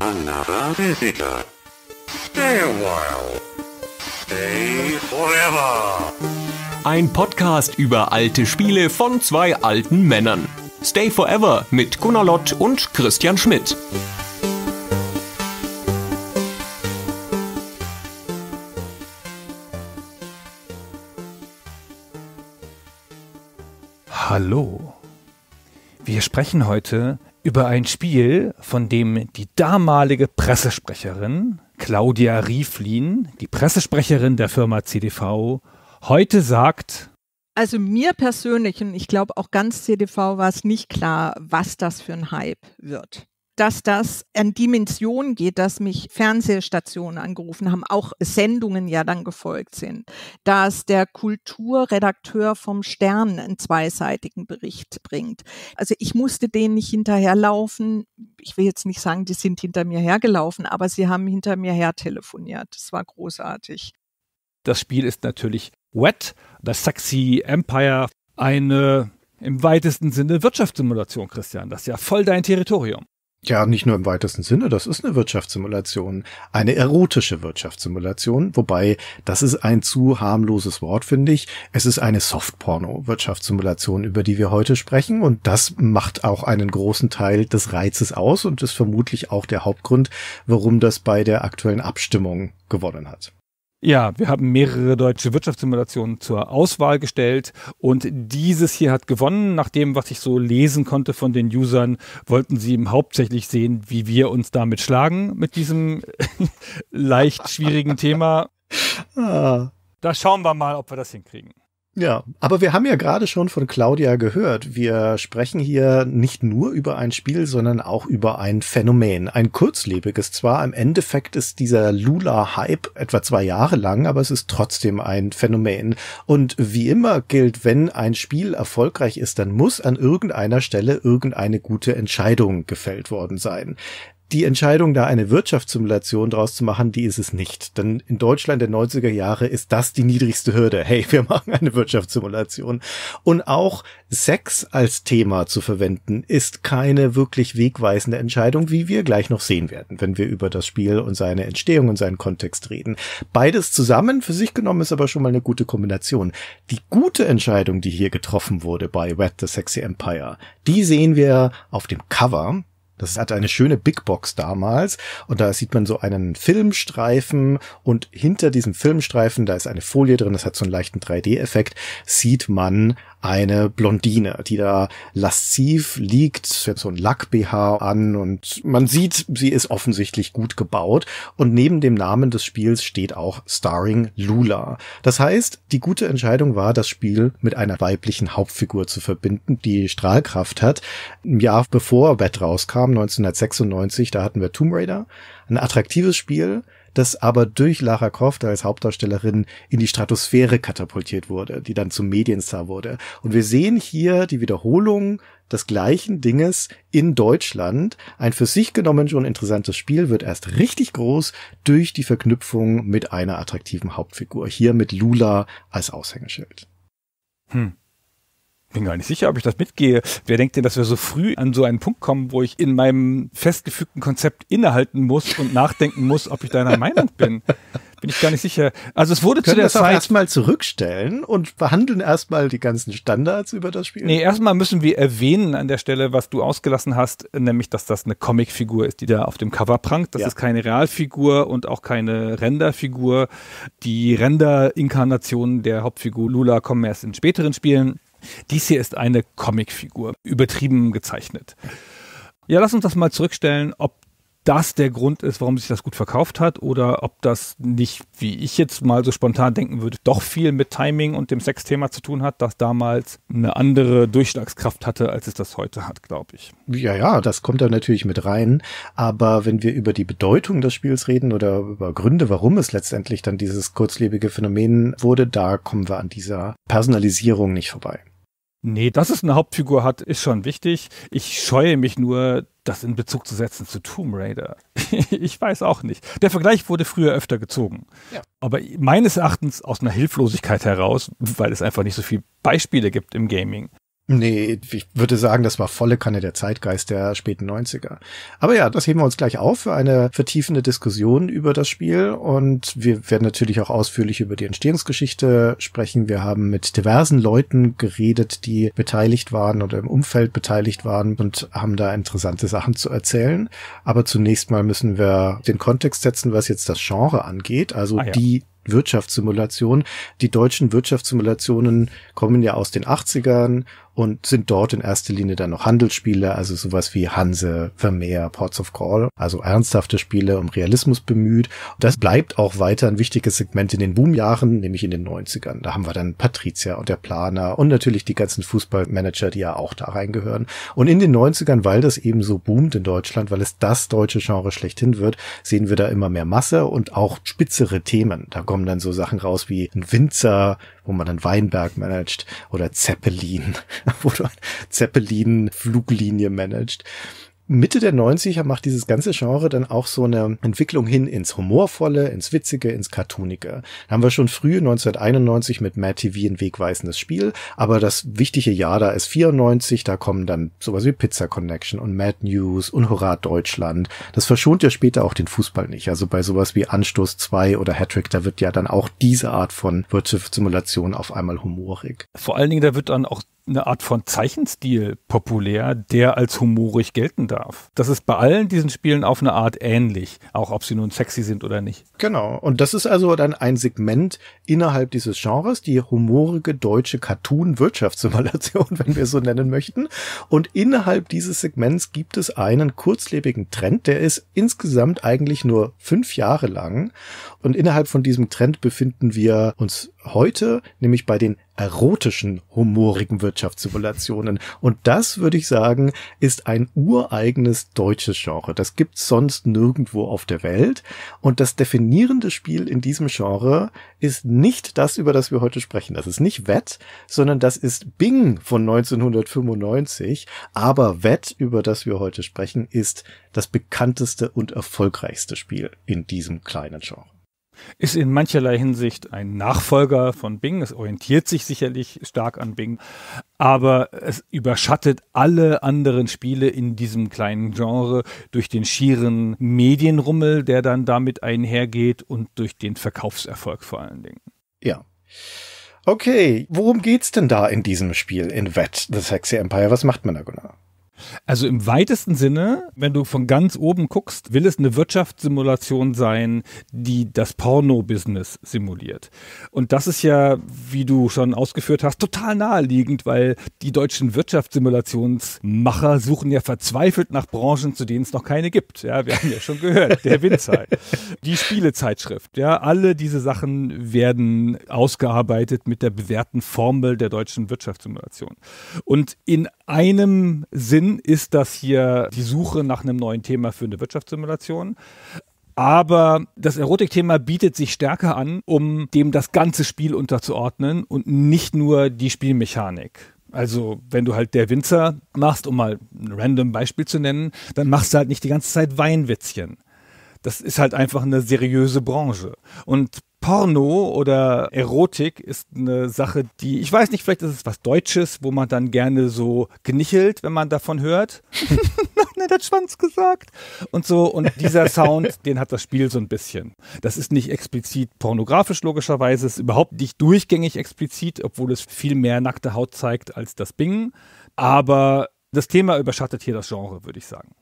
Another visitor. Stay a while. Stay forever. Ein Podcast über alte Spiele von zwei alten Männern. Stay Forever mit Gunnar Lott und Christian Schmidt. Hallo. Wir sprechen heute über ein Spiel, von dem die damalige Pressesprecherin Claudia Rieflin, die Pressesprecherin der Firma CDV, heute sagt, also mir persönlich und ich glaube auch ganz CDV war es nicht klar, was das für ein Hype wird dass das an Dimension geht, dass mich Fernsehstationen angerufen haben, auch Sendungen ja dann gefolgt sind, dass der Kulturredakteur vom Stern einen zweiseitigen Bericht bringt. Also ich musste denen nicht hinterherlaufen. Ich will jetzt nicht sagen, die sind hinter mir hergelaufen, aber sie haben hinter mir her telefoniert. Das war großartig. Das Spiel ist natürlich Wet, das Sexy Empire, eine im weitesten Sinne Wirtschaftssimulation, Christian. Das ist ja voll dein Territorium. Ja, nicht nur im weitesten Sinne, das ist eine Wirtschaftssimulation, eine erotische Wirtschaftssimulation, wobei das ist ein zu harmloses Wort, finde ich. Es ist eine Softporno-Wirtschaftssimulation, über die wir heute sprechen und das macht auch einen großen Teil des Reizes aus und ist vermutlich auch der Hauptgrund, warum das bei der aktuellen Abstimmung gewonnen hat. Ja, wir haben mehrere deutsche Wirtschaftssimulationen zur Auswahl gestellt und dieses hier hat gewonnen. Nach dem, was ich so lesen konnte von den Usern, wollten sie eben hauptsächlich sehen, wie wir uns damit schlagen mit diesem leicht schwierigen Thema. Ah. Da schauen wir mal, ob wir das hinkriegen. Ja, aber wir haben ja gerade schon von Claudia gehört. Wir sprechen hier nicht nur über ein Spiel, sondern auch über ein Phänomen. Ein kurzlebiges zwar. Im Endeffekt ist dieser Lula-Hype etwa zwei Jahre lang, aber es ist trotzdem ein Phänomen. Und wie immer gilt, wenn ein Spiel erfolgreich ist, dann muss an irgendeiner Stelle irgendeine gute Entscheidung gefällt worden sein die Entscheidung, da eine Wirtschaftssimulation draus zu machen, die ist es nicht. Denn in Deutschland der 90er Jahre ist das die niedrigste Hürde. Hey, wir machen eine Wirtschaftssimulation. Und auch Sex als Thema zu verwenden, ist keine wirklich wegweisende Entscheidung, wie wir gleich noch sehen werden, wenn wir über das Spiel und seine Entstehung und seinen Kontext reden. Beides zusammen für sich genommen ist aber schon mal eine gute Kombination. Die gute Entscheidung, die hier getroffen wurde bei Wet the Sexy Empire, die sehen wir auf dem Cover das hatte eine schöne Big Box damals und da sieht man so einen Filmstreifen und hinter diesem Filmstreifen, da ist eine Folie drin, das hat so einen leichten 3D-Effekt, sieht man eine Blondine, die da lasziv liegt, hat so ein Lack-BH an und man sieht, sie ist offensichtlich gut gebaut und neben dem Namen des Spiels steht auch Starring Lula. Das heißt, die gute Entscheidung war, das Spiel mit einer weiblichen Hauptfigur zu verbinden, die Strahlkraft hat. Ein Jahr bevor Bett rauskam, 1996, da hatten wir Tomb Raider, ein attraktives Spiel, das aber durch Lara Croft als Hauptdarstellerin in die Stratosphäre katapultiert wurde, die dann zum Medienstar wurde. Und wir sehen hier die Wiederholung des gleichen Dinges in Deutschland. Ein für sich genommen schon interessantes Spiel wird erst richtig groß durch die Verknüpfung mit einer attraktiven Hauptfigur. Hier mit Lula als Aushängeschild. Hm bin gar nicht sicher, ob ich das mitgehe. Wer denkt denn, dass wir so früh an so einen Punkt kommen, wo ich in meinem festgefügten Konzept innehalten muss und nachdenken muss, ob ich deiner Meinung bin? Bin ich gar nicht sicher. Also es wurde zu der das Zeit erstmal zurückstellen und behandeln erstmal die ganzen Standards über das Spiel. Nee, erstmal müssen wir erwähnen an der Stelle, was du ausgelassen hast, nämlich dass das eine Comicfigur ist, die da auf dem Cover prangt. Das ja. ist keine Realfigur und auch keine Renderfigur. Die Render-Inkarnationen der Hauptfigur Lula kommen erst in späteren Spielen. Dies hier ist eine Comicfigur, übertrieben gezeichnet. Ja, lass uns das mal zurückstellen, ob das der Grund ist, warum sich das gut verkauft hat oder ob das nicht, wie ich jetzt mal so spontan denken würde, doch viel mit Timing und dem Sexthema zu tun hat, das damals eine andere Durchschlagskraft hatte, als es das heute hat, glaube ich. Ja, ja, das kommt da natürlich mit rein. Aber wenn wir über die Bedeutung des Spiels reden oder über Gründe, warum es letztendlich dann dieses kurzlebige Phänomen wurde, da kommen wir an dieser Personalisierung nicht vorbei. Nee, dass es eine Hauptfigur hat, ist schon wichtig. Ich scheue mich nur, das in Bezug zu setzen zu Tomb Raider. ich weiß auch nicht. Der Vergleich wurde früher öfter gezogen. Ja. Aber meines Erachtens aus einer Hilflosigkeit heraus, weil es einfach nicht so viele Beispiele gibt im Gaming. Nee, ich würde sagen, das war volle Kanne der Zeitgeist der späten 90er. Aber ja, das heben wir uns gleich auf für eine vertiefende Diskussion über das Spiel und wir werden natürlich auch ausführlich über die Entstehungsgeschichte sprechen. Wir haben mit diversen Leuten geredet, die beteiligt waren oder im Umfeld beteiligt waren und haben da interessante Sachen zu erzählen. Aber zunächst mal müssen wir den Kontext setzen, was jetzt das Genre angeht, also ah, ja. die Wirtschaftssimulation. Die deutschen Wirtschaftssimulationen kommen ja aus den 80ern und sind dort in erster Linie dann noch Handelsspiele, also sowas wie Hanse, Vermeer, Ports of Call, also ernsthafte Spiele um Realismus bemüht. Und das bleibt auch weiter ein wichtiges Segment in den Boomjahren, nämlich in den 90ern. Da haben wir dann Patricia und der Planer und natürlich die ganzen Fußballmanager, die ja auch da reingehören. Und in den 90ern, weil das eben so boomt in Deutschland, weil es das deutsche Genre schlechthin wird, sehen wir da immer mehr Masse und auch spitzere Themen. Da kommen dann so Sachen raus wie ein Winzer, wo man dann Weinberg managt oder Zeppelin, wo du Zeppelin-Fluglinie managt. Mitte der 90er macht dieses ganze Genre dann auch so eine Entwicklung hin ins Humorvolle, ins Witzige, ins Cartoonige. Da haben wir schon früh 1991 mit Mad TV ein wegweisendes Spiel, aber das wichtige Jahr da ist 94, da kommen dann sowas wie Pizza Connection und Mad News und Horat Deutschland. Das verschont ja später auch den Fußball nicht. Also bei sowas wie Anstoß 2 oder Hattrick, da wird ja dann auch diese Art von Wirtschaftssimulation auf einmal humorig. Vor allen Dingen, da wird dann auch eine Art von Zeichenstil populär, der als humorig gelten darf. Das ist bei allen diesen Spielen auf eine Art ähnlich, auch ob sie nun sexy sind oder nicht. Genau. Und das ist also dann ein Segment innerhalb dieses Genres, die humorige deutsche Cartoon-Wirtschaftssimulation, wenn wir so nennen möchten. Und innerhalb dieses Segments gibt es einen kurzlebigen Trend, der ist insgesamt eigentlich nur fünf Jahre lang. Und innerhalb von diesem Trend befinden wir uns heute, nämlich bei den erotischen, humorigen Wirtschaftssimulationen. Und das, würde ich sagen, ist ein ureigenes deutsches Genre. Das gibt's sonst nirgendwo auf der Welt. Und das definierende Spiel in diesem Genre ist nicht das, über das wir heute sprechen. Das ist nicht Wett, sondern das ist Bing von 1995. Aber Wett, über das wir heute sprechen, ist das bekannteste und erfolgreichste Spiel in diesem kleinen Genre. Ist in mancherlei Hinsicht ein Nachfolger von Bing. Es orientiert sich sicherlich stark an Bing, aber es überschattet alle anderen Spiele in diesem kleinen Genre durch den schieren Medienrummel, der dann damit einhergeht und durch den Verkaufserfolg vor allen Dingen. Ja. Okay, worum geht's denn da in diesem Spiel in Wet, The Sexy Empire? Was macht man da genau? Also im weitesten Sinne, wenn du von ganz oben guckst, will es eine Wirtschaftssimulation sein, die das Porno-Business simuliert. Und das ist ja, wie du schon ausgeführt hast, total naheliegend, weil die deutschen Wirtschaftssimulationsmacher suchen ja verzweifelt nach Branchen, zu denen es noch keine gibt. Ja, wir haben ja schon gehört, der Winzer, die Spielezeitschrift. Ja, alle diese Sachen werden ausgearbeitet mit der bewährten Formel der deutschen Wirtschaftssimulation. Und in einem Sinn ist das hier die Suche nach einem neuen Thema für eine Wirtschaftssimulation. Aber das Erotikthema bietet sich stärker an, um dem das ganze Spiel unterzuordnen und nicht nur die Spielmechanik. Also, wenn du halt der Winzer machst, um mal ein random Beispiel zu nennen, dann machst du halt nicht die ganze Zeit Weinwitzchen das ist halt einfach eine seriöse Branche. Und Porno oder Erotik ist eine Sache, die, ich weiß nicht, vielleicht ist es was Deutsches, wo man dann gerne so genichelt, wenn man davon hört. Nein, hat Schwanz gesagt. Und so, und dieser Sound, den hat das Spiel so ein bisschen. Das ist nicht explizit pornografisch, logischerweise, ist überhaupt nicht durchgängig explizit, obwohl es viel mehr nackte Haut zeigt als das Bing. Aber das Thema überschattet hier das Genre, würde ich sagen.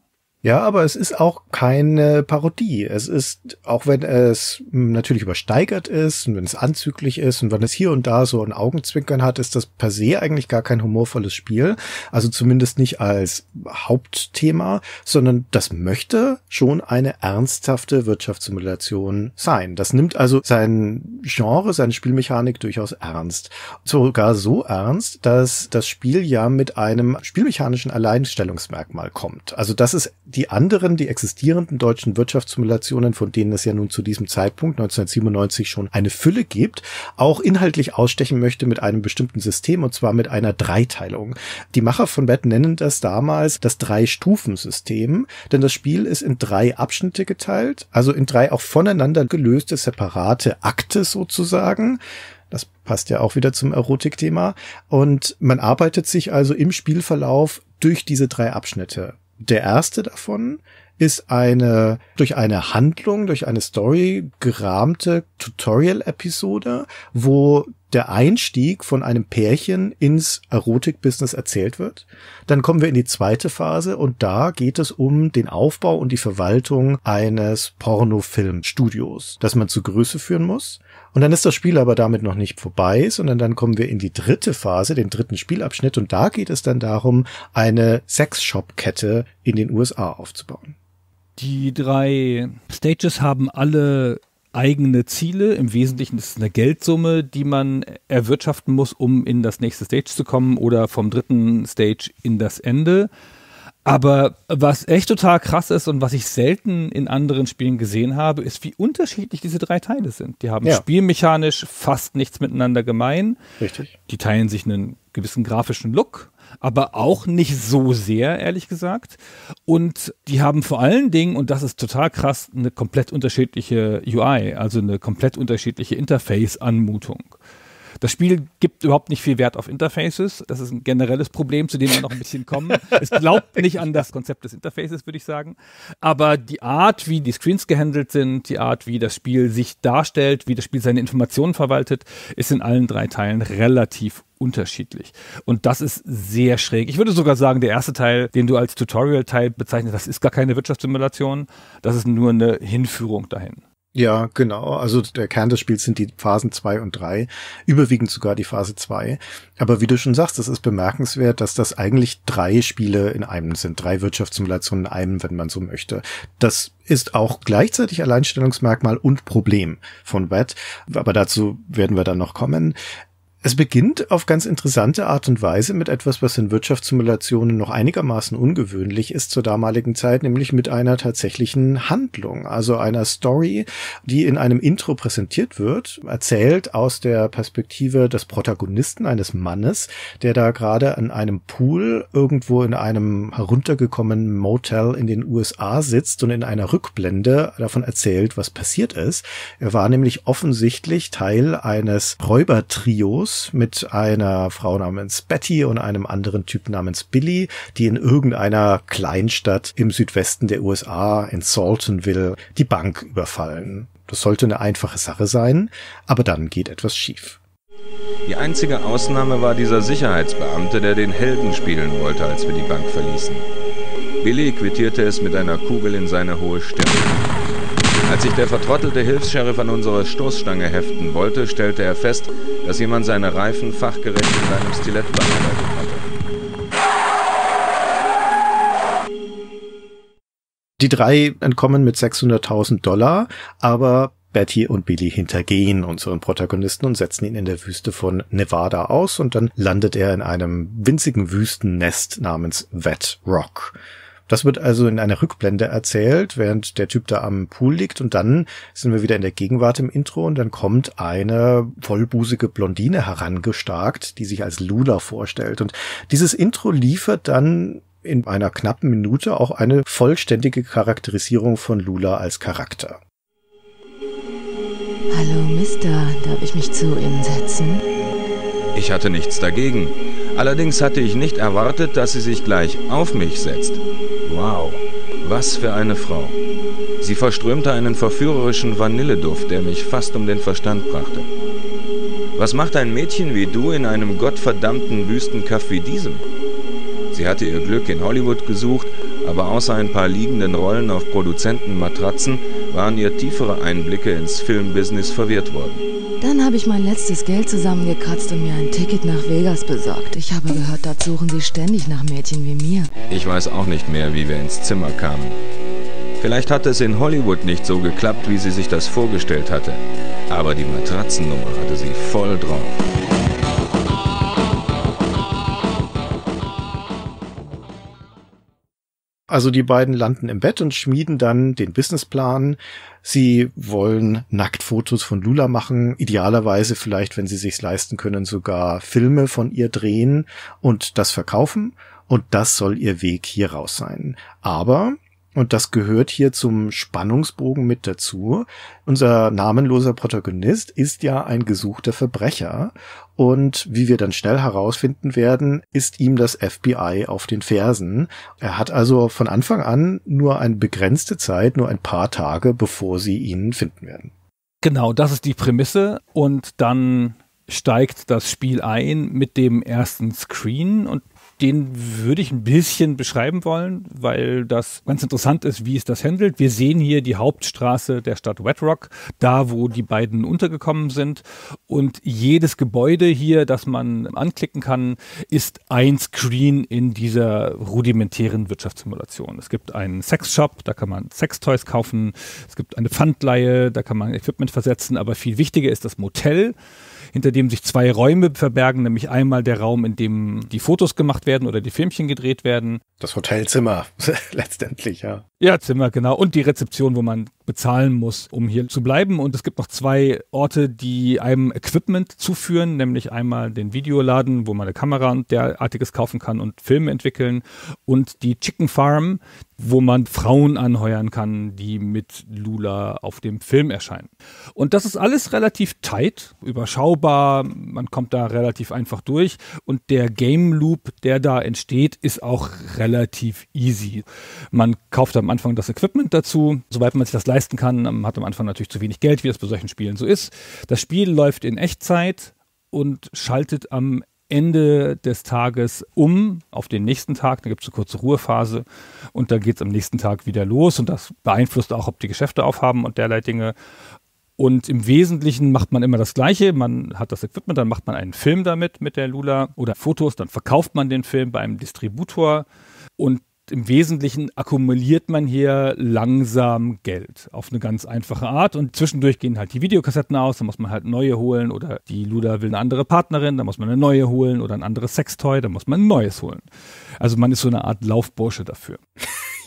Ja, aber es ist auch keine Parodie. Es ist, auch wenn es natürlich übersteigert ist und wenn es anzüglich ist und wenn es hier und da so ein Augenzwinkern hat, ist das per se eigentlich gar kein humorvolles Spiel. Also zumindest nicht als Hauptthema, sondern das möchte schon eine ernsthafte Wirtschaftssimulation sein. Das nimmt also sein Genre, seine Spielmechanik durchaus ernst. Sogar so ernst, dass das Spiel ja mit einem spielmechanischen Alleinstellungsmerkmal kommt. Also das ist die anderen, die existierenden deutschen Wirtschaftssimulationen, von denen es ja nun zu diesem Zeitpunkt 1997 schon eine Fülle gibt, auch inhaltlich ausstechen möchte mit einem bestimmten System und zwar mit einer Dreiteilung. Die Macher von Bett nennen das damals das Drei-Stufen-System, denn das Spiel ist in drei Abschnitte geteilt, also in drei auch voneinander gelöste separate Akte sozusagen. Das passt ja auch wieder zum Erotikthema. Und man arbeitet sich also im Spielverlauf durch diese drei Abschnitte. Der erste davon ist eine durch eine Handlung, durch eine Story gerahmte Tutorial-Episode, wo der Einstieg von einem Pärchen ins Erotik-Business erzählt wird. Dann kommen wir in die zweite Phase und da geht es um den Aufbau und die Verwaltung eines Pornofilmstudios, das man zu Größe führen muss. Und dann ist das Spiel aber damit noch nicht vorbei, sondern dann kommen wir in die dritte Phase, den dritten Spielabschnitt und da geht es dann darum, eine Sexshop-Kette in den USA aufzubauen. Die drei Stages haben alle eigene Ziele. Im Wesentlichen ist es eine Geldsumme, die man erwirtschaften muss, um in das nächste Stage zu kommen oder vom dritten Stage in das Ende. Aber was echt total krass ist und was ich selten in anderen Spielen gesehen habe, ist, wie unterschiedlich diese drei Teile sind. Die haben ja. spielmechanisch fast nichts miteinander gemein. Richtig. Die teilen sich einen gewissen grafischen Look aber auch nicht so sehr, ehrlich gesagt. Und die haben vor allen Dingen, und das ist total krass, eine komplett unterschiedliche UI, also eine komplett unterschiedliche Interface-Anmutung. Das Spiel gibt überhaupt nicht viel Wert auf Interfaces. Das ist ein generelles Problem, zu dem wir noch ein bisschen kommen. es glaubt nicht an das Konzept des Interfaces, würde ich sagen. Aber die Art, wie die Screens gehandelt sind, die Art, wie das Spiel sich darstellt, wie das Spiel seine Informationen verwaltet, ist in allen drei Teilen relativ unterschiedlich. Und das ist sehr schräg. Ich würde sogar sagen, der erste Teil, den du als Tutorial-Teil bezeichnest, das ist gar keine Wirtschaftssimulation, das ist nur eine Hinführung dahin. Ja, genau. Also der Kern des Spiels sind die Phasen zwei und drei, überwiegend sogar die Phase zwei. Aber wie du schon sagst, es ist bemerkenswert, dass das eigentlich drei Spiele in einem sind, drei Wirtschaftssimulationen in einem, wenn man so möchte. Das ist auch gleichzeitig Alleinstellungsmerkmal und Problem von Wett, aber dazu werden wir dann noch kommen. Es beginnt auf ganz interessante Art und Weise mit etwas, was in Wirtschaftssimulationen noch einigermaßen ungewöhnlich ist zur damaligen Zeit, nämlich mit einer tatsächlichen Handlung, also einer Story, die in einem Intro präsentiert wird, erzählt aus der Perspektive des Protagonisten, eines Mannes, der da gerade an einem Pool irgendwo in einem heruntergekommenen Motel in den USA sitzt und in einer Rückblende davon erzählt, was passiert ist. Er war nämlich offensichtlich Teil eines Räubertrios, mit einer Frau namens Betty und einem anderen Typ namens Billy, die in irgendeiner Kleinstadt im Südwesten der USA in Saltonville die Bank überfallen. Das sollte eine einfache Sache sein, aber dann geht etwas schief. Die einzige Ausnahme war dieser Sicherheitsbeamte, der den Helden spielen wollte, als wir die Bank verließen. Billy quittierte es mit einer Kugel in seine hohe Stimme. Als sich der vertrottelte hilfs an unsere Stoßstange heften wollte, stellte er fest, dass jemand seine Reifen fachgerecht mit einem Stilett bearbeitet hatte. Die drei entkommen mit 600.000 Dollar, aber Betty und Billy hintergehen unseren Protagonisten und setzen ihn in der Wüste von Nevada aus und dann landet er in einem winzigen Wüstennest namens Wet Rock. Das wird also in einer Rückblende erzählt, während der Typ da am Pool liegt und dann sind wir wieder in der Gegenwart im Intro und dann kommt eine vollbusige Blondine herangestarkt, die sich als Lula vorstellt und dieses Intro liefert dann in einer knappen Minute auch eine vollständige Charakterisierung von Lula als Charakter. Hallo Mister, darf ich mich zu Ihnen setzen? Ich hatte nichts dagegen. Allerdings hatte ich nicht erwartet, dass sie sich gleich auf mich setzt. Wow, was für eine Frau. Sie verströmte einen verführerischen Vanilleduft, der mich fast um den Verstand brachte. Was macht ein Mädchen wie du in einem gottverdammten Wüstenkaff wie diesem? Sie hatte ihr Glück in Hollywood gesucht, aber außer ein paar liegenden Rollen auf Produzentenmatratzen waren ihr tiefere Einblicke ins Filmbusiness verwehrt worden. Dann habe ich mein letztes Geld zusammengekratzt und mir ein Ticket nach Vegas besorgt. Ich habe gehört, dort suchen sie ständig nach Mädchen wie mir. Ich weiß auch nicht mehr, wie wir ins Zimmer kamen. Vielleicht hatte es in Hollywood nicht so geklappt, wie sie sich das vorgestellt hatte. Aber die Matratzennummer hatte sie voll drauf. Also die beiden landen im Bett und schmieden dann den Businessplan. Sie wollen Nacktfotos von Lula machen, idealerweise vielleicht, wenn sie sich's leisten können, sogar Filme von ihr drehen und das verkaufen. Und das soll ihr Weg hier raus sein. Aber und das gehört hier zum Spannungsbogen mit dazu. Unser namenloser Protagonist ist ja ein gesuchter Verbrecher und wie wir dann schnell herausfinden werden, ist ihm das FBI auf den Fersen. Er hat also von Anfang an nur eine begrenzte Zeit, nur ein paar Tage, bevor sie ihn finden werden. Genau, das ist die Prämisse und dann steigt das Spiel ein mit dem ersten Screen und den würde ich ein bisschen beschreiben wollen, weil das ganz interessant ist, wie es das handelt. Wir sehen hier die Hauptstraße der Stadt Wet Rock, da wo die beiden untergekommen sind. Und jedes Gebäude hier, das man anklicken kann, ist ein Screen in dieser rudimentären Wirtschaftssimulation. Es gibt einen Sexshop, da kann man Sextoys kaufen. Es gibt eine Pfandleihe, da kann man Equipment versetzen. Aber viel wichtiger ist das Motel hinter dem sich zwei Räume verbergen, nämlich einmal der Raum, in dem die Fotos gemacht werden oder die Filmchen gedreht werden. Das Hotelzimmer, letztendlich, ja. Ja, Zimmer, genau. Und die Rezeption, wo man bezahlen muss, um hier zu bleiben. Und es gibt noch zwei Orte, die einem Equipment zuführen, nämlich einmal den Videoladen, wo man eine Kamera und derartiges kaufen kann und Filme entwickeln. Und die Chicken Farm, wo man Frauen anheuern kann, die mit Lula auf dem Film erscheinen. Und das ist alles relativ tight, überschaubar, man kommt da relativ einfach durch. Und der Game Loop, der da entsteht, ist auch relativ easy. Man kauft am am Anfang das Equipment dazu, soweit man sich das leisten kann. Man ähm, hat am Anfang natürlich zu wenig Geld, wie das bei solchen Spielen so ist. Das Spiel läuft in Echtzeit und schaltet am Ende des Tages um auf den nächsten Tag. Da gibt es eine kurze Ruhephase und dann geht es am nächsten Tag wieder los und das beeinflusst auch, ob die Geschäfte aufhaben und derlei Dinge. Und im Wesentlichen macht man immer das Gleiche. Man hat das Equipment, dann macht man einen Film damit mit der Lula oder Fotos, dann verkauft man den Film bei einem Distributor. Und im Wesentlichen akkumuliert man hier langsam Geld auf eine ganz einfache Art und zwischendurch gehen halt die Videokassetten aus, dann muss man halt neue holen oder die Luda will eine andere Partnerin, dann muss man eine neue holen oder ein anderes Sextoy, dann muss man ein neues holen. Also man ist so eine Art Laufbursche dafür.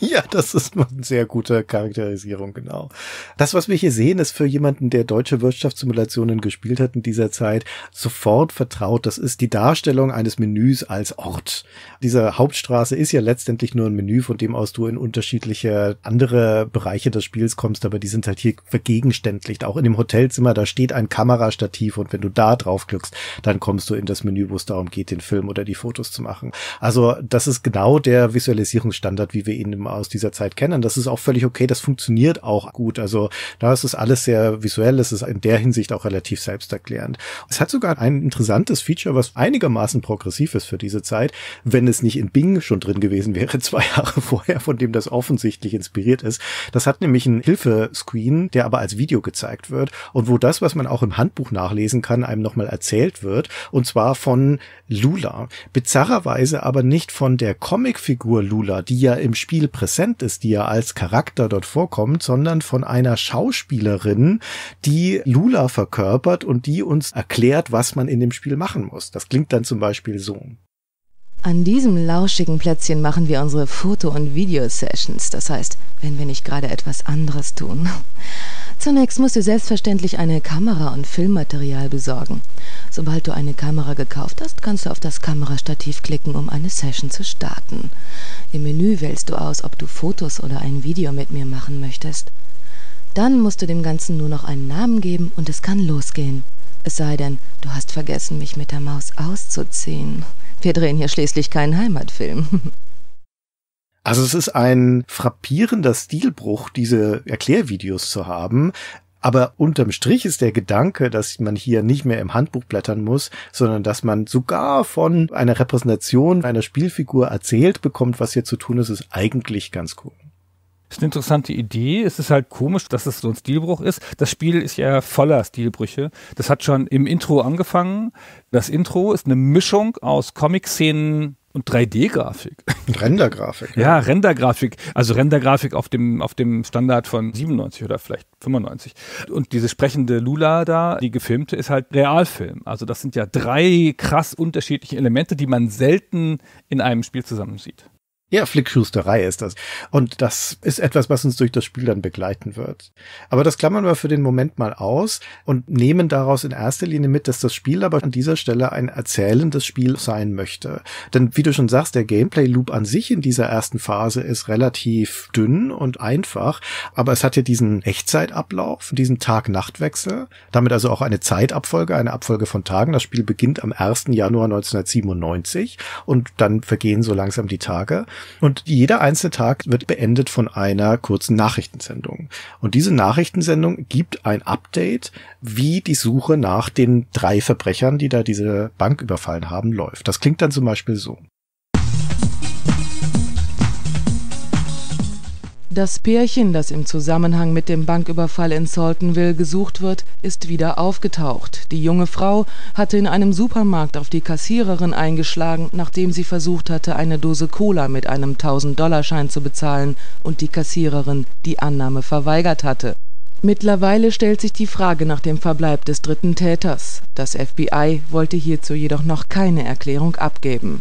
ja, das ist eine sehr gute Charakterisierung, genau. Das, was wir hier sehen, ist für jemanden, der deutsche Wirtschaftssimulationen gespielt hat in dieser Zeit, sofort vertraut. Das ist die Darstellung eines Menüs als Ort. Diese Hauptstraße ist ja letztendlich nur ein Menü, von dem aus du in unterschiedliche andere Bereiche des Spiels kommst, aber die sind halt hier vergegenständlicht. Auch in dem Hotelzimmer, da steht ein Kamerastativ und wenn du da drauf klickst, dann kommst du in das Menü, wo es darum geht, den Film oder die Fotos zu machen. Also das ist genau der Visualisierungsstandard, wie wir ihn im aus dieser Zeit kennen. das ist auch völlig okay, das funktioniert auch gut. Also da ist es alles sehr visuell, es ist in der Hinsicht auch relativ selbsterklärend. Es hat sogar ein interessantes Feature, was einigermaßen progressiv ist für diese Zeit, wenn es nicht in Bing schon drin gewesen wäre, zwei Jahre vorher, von dem das offensichtlich inspiriert ist. Das hat nämlich einen Hilfescreen, der aber als Video gezeigt wird und wo das, was man auch im Handbuch nachlesen kann, einem nochmal erzählt wird. Und zwar von Lula. Bizarrerweise aber nicht von der Comicfigur Lula, die ja im Spiel präsent ist, die ja als Charakter dort vorkommt, sondern von einer Schauspielerin, die Lula verkörpert und die uns erklärt, was man in dem Spiel machen muss. Das klingt dann zum Beispiel so. An diesem lauschigen Plätzchen machen wir unsere Foto- und Videosessions. Das heißt, wenn wir nicht gerade etwas anderes tun. Zunächst musst du selbstverständlich eine Kamera und Filmmaterial besorgen. Sobald du eine Kamera gekauft hast, kannst du auf das Kamerastativ klicken, um eine Session zu starten. Im Menü wählst du aus, ob du Fotos oder ein Video mit mir machen möchtest. Dann musst du dem Ganzen nur noch einen Namen geben und es kann losgehen. Es sei denn, du hast vergessen, mich mit der Maus auszuziehen. Wir drehen hier schließlich keinen Heimatfilm. Also es ist ein frappierender Stilbruch, diese Erklärvideos zu haben. Aber unterm Strich ist der Gedanke, dass man hier nicht mehr im Handbuch blättern muss, sondern dass man sogar von einer Repräsentation einer Spielfigur erzählt bekommt, was hier zu tun ist, ist eigentlich ganz cool. Das ist eine interessante Idee. Es ist halt komisch, dass es so ein Stilbruch ist. Das Spiel ist ja voller Stilbrüche. Das hat schon im Intro angefangen. Das Intro ist eine Mischung aus Comic-Szenen, und 3D-Grafik. Rendergrafik. ja, ja Rendergrafik. Also Rendergrafik auf dem, auf dem Standard von 97 oder vielleicht 95. Und diese sprechende Lula da, die gefilmte, ist halt Realfilm. Also das sind ja drei krass unterschiedliche Elemente, die man selten in einem Spiel zusammen sieht. Ja, Flickschusterei ist das. Und das ist etwas, was uns durch das Spiel dann begleiten wird. Aber das klammern wir für den Moment mal aus und nehmen daraus in erster Linie mit, dass das Spiel aber an dieser Stelle ein erzählendes Spiel sein möchte. Denn wie du schon sagst, der Gameplay-Loop an sich in dieser ersten Phase ist relativ dünn und einfach, aber es hat ja diesen Echtzeitablauf, diesen Tag-Nacht-Wechsel, damit also auch eine Zeitabfolge, eine Abfolge von Tagen. Das Spiel beginnt am 1. Januar 1997 und dann vergehen so langsam die Tage. Und jeder einzelne Tag wird beendet von einer kurzen Nachrichtensendung. Und diese Nachrichtensendung gibt ein Update, wie die Suche nach den drei Verbrechern, die da diese Bank überfallen haben, läuft. Das klingt dann zum Beispiel so. Das Pärchen, das im Zusammenhang mit dem Banküberfall in Saltonville gesucht wird, ist wieder aufgetaucht. Die junge Frau hatte in einem Supermarkt auf die Kassiererin eingeschlagen, nachdem sie versucht hatte, eine Dose Cola mit einem 1000-Dollar-Schein zu bezahlen und die Kassiererin die Annahme verweigert hatte. Mittlerweile stellt sich die Frage nach dem Verbleib des dritten Täters. Das FBI wollte hierzu jedoch noch keine Erklärung abgeben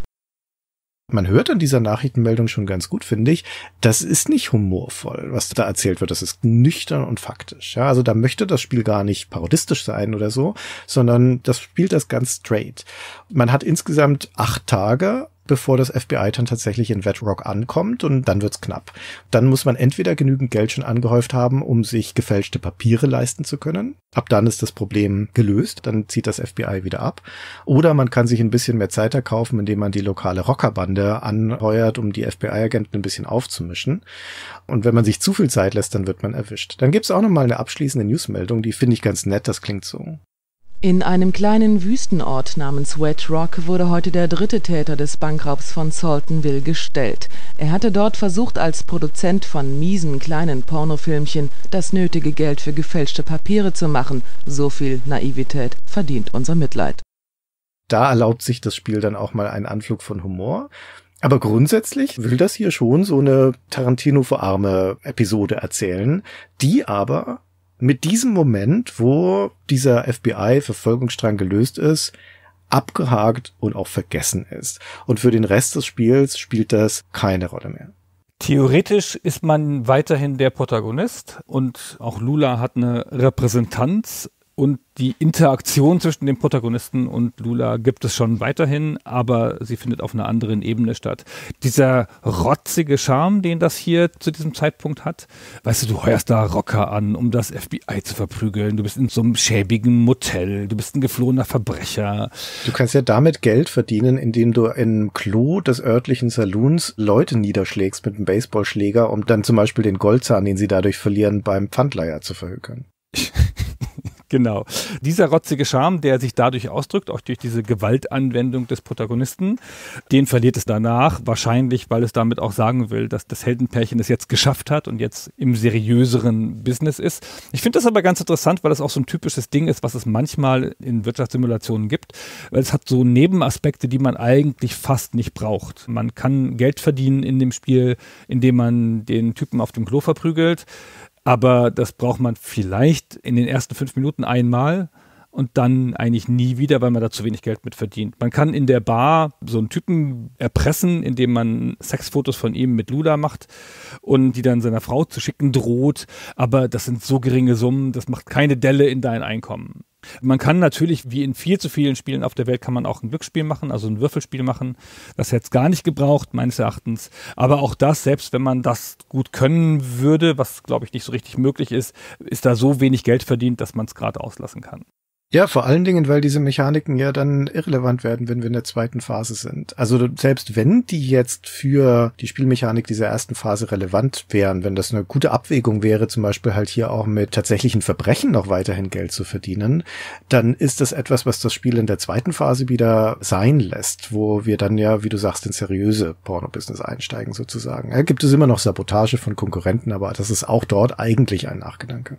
man hört an dieser Nachrichtenmeldung schon ganz gut, finde ich, das ist nicht humorvoll, was da erzählt wird. Das ist nüchtern und faktisch. Ja, also da möchte das Spiel gar nicht parodistisch sein oder so, sondern das spielt das ganz straight. Man hat insgesamt acht Tage bevor das FBI dann tatsächlich in Red Rock ankommt und dann wird's knapp. Dann muss man entweder genügend Geld schon angehäuft haben, um sich gefälschte Papiere leisten zu können. Ab dann ist das Problem gelöst, dann zieht das FBI wieder ab. Oder man kann sich ein bisschen mehr Zeit erkaufen, indem man die lokale Rockerbande anheuert, um die FBI-Agenten ein bisschen aufzumischen. Und wenn man sich zu viel Zeit lässt, dann wird man erwischt. Dann gibt's auch nochmal eine abschließende Newsmeldung, die finde ich ganz nett, das klingt so. In einem kleinen Wüstenort namens Wet Rock wurde heute der dritte Täter des Bankraubs von Saltonville gestellt. Er hatte dort versucht, als Produzent von miesen kleinen Pornofilmchen das nötige Geld für gefälschte Papiere zu machen. So viel Naivität verdient unser Mitleid. Da erlaubt sich das Spiel dann auch mal einen Anflug von Humor. Aber grundsätzlich will das hier schon so eine Tarantino verarme Episode erzählen, die aber mit diesem Moment, wo dieser FBI-Verfolgungsstrang gelöst ist, abgehakt und auch vergessen ist. Und für den Rest des Spiels spielt das keine Rolle mehr. Theoretisch ist man weiterhin der Protagonist und auch Lula hat eine Repräsentanz und die Interaktion zwischen dem Protagonisten und Lula gibt es schon weiterhin, aber sie findet auf einer anderen Ebene statt. Dieser rotzige Charme, den das hier zu diesem Zeitpunkt hat, weißt du, du heuerst da Rocker an, um das FBI zu verprügeln, du bist in so einem schäbigen Motel, du bist ein geflohener Verbrecher. Du kannst ja damit Geld verdienen, indem du im Klo des örtlichen Saloons Leute niederschlägst mit einem Baseballschläger, um dann zum Beispiel den Goldzahn, den sie dadurch verlieren, beim Pfandleier zu verhökern. Genau. Dieser rotzige Charme, der sich dadurch ausdrückt, auch durch diese Gewaltanwendung des Protagonisten, den verliert es danach, wahrscheinlich, weil es damit auch sagen will, dass das Heldenpärchen es jetzt geschafft hat und jetzt im seriöseren Business ist. Ich finde das aber ganz interessant, weil es auch so ein typisches Ding ist, was es manchmal in Wirtschaftssimulationen gibt, weil es hat so Nebenaspekte, die man eigentlich fast nicht braucht. Man kann Geld verdienen in dem Spiel, indem man den Typen auf dem Klo verprügelt. Aber das braucht man vielleicht in den ersten fünf Minuten einmal und dann eigentlich nie wieder, weil man da zu wenig Geld mit verdient. Man kann in der Bar so einen Typen erpressen, indem man Sexfotos von ihm mit Lula macht und die dann seiner Frau zu schicken droht, aber das sind so geringe Summen, das macht keine Delle in dein Einkommen. Man kann natürlich, wie in viel zu vielen Spielen auf der Welt, kann man auch ein Glücksspiel machen, also ein Würfelspiel machen. Das hätte es gar nicht gebraucht, meines Erachtens. Aber auch das, selbst wenn man das gut können würde, was glaube ich nicht so richtig möglich ist, ist da so wenig Geld verdient, dass man es gerade auslassen kann. Ja, vor allen Dingen, weil diese Mechaniken ja dann irrelevant werden, wenn wir in der zweiten Phase sind. Also selbst wenn die jetzt für die Spielmechanik dieser ersten Phase relevant wären, wenn das eine gute Abwägung wäre, zum Beispiel halt hier auch mit tatsächlichen Verbrechen noch weiterhin Geld zu verdienen, dann ist das etwas, was das Spiel in der zweiten Phase wieder sein lässt, wo wir dann ja, wie du sagst, in seriöse Porno-Business einsteigen sozusagen. Da gibt es immer noch Sabotage von Konkurrenten, aber das ist auch dort eigentlich ein Nachgedanke.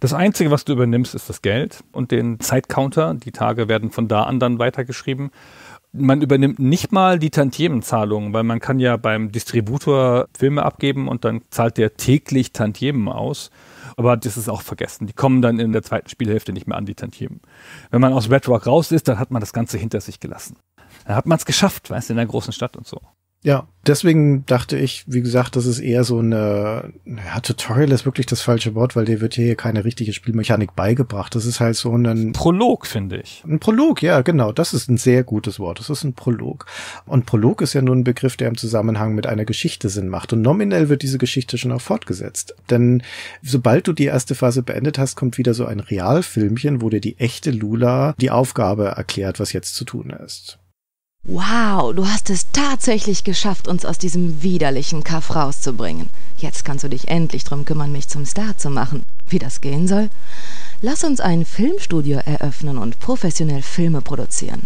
Das Einzige, was du übernimmst, ist das Geld und den Zeitcounter. Die Tage werden von da an dann weitergeschrieben. Man übernimmt nicht mal die Tantiemenzahlungen, weil man kann ja beim Distributor Filme abgeben und dann zahlt der täglich Tantiemen aus. Aber das ist auch vergessen. Die kommen dann in der zweiten Spielhälfte nicht mehr an, die Tantiemen. Wenn man aus Red Rock raus ist, dann hat man das Ganze hinter sich gelassen. Dann hat man es geschafft, weißt du, in der großen Stadt und so. Ja, deswegen dachte ich, wie gesagt, das ist eher so eine, ja, Tutorial ist wirklich das falsche Wort, weil dir wird hier keine richtige Spielmechanik beigebracht. Das ist halt so ein Prolog, finde ich. Ein Prolog, ja, genau. Das ist ein sehr gutes Wort. Das ist ein Prolog. Und Prolog ist ja nur ein Begriff, der im Zusammenhang mit einer Geschichte Sinn macht. Und nominell wird diese Geschichte schon auch fortgesetzt. Denn sobald du die erste Phase beendet hast, kommt wieder so ein Realfilmchen, wo dir die echte Lula die Aufgabe erklärt, was jetzt zu tun ist. Wow, du hast es tatsächlich geschafft, uns aus diesem widerlichen Kaff rauszubringen. Jetzt kannst du dich endlich drum kümmern, mich zum Star zu machen. Wie das gehen soll? Lass uns ein Filmstudio eröffnen und professionell Filme produzieren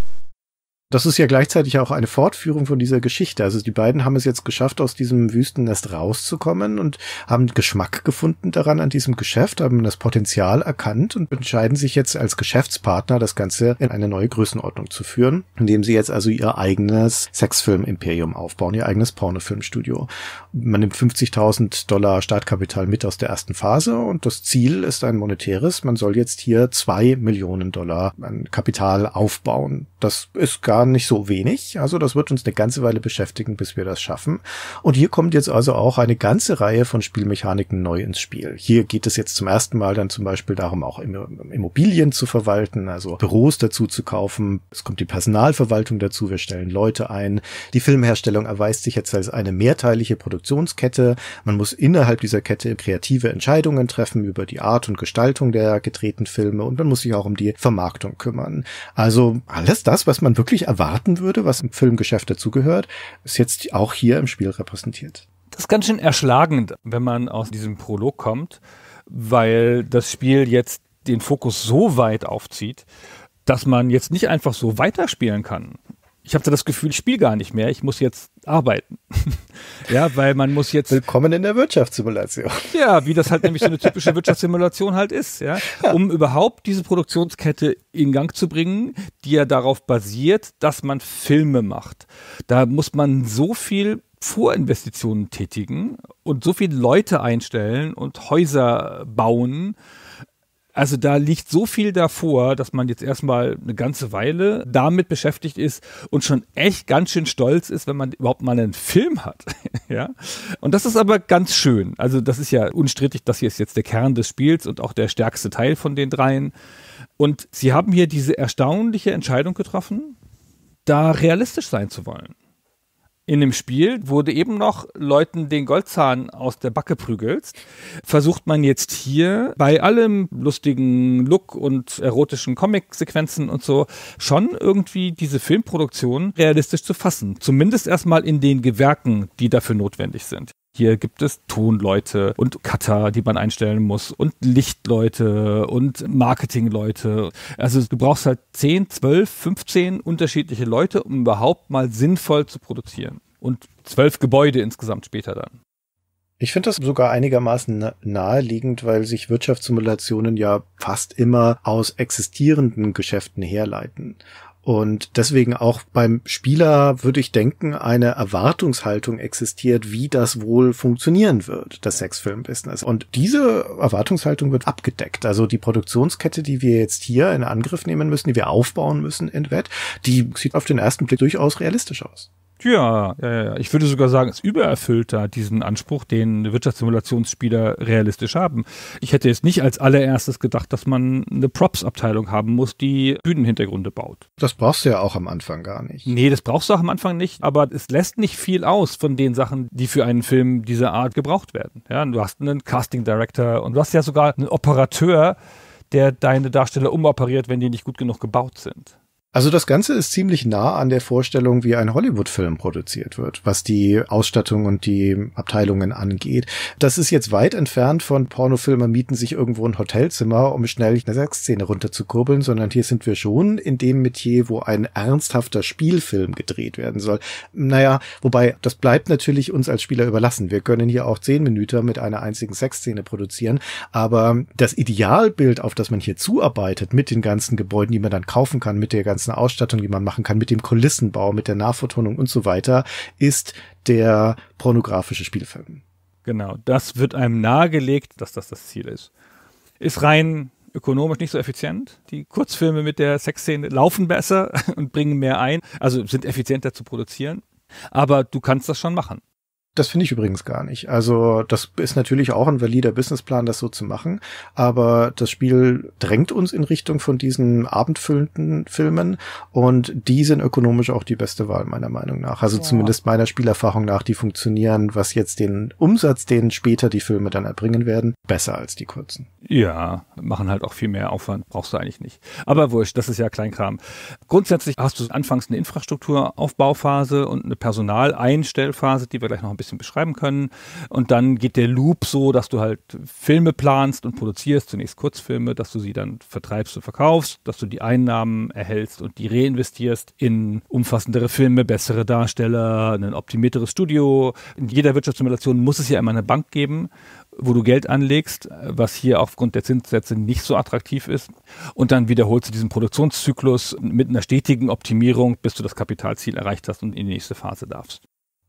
das ist ja gleichzeitig auch eine Fortführung von dieser Geschichte. Also die beiden haben es jetzt geschafft, aus diesem Wüstennest rauszukommen und haben Geschmack gefunden daran an diesem Geschäft, haben das Potenzial erkannt und entscheiden sich jetzt als Geschäftspartner, das Ganze in eine neue Größenordnung zu führen, indem sie jetzt also ihr eigenes Sexfilm-Imperium aufbauen, ihr eigenes Pornofilmstudio. Man nimmt 50.000 Dollar Startkapital mit aus der ersten Phase und das Ziel ist ein monetäres. Man soll jetzt hier zwei Millionen Dollar an Kapital aufbauen. Das ist gar gar nicht so wenig. Also das wird uns eine ganze Weile beschäftigen, bis wir das schaffen. Und hier kommt jetzt also auch eine ganze Reihe von Spielmechaniken neu ins Spiel. Hier geht es jetzt zum ersten Mal dann zum Beispiel darum, auch Immobilien zu verwalten, also Büros dazu zu kaufen. Es kommt die Personalverwaltung dazu. Wir stellen Leute ein. Die Filmherstellung erweist sich jetzt als eine mehrteilige Produktionskette. Man muss innerhalb dieser Kette kreative Entscheidungen treffen über die Art und Gestaltung der gedrehten Filme und man muss sich auch um die Vermarktung kümmern. Also alles das, was man wirklich erwarten würde, was im Filmgeschäft dazugehört, ist jetzt auch hier im Spiel repräsentiert. Das ist ganz schön erschlagend, wenn man aus diesem Prolog kommt, weil das Spiel jetzt den Fokus so weit aufzieht, dass man jetzt nicht einfach so weiterspielen kann ich habe das Gefühl, ich spiele gar nicht mehr, ich muss jetzt arbeiten. ja, weil man muss jetzt. Willkommen in der Wirtschaftssimulation. ja, wie das halt nämlich so eine typische Wirtschaftssimulation halt ist, ja. Um überhaupt diese Produktionskette in Gang zu bringen, die ja darauf basiert, dass man Filme macht. Da muss man so viel Vorinvestitionen tätigen und so viele Leute einstellen und Häuser bauen also da liegt so viel davor, dass man jetzt erstmal eine ganze Weile damit beschäftigt ist und schon echt ganz schön stolz ist, wenn man überhaupt mal einen Film hat. ja? Und das ist aber ganz schön. Also das ist ja unstrittig, das hier ist jetzt der Kern des Spiels und auch der stärkste Teil von den dreien. Und sie haben hier diese erstaunliche Entscheidung getroffen, da realistisch sein zu wollen in dem Spiel, wurde eben noch Leuten den Goldzahn aus der Backe prügelst, versucht man jetzt hier bei allem lustigen Look und erotischen Comic-Sequenzen und so schon irgendwie diese Filmproduktion realistisch zu fassen. Zumindest erstmal in den Gewerken, die dafür notwendig sind. Hier gibt es Tonleute und Cutter, die man einstellen muss und Lichtleute und Marketingleute. Also du brauchst halt 10, 12, 15 unterschiedliche Leute, um überhaupt mal sinnvoll zu produzieren. Und zwölf Gebäude insgesamt später dann. Ich finde das sogar einigermaßen naheliegend, weil sich Wirtschaftssimulationen ja fast immer aus existierenden Geschäften herleiten. Und deswegen auch beim Spieler würde ich denken, eine Erwartungshaltung existiert, wie das wohl funktionieren wird, das Sexfilm-Business. Und diese Erwartungshaltung wird abgedeckt. Also die Produktionskette, die wir jetzt hier in Angriff nehmen müssen, die wir aufbauen müssen in Wett, die sieht auf den ersten Blick durchaus realistisch aus. Ja, äh, ich würde sogar sagen, es übererfüllt da diesen Anspruch, den Wirtschaftssimulationsspieler realistisch haben. Ich hätte jetzt nicht als allererstes gedacht, dass man eine Props-Abteilung haben muss, die Bühnenhintergründe baut. Das brauchst du ja auch am Anfang gar nicht. Nee, das brauchst du auch am Anfang nicht, aber es lässt nicht viel aus von den Sachen, die für einen Film dieser Art gebraucht werden. Ja, du hast einen Casting Director und du hast ja sogar einen Operateur, der deine Darsteller umoperiert, wenn die nicht gut genug gebaut sind. Also das Ganze ist ziemlich nah an der Vorstellung, wie ein Hollywood-Film produziert wird, was die Ausstattung und die Abteilungen angeht. Das ist jetzt weit entfernt von Pornofilmer mieten sich irgendwo ein Hotelzimmer, um schnell eine Sexszene runterzukurbeln, sondern hier sind wir schon in dem Metier, wo ein ernsthafter Spielfilm gedreht werden soll. Naja, wobei, das bleibt natürlich uns als Spieler überlassen. Wir können hier auch zehn Minuten mit einer einzigen Sexszene produzieren, aber das Idealbild, auf das man hier zuarbeitet, mit den ganzen Gebäuden, die man dann kaufen kann, mit der ganzen ganzen Ausstattung, die man machen kann, mit dem Kulissenbau, mit der Nachvertonung und so weiter, ist der pornografische Spielfilm. Genau, das wird einem nahegelegt, dass das das Ziel ist. Ist rein ökonomisch nicht so effizient. Die Kurzfilme mit der Sexszene laufen besser und bringen mehr ein, also sind effizienter zu produzieren. Aber du kannst das schon machen. Das finde ich übrigens gar nicht. Also das ist natürlich auch ein valider Businessplan, das so zu machen, aber das Spiel drängt uns in Richtung von diesen abendfüllenden Filmen und die sind ökonomisch auch die beste Wahl meiner Meinung nach. Also ja. zumindest meiner Spielerfahrung nach, die funktionieren, was jetzt den Umsatz, den später die Filme dann erbringen werden, besser als die kurzen. Ja, machen halt auch viel mehr Aufwand, brauchst du eigentlich nicht. Aber wurscht, das ist ja Kleinkram. Grundsätzlich hast du anfangs eine Infrastrukturaufbauphase und eine Personaleinstellphase, die wir gleich noch ein bisschen beschreiben können. Und dann geht der Loop so, dass du halt Filme planst und produzierst, zunächst Kurzfilme, dass du sie dann vertreibst und verkaufst, dass du die Einnahmen erhältst und die reinvestierst in umfassendere Filme, bessere Darsteller, ein optimierteres Studio. In jeder Wirtschaftssimulation muss es ja immer eine Bank geben wo du Geld anlegst, was hier aufgrund der Zinssätze nicht so attraktiv ist. Und dann wiederholst du diesen Produktionszyklus mit einer stetigen Optimierung, bis du das Kapitalziel erreicht hast und in die nächste Phase darfst.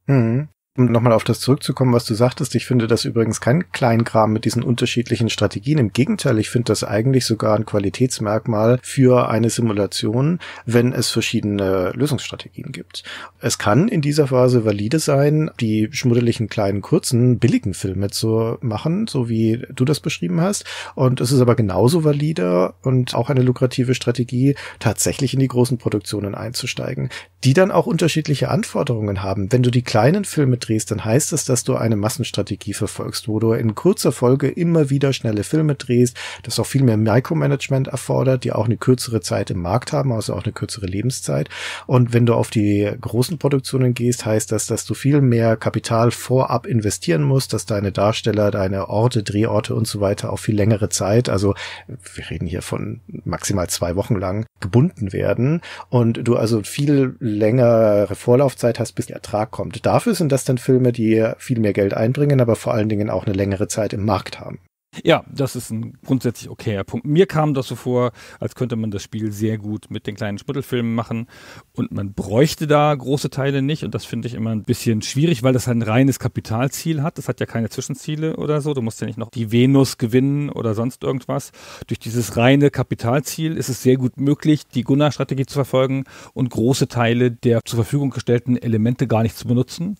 Mhm um nochmal auf das zurückzukommen, was du sagtest, ich finde das übrigens kein Kleinkram mit diesen unterschiedlichen Strategien. Im Gegenteil, ich finde das eigentlich sogar ein Qualitätsmerkmal für eine Simulation, wenn es verschiedene Lösungsstrategien gibt. Es kann in dieser Phase valide sein, die schmuddeligen kleinen, kurzen, billigen Filme zu machen, so wie du das beschrieben hast. Und es ist aber genauso valide und auch eine lukrative Strategie, tatsächlich in die großen Produktionen einzusteigen, die dann auch unterschiedliche Anforderungen haben. Wenn du die kleinen Filme drehst, dann heißt es, dass du eine Massenstrategie verfolgst, wo du in kurzer Folge immer wieder schnelle Filme drehst, das auch viel mehr Micromanagement erfordert, die auch eine kürzere Zeit im Markt haben, also auch eine kürzere Lebenszeit. Und wenn du auf die großen Produktionen gehst, heißt das, dass du viel mehr Kapital vorab investieren musst, dass deine Darsteller, deine Orte, Drehorte und so weiter auch viel längere Zeit, also wir reden hier von maximal zwei Wochen lang, gebunden werden und du also viel längere Vorlaufzeit hast, bis der Ertrag kommt. Dafür sind das dann sind Filme, die viel mehr Geld einbringen, aber vor allen Dingen auch eine längere Zeit im Markt haben. Ja, das ist ein grundsätzlich okayer Punkt. Mir kam das so vor, als könnte man das Spiel sehr gut mit den kleinen Spittelfilmen machen und man bräuchte da große Teile nicht und das finde ich immer ein bisschen schwierig, weil das ein reines Kapitalziel hat. Das hat ja keine Zwischenziele oder so. Du musst ja nicht noch die Venus gewinnen oder sonst irgendwas. Durch dieses reine Kapitalziel ist es sehr gut möglich, die Gunnar-Strategie zu verfolgen und große Teile der zur Verfügung gestellten Elemente gar nicht zu benutzen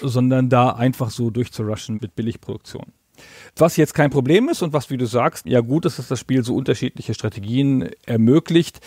sondern da einfach so durchzurushen mit Billigproduktion. Was jetzt kein Problem ist und was, wie du sagst, ja gut ist, dass das Spiel so unterschiedliche Strategien ermöglicht,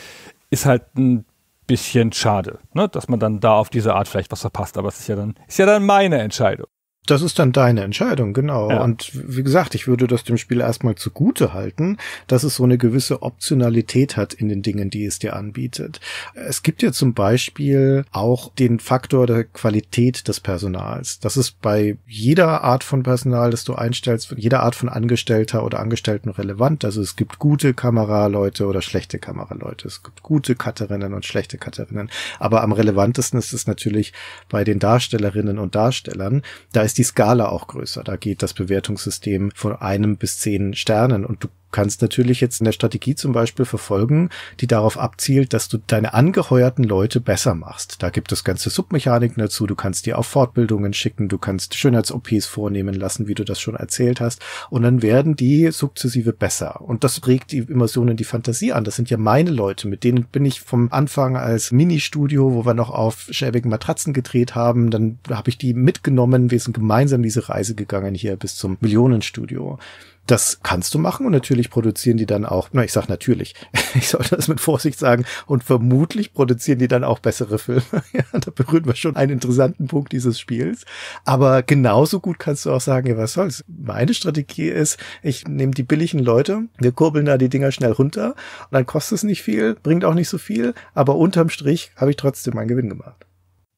ist halt ein bisschen schade, ne? dass man dann da auf diese Art vielleicht was verpasst. Aber es ist ja dann, ist ja dann meine Entscheidung. Das ist dann deine Entscheidung, genau. Ja. Und wie gesagt, ich würde das dem Spiel erstmal zugute halten, dass es so eine gewisse Optionalität hat in den Dingen, die es dir anbietet. Es gibt ja zum Beispiel auch den Faktor der Qualität des Personals. Das ist bei jeder Art von Personal, das du einstellst, jeder Art von Angestellter oder Angestellten relevant. Also es gibt gute Kameraleute oder schlechte Kameraleute. Es gibt gute Cutterinnen und schlechte Cutterinnen. Aber am relevantesten ist es natürlich bei den Darstellerinnen und Darstellern. Da ist ist die Skala auch größer. Da geht das Bewertungssystem von einem bis zehn Sternen und du kannst natürlich jetzt in der Strategie zum Beispiel verfolgen, die darauf abzielt, dass du deine angeheuerten Leute besser machst. Da gibt es ganze Submechaniken dazu, du kannst dir auch Fortbildungen schicken, du kannst Schönheits-OPs vornehmen lassen, wie du das schon erzählt hast, und dann werden die sukzessive besser. Und das regt die Immersionen, die Fantasie an. Das sind ja meine Leute, mit denen bin ich vom Anfang als Ministudio, wo wir noch auf schäbigen Matratzen gedreht haben, dann habe ich die mitgenommen, wir sind gemeinsam diese Reise gegangen hier bis zum Millionenstudio. Das kannst du machen und natürlich produzieren die dann auch, na, ich sag natürlich, ich sollte das mit Vorsicht sagen, und vermutlich produzieren die dann auch bessere Filme. Ja, da berühren wir schon einen interessanten Punkt dieses Spiels. Aber genauso gut kannst du auch sagen, ja, was soll's. Meine Strategie ist, ich nehme die billigen Leute, wir kurbeln da die Dinger schnell runter und dann kostet es nicht viel, bringt auch nicht so viel, aber unterm Strich habe ich trotzdem meinen Gewinn gemacht.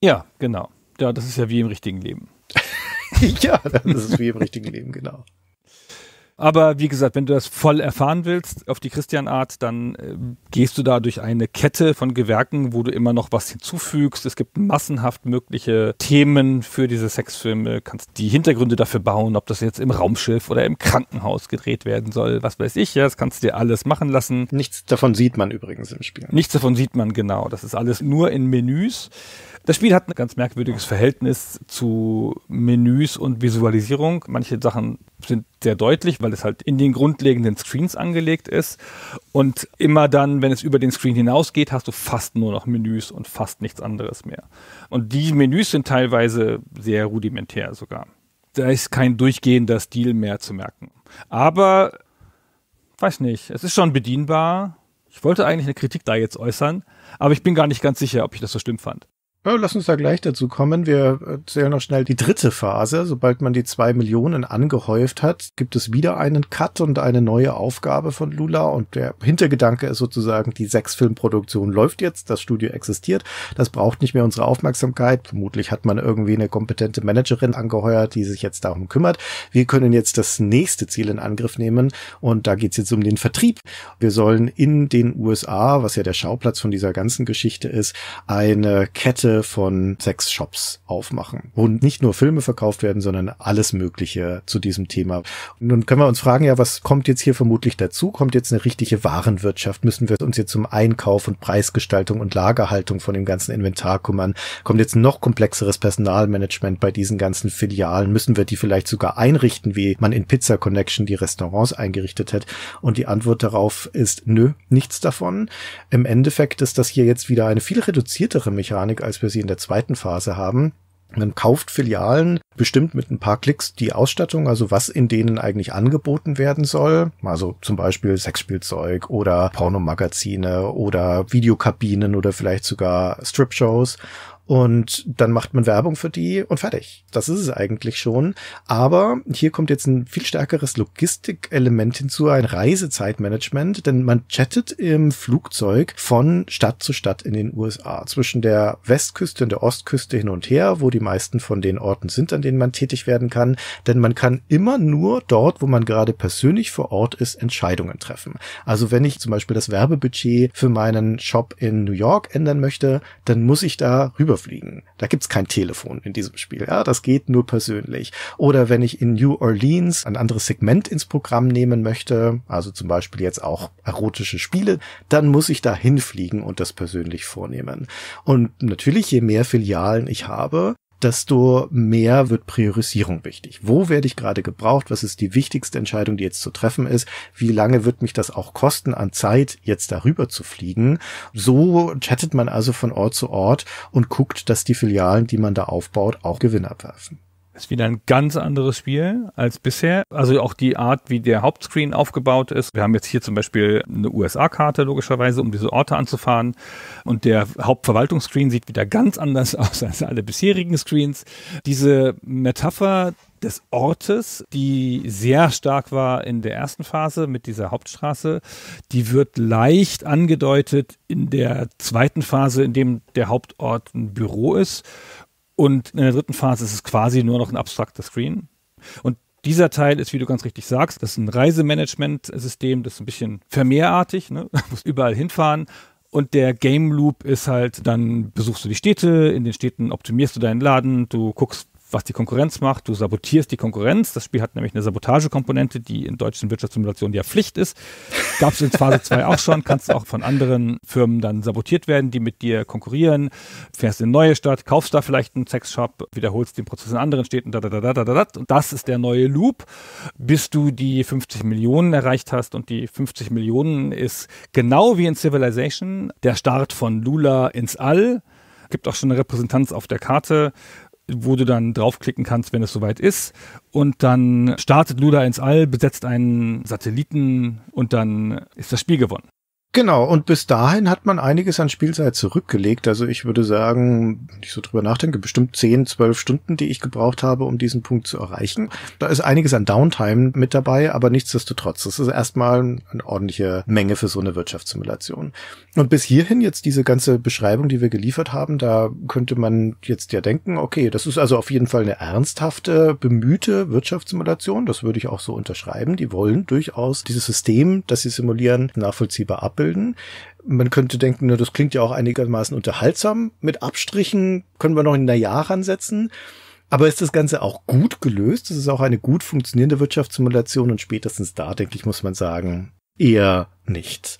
Ja, genau. Ja, das ist ja wie im richtigen Leben. ja, das ist wie im richtigen Leben, genau. Aber wie gesagt, wenn du das voll erfahren willst, auf die Christian-Art, dann äh, gehst du da durch eine Kette von Gewerken, wo du immer noch was hinzufügst. Es gibt massenhaft mögliche Themen für diese Sexfilme, kannst die Hintergründe dafür bauen, ob das jetzt im Raumschiff oder im Krankenhaus gedreht werden soll, was weiß ich. Ja, das kannst du dir alles machen lassen. Nichts davon sieht man übrigens im Spiel. Nichts davon sieht man, genau. Das ist alles nur in Menüs. Das Spiel hat ein ganz merkwürdiges Verhältnis zu Menüs und Visualisierung. Manche Sachen sind sehr deutlich, weil es halt in den grundlegenden Screens angelegt ist. Und immer dann, wenn es über den Screen hinausgeht, hast du fast nur noch Menüs und fast nichts anderes mehr. Und die Menüs sind teilweise sehr rudimentär sogar. Da ist kein durchgehender Stil mehr zu merken. Aber, weiß nicht, es ist schon bedienbar. Ich wollte eigentlich eine Kritik da jetzt äußern, aber ich bin gar nicht ganz sicher, ob ich das so schlimm fand. Lass uns da gleich dazu kommen. Wir äh, zählen noch schnell die dritte Phase. Sobald man die zwei Millionen angehäuft hat, gibt es wieder einen Cut und eine neue Aufgabe von Lula. Und der Hintergedanke ist sozusagen, die sechs Filmproduktion läuft jetzt, das Studio existiert, das braucht nicht mehr unsere Aufmerksamkeit. Vermutlich hat man irgendwie eine kompetente Managerin angeheuert, die sich jetzt darum kümmert. Wir können jetzt das nächste Ziel in Angriff nehmen und da geht es jetzt um den Vertrieb. Wir sollen in den USA, was ja der Schauplatz von dieser ganzen Geschichte ist, eine Kette von Sexshops aufmachen, wo nicht nur Filme verkauft werden, sondern alles Mögliche zu diesem Thema. Und nun können wir uns fragen, ja, was kommt jetzt hier vermutlich dazu? Kommt jetzt eine richtige Warenwirtschaft? Müssen wir uns jetzt um Einkauf und Preisgestaltung und Lagerhaltung von dem ganzen Inventar kümmern? Kommt jetzt noch komplexeres Personalmanagement bei diesen ganzen Filialen? Müssen wir die vielleicht sogar einrichten, wie man in Pizza Connection die Restaurants eingerichtet hat? Und die Antwort darauf ist nö, nichts davon. Im Endeffekt ist das hier jetzt wieder eine viel reduziertere Mechanik, als wir wir sie in der zweiten Phase haben. Man kauft Filialen, bestimmt mit ein paar Klicks die Ausstattung, also was in denen eigentlich angeboten werden soll. Also zum Beispiel Sexspielzeug oder Pornomagazine oder Videokabinen oder vielleicht sogar Stripshows. Und dann macht man Werbung für die und fertig. Das ist es eigentlich schon. Aber hier kommt jetzt ein viel stärkeres Logistikelement hinzu, ein Reisezeitmanagement, denn man chattet im Flugzeug von Stadt zu Stadt in den USA, zwischen der Westküste und der Ostküste hin und her, wo die meisten von den Orten sind, an denen man tätig werden kann. Denn man kann immer nur dort, wo man gerade persönlich vor Ort ist, Entscheidungen treffen. Also wenn ich zum Beispiel das Werbebudget für meinen Shop in New York ändern möchte, dann muss ich da rüber rüberfliegen. Da gibt's kein Telefon in diesem Spiel. Ja, das geht nur persönlich. Oder wenn ich in New Orleans ein anderes Segment ins Programm nehmen möchte, also zum Beispiel jetzt auch erotische Spiele, dann muss ich da hinfliegen und das persönlich vornehmen. Und natürlich, je mehr Filialen ich habe, desto mehr wird Priorisierung wichtig. Wo werde ich gerade gebraucht? Was ist die wichtigste Entscheidung, die jetzt zu treffen ist? Wie lange wird mich das auch kosten an Zeit, jetzt darüber zu fliegen? So chattet man also von Ort zu Ort und guckt, dass die Filialen, die man da aufbaut, auch Gewinn abwerfen ist wieder ein ganz anderes Spiel als bisher. Also auch die Art, wie der Hauptscreen aufgebaut ist. Wir haben jetzt hier zum Beispiel eine USA-Karte logischerweise, um diese Orte anzufahren. Und der Hauptverwaltungsscreen sieht wieder ganz anders aus als alle bisherigen Screens. Diese Metapher des Ortes, die sehr stark war in der ersten Phase mit dieser Hauptstraße. Die wird leicht angedeutet in der zweiten Phase, in dem der Hauptort ein Büro ist und in der dritten Phase ist es quasi nur noch ein abstrakter Screen. Und dieser Teil ist, wie du ganz richtig sagst, das ist ein Reisemanagement-System, das ist ein bisschen vermehrartig, ne? du musst überall hinfahren. Und der Game Loop ist halt, dann besuchst du die Städte, in den Städten optimierst du deinen Laden, du guckst, was die Konkurrenz macht. Du sabotierst die Konkurrenz. Das Spiel hat nämlich eine Sabotagekomponente, die in deutschen Wirtschaftssimulationen ja Pflicht ist. Gab es in Phase 2 auch schon. Kannst auch von anderen Firmen dann sabotiert werden, die mit dir konkurrieren. Fährst in eine neue Stadt, kaufst da vielleicht einen Sexshop, wiederholst den Prozess in anderen Städten. Da, da, da, da, da, Und das ist der neue Loop, bis du die 50 Millionen erreicht hast. Und die 50 Millionen ist genau wie in Civilization der Start von Lula ins All gibt auch schon eine Repräsentanz auf der Karte wo du dann draufklicken kannst, wenn es soweit ist. Und dann startet Luda ins All, besetzt einen Satelliten und dann ist das Spiel gewonnen. Genau, und bis dahin hat man einiges an Spielzeit zurückgelegt. Also ich würde sagen, wenn ich so drüber nachdenke, bestimmt 10, 12 Stunden, die ich gebraucht habe, um diesen Punkt zu erreichen. Da ist einiges an Downtime mit dabei, aber nichtsdestotrotz, das ist erstmal eine ordentliche Menge für so eine Wirtschaftssimulation. Und bis hierhin jetzt diese ganze Beschreibung, die wir geliefert haben, da könnte man jetzt ja denken, okay, das ist also auf jeden Fall eine ernsthafte, bemühte Wirtschaftssimulation. Das würde ich auch so unterschreiben. Die wollen durchaus dieses System, das sie simulieren, nachvollziehbar abbilden abbilden. Man könnte denken, na, das klingt ja auch einigermaßen unterhaltsam. Mit Abstrichen können wir noch in ein Jahr ransetzen. Aber ist das Ganze auch gut gelöst? Das ist auch eine gut funktionierende Wirtschaftssimulation und spätestens da, denke ich, muss man sagen, eher nicht.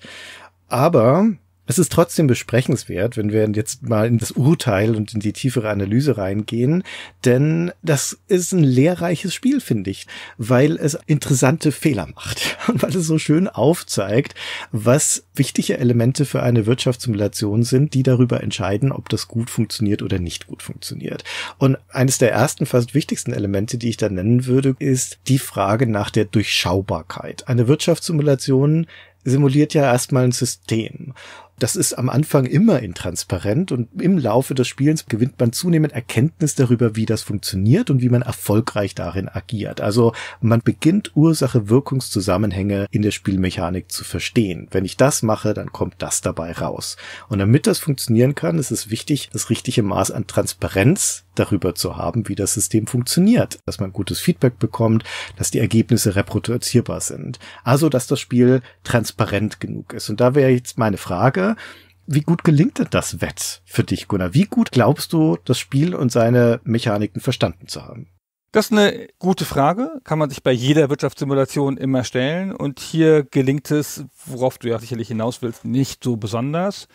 Aber es ist trotzdem besprechenswert, wenn wir jetzt mal in das Urteil und in die tiefere Analyse reingehen, denn das ist ein lehrreiches Spiel, finde ich, weil es interessante Fehler macht und weil es so schön aufzeigt, was wichtige Elemente für eine Wirtschaftssimulation sind, die darüber entscheiden, ob das gut funktioniert oder nicht gut funktioniert. Und eines der ersten, fast wichtigsten Elemente, die ich da nennen würde, ist die Frage nach der Durchschaubarkeit. Eine Wirtschaftssimulation simuliert ja erstmal ein System. Das ist am Anfang immer intransparent und im Laufe des Spielens gewinnt man zunehmend Erkenntnis darüber, wie das funktioniert und wie man erfolgreich darin agiert. Also man beginnt Ursache-Wirkungszusammenhänge in der Spielmechanik zu verstehen. Wenn ich das mache, dann kommt das dabei raus. Und damit das funktionieren kann, ist es wichtig, das richtige Maß an Transparenz darüber zu haben, wie das System funktioniert, dass man gutes Feedback bekommt, dass die Ergebnisse reproduzierbar sind. Also, dass das Spiel transparent genug ist. Und da wäre jetzt meine Frage, wie gut gelingt denn das Wett für dich, Gunnar? Wie gut glaubst du, das Spiel und seine Mechaniken verstanden zu haben? Das ist eine gute Frage. Kann man sich bei jeder Wirtschaftssimulation immer stellen. Und hier gelingt es, worauf du ja sicherlich hinaus willst, nicht so besonders.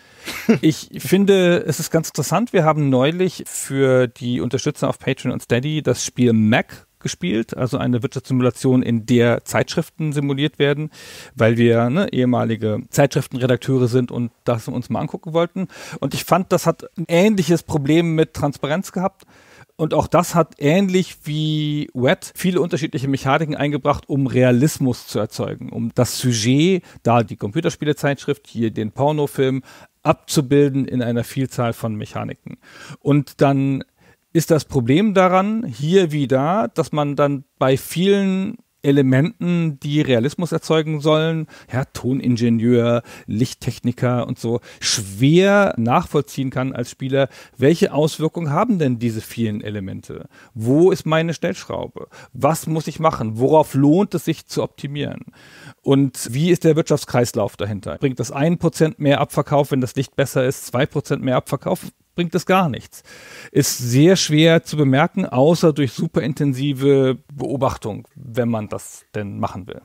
ich finde, es ist ganz interessant. Wir haben neulich für die Unterstützer auf Patreon und Steady das Spiel Mac gespielt, also eine Wirtschaftssimulation, in der Zeitschriften simuliert werden, weil wir ne, ehemalige Zeitschriftenredakteure sind und das uns mal angucken wollten. Und ich fand, das hat ein ähnliches Problem mit Transparenz gehabt. Und auch das hat ähnlich wie Wet viele unterschiedliche Mechaniken eingebracht, um Realismus zu erzeugen, um das Sujet, da die Computerspielezeitschrift, hier den Pornofilm, abzubilden in einer Vielzahl von Mechaniken. Und dann ist das Problem daran, hier wie da, dass man dann bei vielen Elementen, die Realismus erzeugen sollen, ja, Toningenieur, Lichttechniker und so, schwer nachvollziehen kann als Spieler, welche Auswirkungen haben denn diese vielen Elemente? Wo ist meine Stellschraube? Was muss ich machen? Worauf lohnt es sich zu optimieren? Und wie ist der Wirtschaftskreislauf dahinter? Bringt das 1% mehr Abverkauf, wenn das Licht besser ist, 2% mehr Abverkauf? bringt es gar nichts. Ist sehr schwer zu bemerken, außer durch superintensive Beobachtung, wenn man das denn machen will.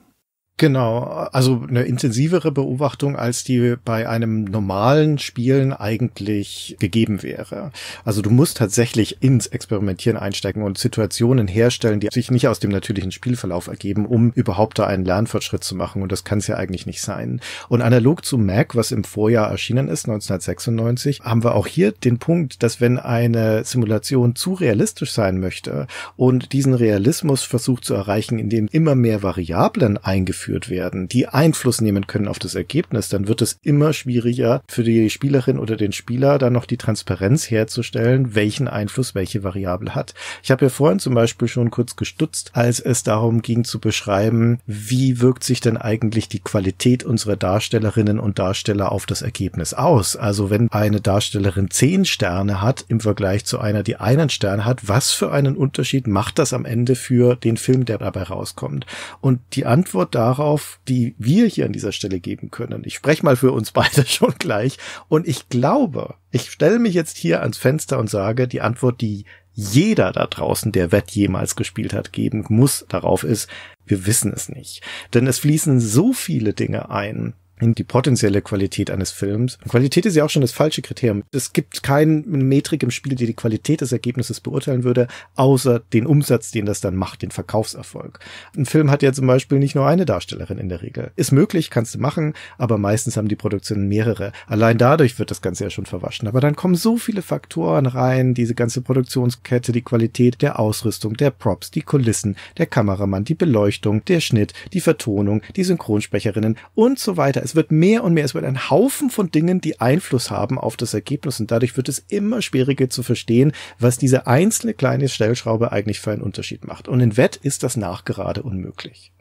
Genau, also eine intensivere Beobachtung, als die bei einem normalen Spielen eigentlich gegeben wäre. Also du musst tatsächlich ins Experimentieren einsteigen und Situationen herstellen, die sich nicht aus dem natürlichen Spielverlauf ergeben, um überhaupt da einen Lernfortschritt zu machen. Und das kann es ja eigentlich nicht sein. Und analog zu Mac, was im Vorjahr erschienen ist, 1996, haben wir auch hier den Punkt, dass wenn eine Simulation zu realistisch sein möchte und diesen Realismus versucht zu erreichen, indem immer mehr Variablen eingeführt geführt werden, die Einfluss nehmen können auf das Ergebnis, dann wird es immer schwieriger für die Spielerin oder den Spieler dann noch die Transparenz herzustellen, welchen Einfluss welche Variable hat. Ich habe ja vorhin zum Beispiel schon kurz gestutzt, als es darum ging zu beschreiben, wie wirkt sich denn eigentlich die Qualität unserer Darstellerinnen und Darsteller auf das Ergebnis aus. Also wenn eine Darstellerin zehn Sterne hat im Vergleich zu einer, die einen Stern hat, was für einen Unterschied macht das am Ende für den Film, der dabei rauskommt? Und die Antwort darauf Ansprache auf, die wir hier an dieser Stelle geben können. Ich spreche mal für uns beide schon gleich. Und ich glaube, ich stelle mich jetzt hier ans Fenster und sage, die Antwort, die jeder da draußen, der Wett jemals gespielt hat, geben muss darauf ist, wir wissen es nicht. Denn es fließen so viele Dinge ein, in die potenzielle Qualität eines Films. Qualität ist ja auch schon das falsche Kriterium. Es gibt keine Metrik im Spiel, die die Qualität des Ergebnisses beurteilen würde, außer den Umsatz, den das dann macht, den Verkaufserfolg. Ein Film hat ja zum Beispiel nicht nur eine Darstellerin in der Regel. Ist möglich, kannst du machen, aber meistens haben die Produktionen mehrere. Allein dadurch wird das Ganze ja schon verwaschen. Aber dann kommen so viele Faktoren rein, diese ganze Produktionskette, die Qualität der Ausrüstung, der Props, die Kulissen, der Kameramann, die Beleuchtung, der Schnitt, die Vertonung, die Synchronsprecherinnen und so weiter es wird mehr und mehr, es wird ein Haufen von Dingen, die Einfluss haben auf das Ergebnis und dadurch wird es immer schwieriger zu verstehen, was diese einzelne kleine Stellschraube eigentlich für einen Unterschied macht. Und in Wett ist das nachgerade unmöglich.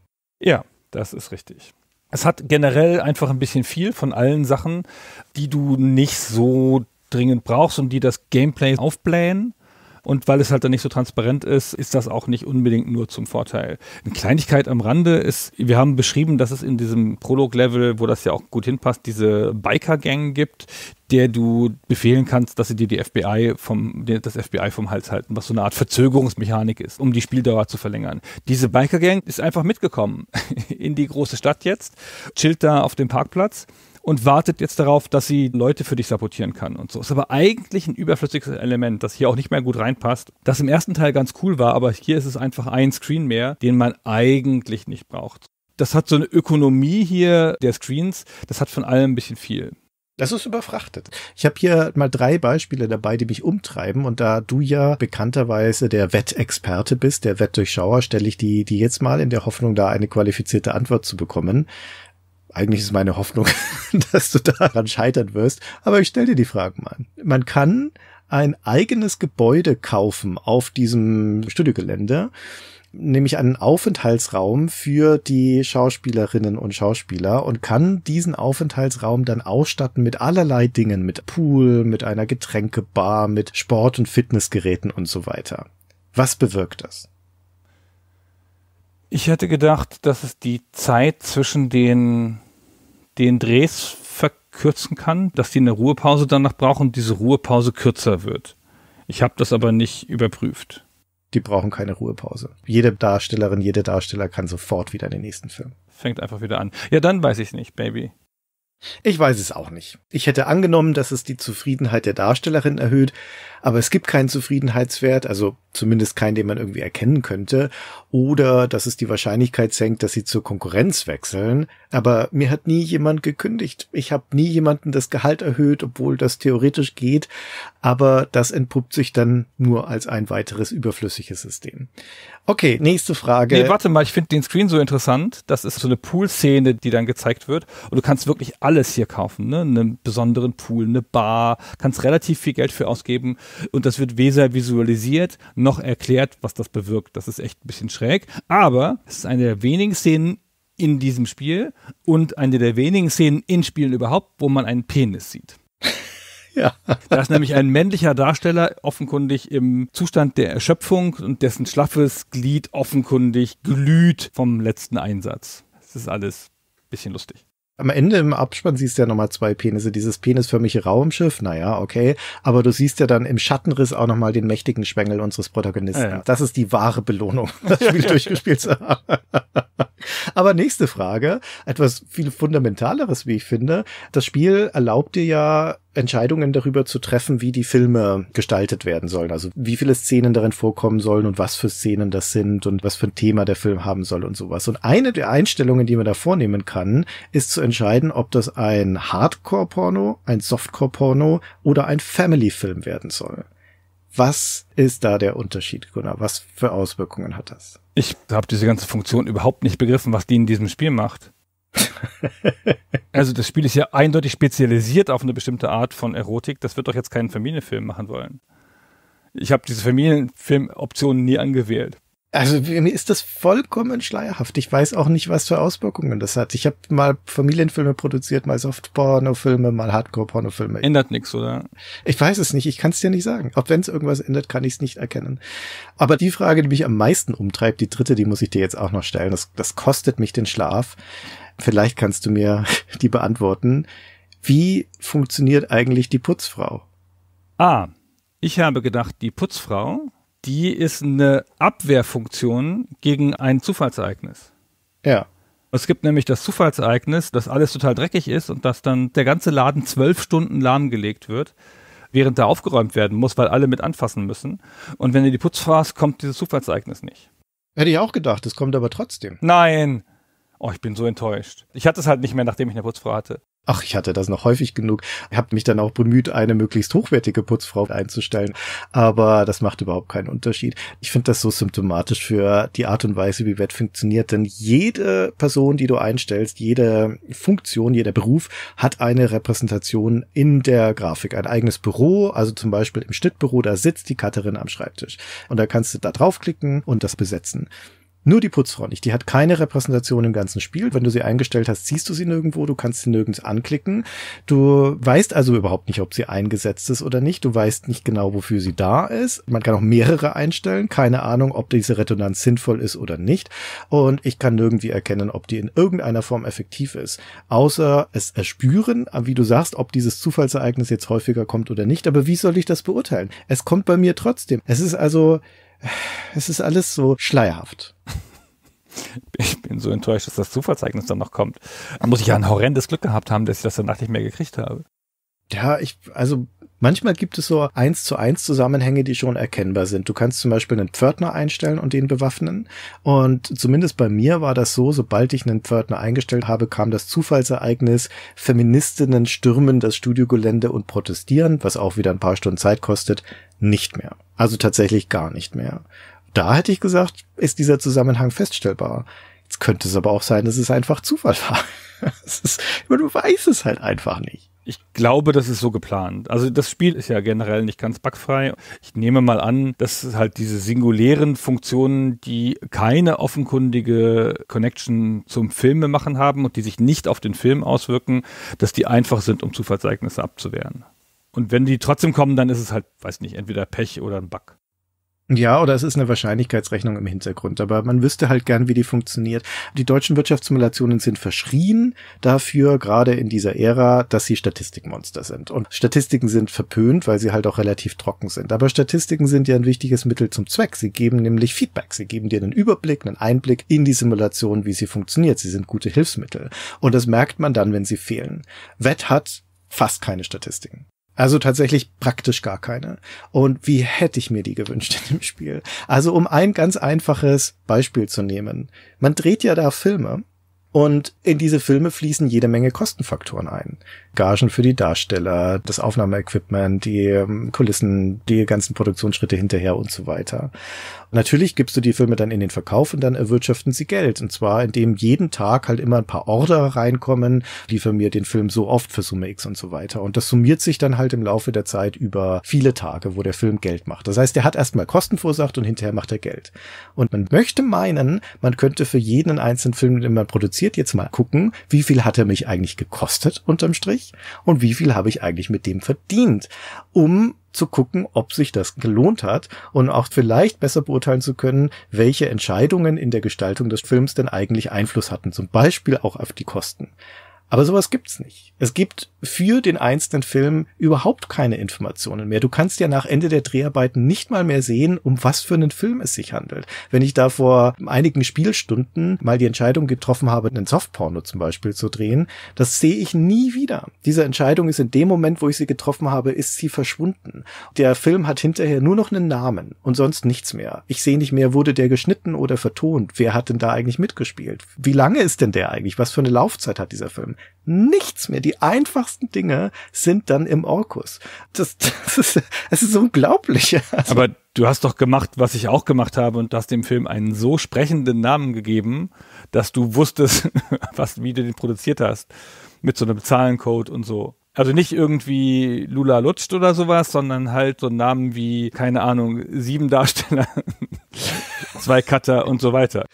Ja, das ist richtig. Es hat generell einfach ein bisschen viel von allen Sachen, die du nicht so dringend brauchst und die das Gameplay aufblähen. Und weil es halt dann nicht so transparent ist, ist das auch nicht unbedingt nur zum Vorteil. Eine Kleinigkeit am Rande ist, wir haben beschrieben, dass es in diesem Prolog-Level, wo das ja auch gut hinpasst, diese Biker-Gang gibt, der du befehlen kannst, dass sie dir die FBI vom, das FBI vom Hals halten, was so eine Art Verzögerungsmechanik ist, um die Spieldauer zu verlängern. Diese Biker Gang ist einfach mitgekommen in die große Stadt jetzt, chillt da auf dem Parkplatz und wartet jetzt darauf, dass sie Leute für dich sabotieren kann und so. Ist aber eigentlich ein überflüssiges Element, das hier auch nicht mehr gut reinpasst, das im ersten Teil ganz cool war, aber hier ist es einfach ein Screen mehr, den man eigentlich nicht braucht. Das hat so eine Ökonomie hier der Screens, das hat von allem ein bisschen viel. Das ist überfrachtet. Ich habe hier mal drei Beispiele dabei, die mich umtreiben. Und da du ja bekannterweise der Wettexperte bist, der Wettdurchschauer, stelle ich die, die jetzt mal in der Hoffnung, da eine qualifizierte Antwort zu bekommen eigentlich ist meine Hoffnung, dass du daran scheitern wirst, aber ich stelle dir die Fragen mal. Man kann ein eigenes Gebäude kaufen auf diesem Studiogelände, nämlich einen Aufenthaltsraum für die Schauspielerinnen und Schauspieler und kann diesen Aufenthaltsraum dann ausstatten mit allerlei Dingen, mit Pool, mit einer Getränkebar, mit Sport- und Fitnessgeräten und so weiter. Was bewirkt das? Ich hätte gedacht, dass es die Zeit zwischen den den Drehs verkürzen kann, dass die eine Ruhepause danach brauchen und diese Ruhepause kürzer wird. Ich habe das aber nicht überprüft. Die brauchen keine Ruhepause. Jede Darstellerin, jeder Darsteller kann sofort wieder in den nächsten Film. Fängt einfach wieder an. Ja, dann weiß ich es nicht, Baby. Ich weiß es auch nicht. Ich hätte angenommen, dass es die Zufriedenheit der Darstellerin erhöht, aber es gibt keinen Zufriedenheitswert, also zumindest keinen, den man irgendwie erkennen könnte, oder dass es die Wahrscheinlichkeit senkt, dass sie zur Konkurrenz wechseln. Aber mir hat nie jemand gekündigt. Ich habe nie jemanden das Gehalt erhöht, obwohl das theoretisch geht, aber das entpuppt sich dann nur als ein weiteres überflüssiges System. Okay, nächste Frage. Nee, warte mal, ich finde den Screen so interessant. Das ist so eine Pool-Szene, die dann gezeigt wird. Und du kannst wirklich alles hier kaufen, ne? Einen besonderen Pool, eine Bar, kannst relativ viel Geld für ausgeben und das wird weder visualisiert noch erklärt, was das bewirkt. Das ist echt ein bisschen schräg, aber es ist eine der wenigen Szenen in diesem Spiel und eine der wenigen Szenen in Spielen überhaupt, wo man einen Penis sieht. Ja. Da ist nämlich ein männlicher Darsteller offenkundig im Zustand der Erschöpfung und dessen schlaffes Glied offenkundig glüht vom letzten Einsatz. Das ist alles ein bisschen lustig am Ende im Abspann siehst du ja nochmal zwei Penisse. Dieses penisförmige Raumschiff, naja, okay. Aber du siehst ja dann im Schattenriss auch nochmal den mächtigen Schwengel unseres Protagonisten. Ja, ja. Das ist die wahre Belohnung, das Spiel durchgespielt zu haben. Aber nächste Frage. Etwas viel fundamentaleres, wie ich finde. Das Spiel erlaubt dir ja Entscheidungen darüber zu treffen, wie die Filme gestaltet werden sollen. Also wie viele Szenen darin vorkommen sollen und was für Szenen das sind und was für ein Thema der Film haben soll und sowas. Und eine der Einstellungen, die man da vornehmen kann, ist zu entscheiden, ob das ein Hardcore-Porno, ein Softcore-Porno oder ein Family-Film werden soll. Was ist da der Unterschied, Gunnar? Was für Auswirkungen hat das? Ich habe diese ganze Funktion überhaupt nicht begriffen, was die in diesem Spiel macht. also das Spiel ist ja eindeutig spezialisiert auf eine bestimmte Art von Erotik. Das wird doch jetzt keinen Familienfilm machen wollen. Ich habe diese familienfilm nie angewählt. Also mir ist das vollkommen schleierhaft. Ich weiß auch nicht, was für Auswirkungen das hat. Ich habe mal Familienfilme produziert, mal Softporno-Filme, mal Hardcore-Porno-Filme. Ändert nichts, oder? Ich weiß es nicht. Ich kann es dir nicht sagen. Auch wenn es irgendwas ändert, kann ich es nicht erkennen. Aber die Frage, die mich am meisten umtreibt, die dritte, die muss ich dir jetzt auch noch stellen. Das, das kostet mich den Schlaf. Vielleicht kannst du mir die beantworten. Wie funktioniert eigentlich die Putzfrau? Ah, ich habe gedacht, die Putzfrau, die ist eine Abwehrfunktion gegen ein Zufallseignis. Ja. Es gibt nämlich das Zufallseignis, dass alles total dreckig ist und dass dann der ganze Laden zwölf Stunden lahmgelegt wird, während da aufgeräumt werden muss, weil alle mit anfassen müssen. Und wenn du die Putzfrau hast, kommt dieses Zufallseignis nicht. Hätte ich auch gedacht, es kommt aber trotzdem. Nein. Oh, ich bin so enttäuscht. Ich hatte es halt nicht mehr, nachdem ich eine Putzfrau hatte. Ach, ich hatte das noch häufig genug. Ich habe mich dann auch bemüht, eine möglichst hochwertige Putzfrau einzustellen. Aber das macht überhaupt keinen Unterschied. Ich finde das so symptomatisch für die Art und Weise, wie Wett funktioniert. Denn jede Person, die du einstellst, jede Funktion, jeder Beruf hat eine Repräsentation in der Grafik. Ein eigenes Büro, also zum Beispiel im Schnittbüro, da sitzt die Cutterin am Schreibtisch. Und da kannst du da draufklicken und das besetzen. Nur die Putzfrau nicht. Die hat keine Repräsentation im ganzen Spiel. Wenn du sie eingestellt hast, siehst du sie nirgendwo. Du kannst sie nirgends anklicken. Du weißt also überhaupt nicht, ob sie eingesetzt ist oder nicht. Du weißt nicht genau, wofür sie da ist. Man kann auch mehrere einstellen. Keine Ahnung, ob diese Redundanz sinnvoll ist oder nicht. Und ich kann nirgendwie erkennen, ob die in irgendeiner Form effektiv ist. Außer es erspüren, wie du sagst, ob dieses Zufallsereignis jetzt häufiger kommt oder nicht. Aber wie soll ich das beurteilen? Es kommt bei mir trotzdem. Es ist also es ist alles so schleierhaft. Ich bin so enttäuscht, dass das Zuverzeichnis dann noch kommt. Da muss ich ja ein horrendes Glück gehabt haben, dass ich das danach nicht mehr gekriegt habe. Ja, ich, also Manchmal gibt es so eins zu eins Zusammenhänge, die schon erkennbar sind. Du kannst zum Beispiel einen Pförtner einstellen und den bewaffnen. Und zumindest bei mir war das so, sobald ich einen Pförtner eingestellt habe, kam das Zufallsereignis, Feministinnen stürmen das Studiogelände und protestieren, was auch wieder ein paar Stunden Zeit kostet, nicht mehr. Also tatsächlich gar nicht mehr. Da hätte ich gesagt, ist dieser Zusammenhang feststellbar. Jetzt könnte es aber auch sein, dass es einfach Zufall war. ist, du weißt es halt einfach nicht. Ich glaube, das ist so geplant. Also das Spiel ist ja generell nicht ganz bugfrei. Ich nehme mal an, dass halt diese singulären Funktionen, die keine offenkundige Connection zum machen haben und die sich nicht auf den Film auswirken, dass die einfach sind, um Zufallseignisse abzuwehren. Und wenn die trotzdem kommen, dann ist es halt, weiß nicht, entweder Pech oder ein Bug. Ja, oder es ist eine Wahrscheinlichkeitsrechnung im Hintergrund, aber man wüsste halt gern, wie die funktioniert. Die deutschen Wirtschaftssimulationen sind verschrien dafür, gerade in dieser Ära, dass sie Statistikmonster sind. Und Statistiken sind verpönt, weil sie halt auch relativ trocken sind. Aber Statistiken sind ja ein wichtiges Mittel zum Zweck. Sie geben nämlich Feedback. Sie geben dir einen Überblick, einen Einblick in die Simulation, wie sie funktioniert. Sie sind gute Hilfsmittel. Und das merkt man dann, wenn sie fehlen. Wett hat fast keine Statistiken. Also tatsächlich praktisch gar keine. Und wie hätte ich mir die gewünscht in dem Spiel? Also um ein ganz einfaches Beispiel zu nehmen. Man dreht ja da Filme und in diese Filme fließen jede Menge Kostenfaktoren ein. Gagen für die Darsteller, das Aufnahmeequipment, die ähm, Kulissen, die ganzen Produktionsschritte hinterher und so weiter. Natürlich gibst du die Filme dann in den Verkauf und dann erwirtschaften sie Geld. Und zwar, indem jeden Tag halt immer ein paar Order reinkommen, liefern mir den Film so oft für Summe X und so weiter. Und das summiert sich dann halt im Laufe der Zeit über viele Tage, wo der Film Geld macht. Das heißt, der hat erstmal Kosten verursacht und hinterher macht er Geld. Und man möchte meinen, man könnte für jeden einzelnen Film, den man produziert, jetzt mal gucken, wie viel hat er mich eigentlich gekostet unterm Strich und wie viel habe ich eigentlich mit dem verdient, um zu gucken, ob sich das gelohnt hat und auch vielleicht besser beurteilen zu können, welche Entscheidungen in der Gestaltung des Films denn eigentlich Einfluss hatten, zum Beispiel auch auf die Kosten. Aber sowas gibt's nicht. Es gibt für den einzelnen Film überhaupt keine Informationen mehr. Du kannst ja nach Ende der Dreharbeiten nicht mal mehr sehen, um was für einen Film es sich handelt. Wenn ich da vor einigen Spielstunden mal die Entscheidung getroffen habe, einen Softporno zum Beispiel zu drehen, das sehe ich nie wieder. Diese Entscheidung ist in dem Moment, wo ich sie getroffen habe, ist sie verschwunden. Der Film hat hinterher nur noch einen Namen und sonst nichts mehr. Ich sehe nicht mehr, wurde der geschnitten oder vertont? Wer hat denn da eigentlich mitgespielt? Wie lange ist denn der eigentlich? Was für eine Laufzeit hat dieser Film? Nichts mehr. Die einfachsten Dinge sind dann im Orkus. Das, das, ist, das ist unglaublich. Also, Aber du hast doch gemacht, was ich auch gemacht habe und du hast dem Film einen so sprechenden Namen gegeben, dass du wusstest, was, wie du den produziert hast. Mit so einem Zahlencode und so. Also nicht irgendwie Lula lutscht oder sowas, sondern halt so Namen wie, keine Ahnung, sieben Darsteller, zwei Cutter und so weiter.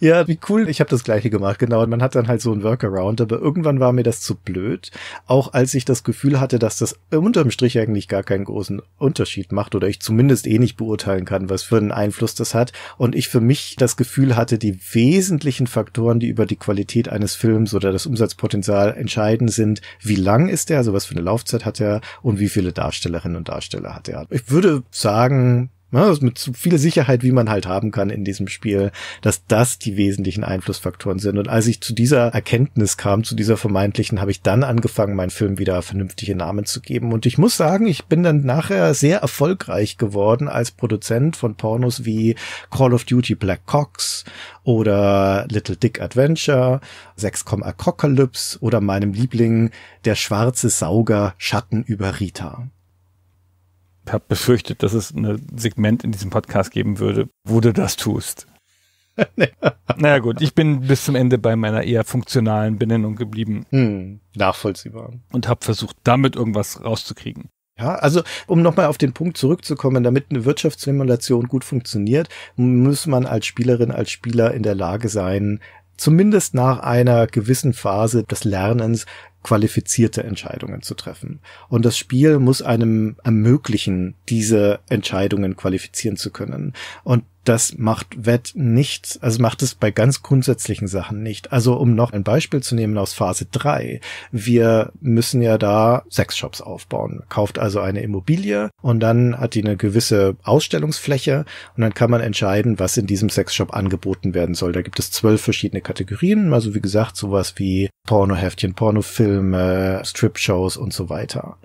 Ja, wie cool. Ich habe das gleiche gemacht, genau. Und man hat dann halt so ein Workaround, aber irgendwann war mir das zu blöd. Auch als ich das Gefühl hatte, dass das unterm Strich eigentlich gar keinen großen Unterschied macht oder ich zumindest eh nicht beurteilen kann, was für einen Einfluss das hat. Und ich für mich das Gefühl hatte, die wesentlichen Faktoren, die über die Qualität eines Films oder das Umsatzpotenzial entscheiden sind, wie lang ist der, also was für eine Laufzeit hat er und wie viele Darstellerinnen und Darsteller hat er. Ich würde sagen, ja, ne, mit so viel Sicherheit, wie man halt haben kann in diesem Spiel, dass das die wesentlichen Einflussfaktoren sind. Und als ich zu dieser Erkenntnis kam, zu dieser vermeintlichen, habe ich dann angefangen, meinen Film wieder vernünftige Namen zu geben. Und ich muss sagen, ich bin dann nachher sehr erfolgreich geworden als Produzent von Pornos wie Call of Duty Black Cox oder Little Dick Adventure, Sexcom Apocalypse oder meinem Liebling Der schwarze Sauger Schatten über Rita habe befürchtet, dass es ein Segment in diesem Podcast geben würde, wo du das tust. naja gut, ich bin bis zum Ende bei meiner eher funktionalen Benennung geblieben. Hm, nachvollziehbar. Und habe versucht, damit irgendwas rauszukriegen. Ja, also um nochmal auf den Punkt zurückzukommen, damit eine Wirtschaftssimulation gut funktioniert, muss man als Spielerin, als Spieler in der Lage sein, zumindest nach einer gewissen Phase des Lernens qualifizierte Entscheidungen zu treffen. Und das Spiel muss einem ermöglichen, diese Entscheidungen qualifizieren zu können. Und das macht Wett nicht, also macht es bei ganz grundsätzlichen Sachen nicht. Also um noch ein Beispiel zu nehmen aus Phase 3, wir müssen ja da Sexshops aufbauen. Kauft also eine Immobilie und dann hat die eine gewisse Ausstellungsfläche und dann kann man entscheiden, was in diesem Sexshop angeboten werden soll. Da gibt es zwölf verschiedene Kategorien, also wie gesagt, sowas wie Pornoheftchen, Pornofilme, Strip-Shows und so weiter.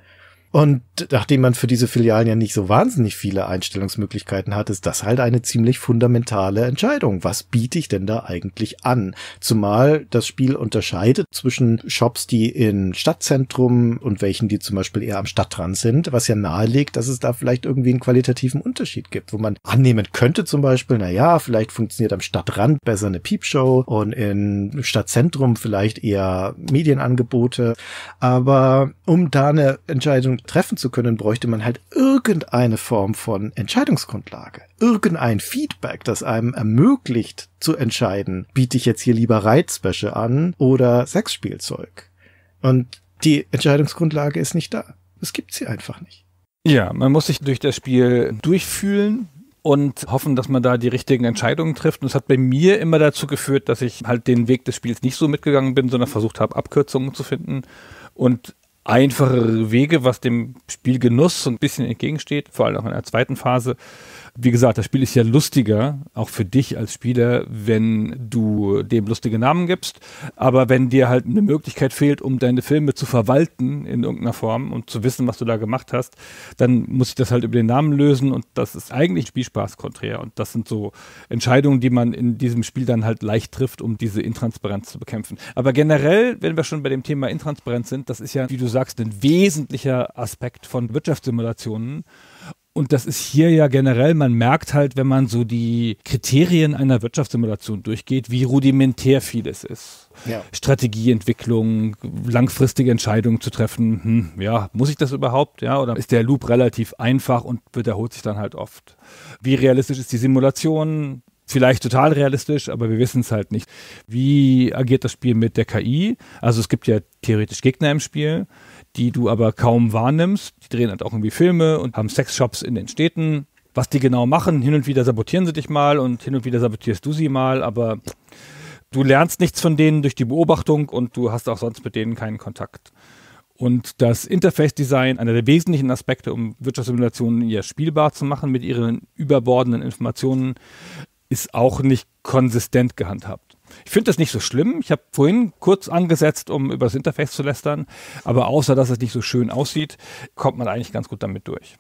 Und nachdem man für diese Filialen ja nicht so wahnsinnig viele Einstellungsmöglichkeiten hat, ist das halt eine ziemlich fundamentale Entscheidung. Was biete ich denn da eigentlich an? Zumal das Spiel unterscheidet zwischen Shops, die in Stadtzentrum und welchen, die zum Beispiel eher am Stadtrand sind, was ja nahelegt, dass es da vielleicht irgendwie einen qualitativen Unterschied gibt, wo man annehmen könnte zum Beispiel, na ja, vielleicht funktioniert am Stadtrand besser eine Piepshow und in Stadtzentrum vielleicht eher Medienangebote. Aber um da eine Entscheidung treffen zu können, bräuchte man halt irgendeine Form von Entscheidungsgrundlage. Irgendein Feedback, das einem ermöglicht zu entscheiden, biete ich jetzt hier lieber Reizwäsche an oder Sexspielzeug. Und die Entscheidungsgrundlage ist nicht da. Es gibt sie einfach nicht. Ja, man muss sich durch das Spiel durchfühlen, und hoffen, dass man da die richtigen Entscheidungen trifft. Und es hat bei mir immer dazu geführt, dass ich halt den Weg des Spiels nicht so mitgegangen bin, sondern versucht habe, Abkürzungen zu finden. Und einfachere Wege, was dem Spielgenuss so ein bisschen entgegensteht, vor allem auch in der zweiten Phase. Wie gesagt, das Spiel ist ja lustiger, auch für dich als Spieler, wenn du dem lustige Namen gibst. Aber wenn dir halt eine Möglichkeit fehlt, um deine Filme zu verwalten in irgendeiner Form und zu wissen, was du da gemacht hast, dann muss ich das halt über den Namen lösen und das ist eigentlich Spielspaß konträr. Und das sind so Entscheidungen, die man in diesem Spiel dann halt leicht trifft, um diese Intransparenz zu bekämpfen. Aber generell, wenn wir schon bei dem Thema Intransparenz sind, das ist ja, wie du sagst, ein wesentlicher Aspekt von Wirtschaftssimulationen. Und das ist hier ja generell, man merkt halt, wenn man so die Kriterien einer Wirtschaftssimulation durchgeht, wie rudimentär vieles ist. Ja. Strategieentwicklung, langfristige Entscheidungen zu treffen. Hm, ja, muss ich das überhaupt? Ja, oder ist der Loop relativ einfach und wiederholt sich dann halt oft? Wie realistisch ist die Simulation? vielleicht total realistisch, aber wir wissen es halt nicht. Wie agiert das Spiel mit der KI? Also es gibt ja theoretisch Gegner im Spiel die du aber kaum wahrnimmst. Die drehen halt auch irgendwie Filme und haben Sexshops in den Städten. Was die genau machen, hin und wieder sabotieren sie dich mal und hin und wieder sabotierst du sie mal, aber du lernst nichts von denen durch die Beobachtung und du hast auch sonst mit denen keinen Kontakt. Und das Interface-Design, einer der wesentlichen Aspekte, um Wirtschaftssimulationen ja spielbar zu machen mit ihren überbordenden Informationen, ist auch nicht konsistent gehandhabt. Ich finde das nicht so schlimm. Ich habe vorhin kurz angesetzt, um über das Interface zu lästern. Aber außer, dass es nicht so schön aussieht, kommt man eigentlich ganz gut damit durch.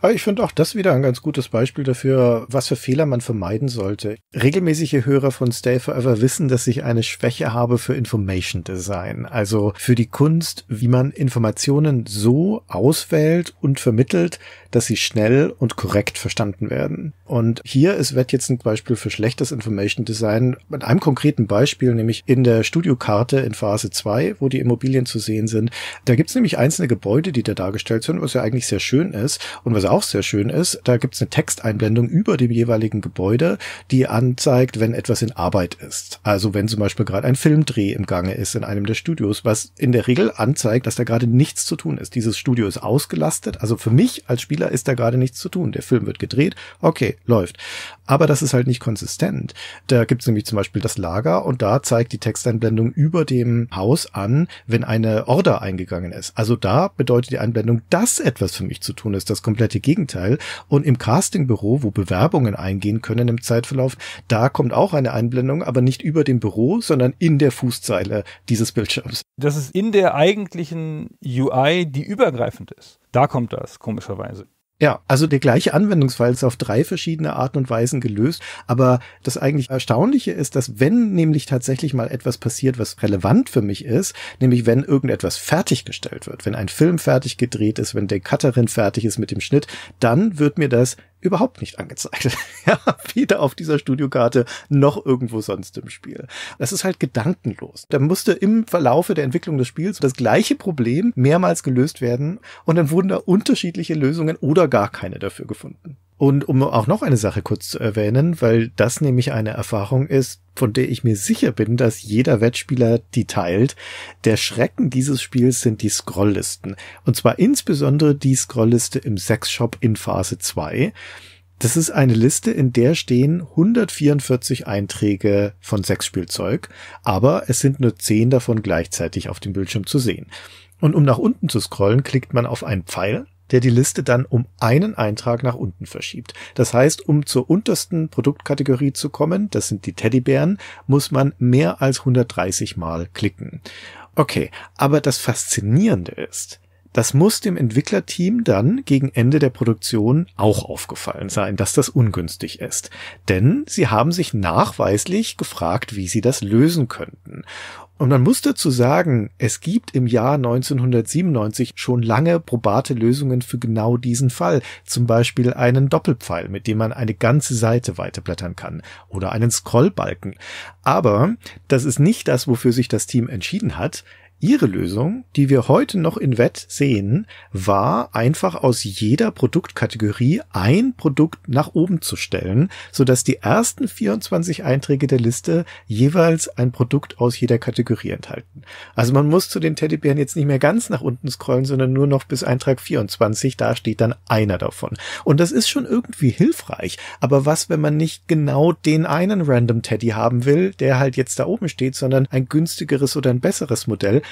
Aber ich finde auch das wieder ein ganz gutes Beispiel dafür, was für Fehler man vermeiden sollte. Regelmäßige Hörer von Stay Forever wissen, dass ich eine Schwäche habe für Information Design, also für die Kunst, wie man Informationen so auswählt und vermittelt, dass sie schnell und korrekt verstanden werden. Und hier ist Wett jetzt ein Beispiel für schlechtes Information Design. Mit einem konkreten Beispiel, nämlich in der Studiokarte in Phase 2, wo die Immobilien zu sehen sind. Da gibt es nämlich einzelne Gebäude, die da dargestellt sind, was ja eigentlich sehr schön ist. Und was auch sehr schön ist, da gibt es eine Texteinblendung über dem jeweiligen Gebäude, die anzeigt, wenn etwas in Arbeit ist. Also wenn zum Beispiel gerade ein Filmdreh im Gange ist in einem der Studios, was in der Regel anzeigt, dass da gerade nichts zu tun ist. Dieses Studio ist ausgelastet. Also für mich als Spieler Schauspieler ist da gerade nichts zu tun. Der Film wird gedreht, okay, läuft. Aber das ist halt nicht konsistent. Da gibt es nämlich zum Beispiel das Lager und da zeigt die Texteinblendung über dem Haus an, wenn eine Order eingegangen ist. Also da bedeutet die Einblendung, dass etwas für mich zu tun ist, das komplette Gegenteil. Und im Castingbüro, wo Bewerbungen eingehen können im Zeitverlauf, da kommt auch eine Einblendung, aber nicht über dem Büro, sondern in der Fußzeile dieses Bildschirms. Das ist in der eigentlichen UI, die übergreifend ist. Da kommt das, komischerweise. Ja, also der gleiche Anwendungsfall ist auf drei verschiedene Arten und Weisen gelöst. Aber das eigentlich Erstaunliche ist, dass wenn nämlich tatsächlich mal etwas passiert, was relevant für mich ist, nämlich wenn irgendetwas fertiggestellt wird, wenn ein Film fertig gedreht ist, wenn der Cutterin fertig ist mit dem Schnitt, dann wird mir das überhaupt nicht angezeigt. ja, weder auf dieser Studiokarte noch irgendwo sonst im Spiel. Das ist halt gedankenlos. Da musste im Verlaufe der Entwicklung des Spiels das gleiche Problem mehrmals gelöst werden und dann wurden da unterschiedliche Lösungen oder gar keine dafür gefunden. Und um auch noch eine Sache kurz zu erwähnen, weil das nämlich eine Erfahrung ist, von der ich mir sicher bin, dass jeder Wettspieler die teilt. Der Schrecken dieses Spiels sind die Scrolllisten. Und zwar insbesondere die Scrollliste im Sexshop in Phase 2. Das ist eine Liste, in der stehen 144 Einträge von Sexspielzeug, aber es sind nur 10 davon gleichzeitig auf dem Bildschirm zu sehen. Und um nach unten zu scrollen, klickt man auf einen Pfeil der die Liste dann um einen Eintrag nach unten verschiebt. Das heißt, um zur untersten Produktkategorie zu kommen, das sind die Teddybären, muss man mehr als 130 Mal klicken. Okay, aber das Faszinierende ist, das muss dem Entwicklerteam dann gegen Ende der Produktion auch aufgefallen sein, dass das ungünstig ist. Denn sie haben sich nachweislich gefragt, wie sie das lösen könnten. Und man muss dazu sagen, es gibt im Jahr 1997 schon lange probate Lösungen für genau diesen Fall. Zum Beispiel einen Doppelpfeil, mit dem man eine ganze Seite weiterblättern kann. Oder einen Scrollbalken. Aber das ist nicht das, wofür sich das Team entschieden hat. Ihre Lösung, die wir heute noch in Wett sehen, war einfach aus jeder Produktkategorie ein Produkt nach oben zu stellen, sodass die ersten 24 Einträge der Liste jeweils ein Produkt aus jeder Kategorie enthalten. Also man muss zu den Teddybären jetzt nicht mehr ganz nach unten scrollen, sondern nur noch bis Eintrag 24, da steht dann einer davon. Und das ist schon irgendwie hilfreich. Aber was, wenn man nicht genau den einen Random Teddy haben will, der halt jetzt da oben steht, sondern ein günstigeres oder ein besseres Modell?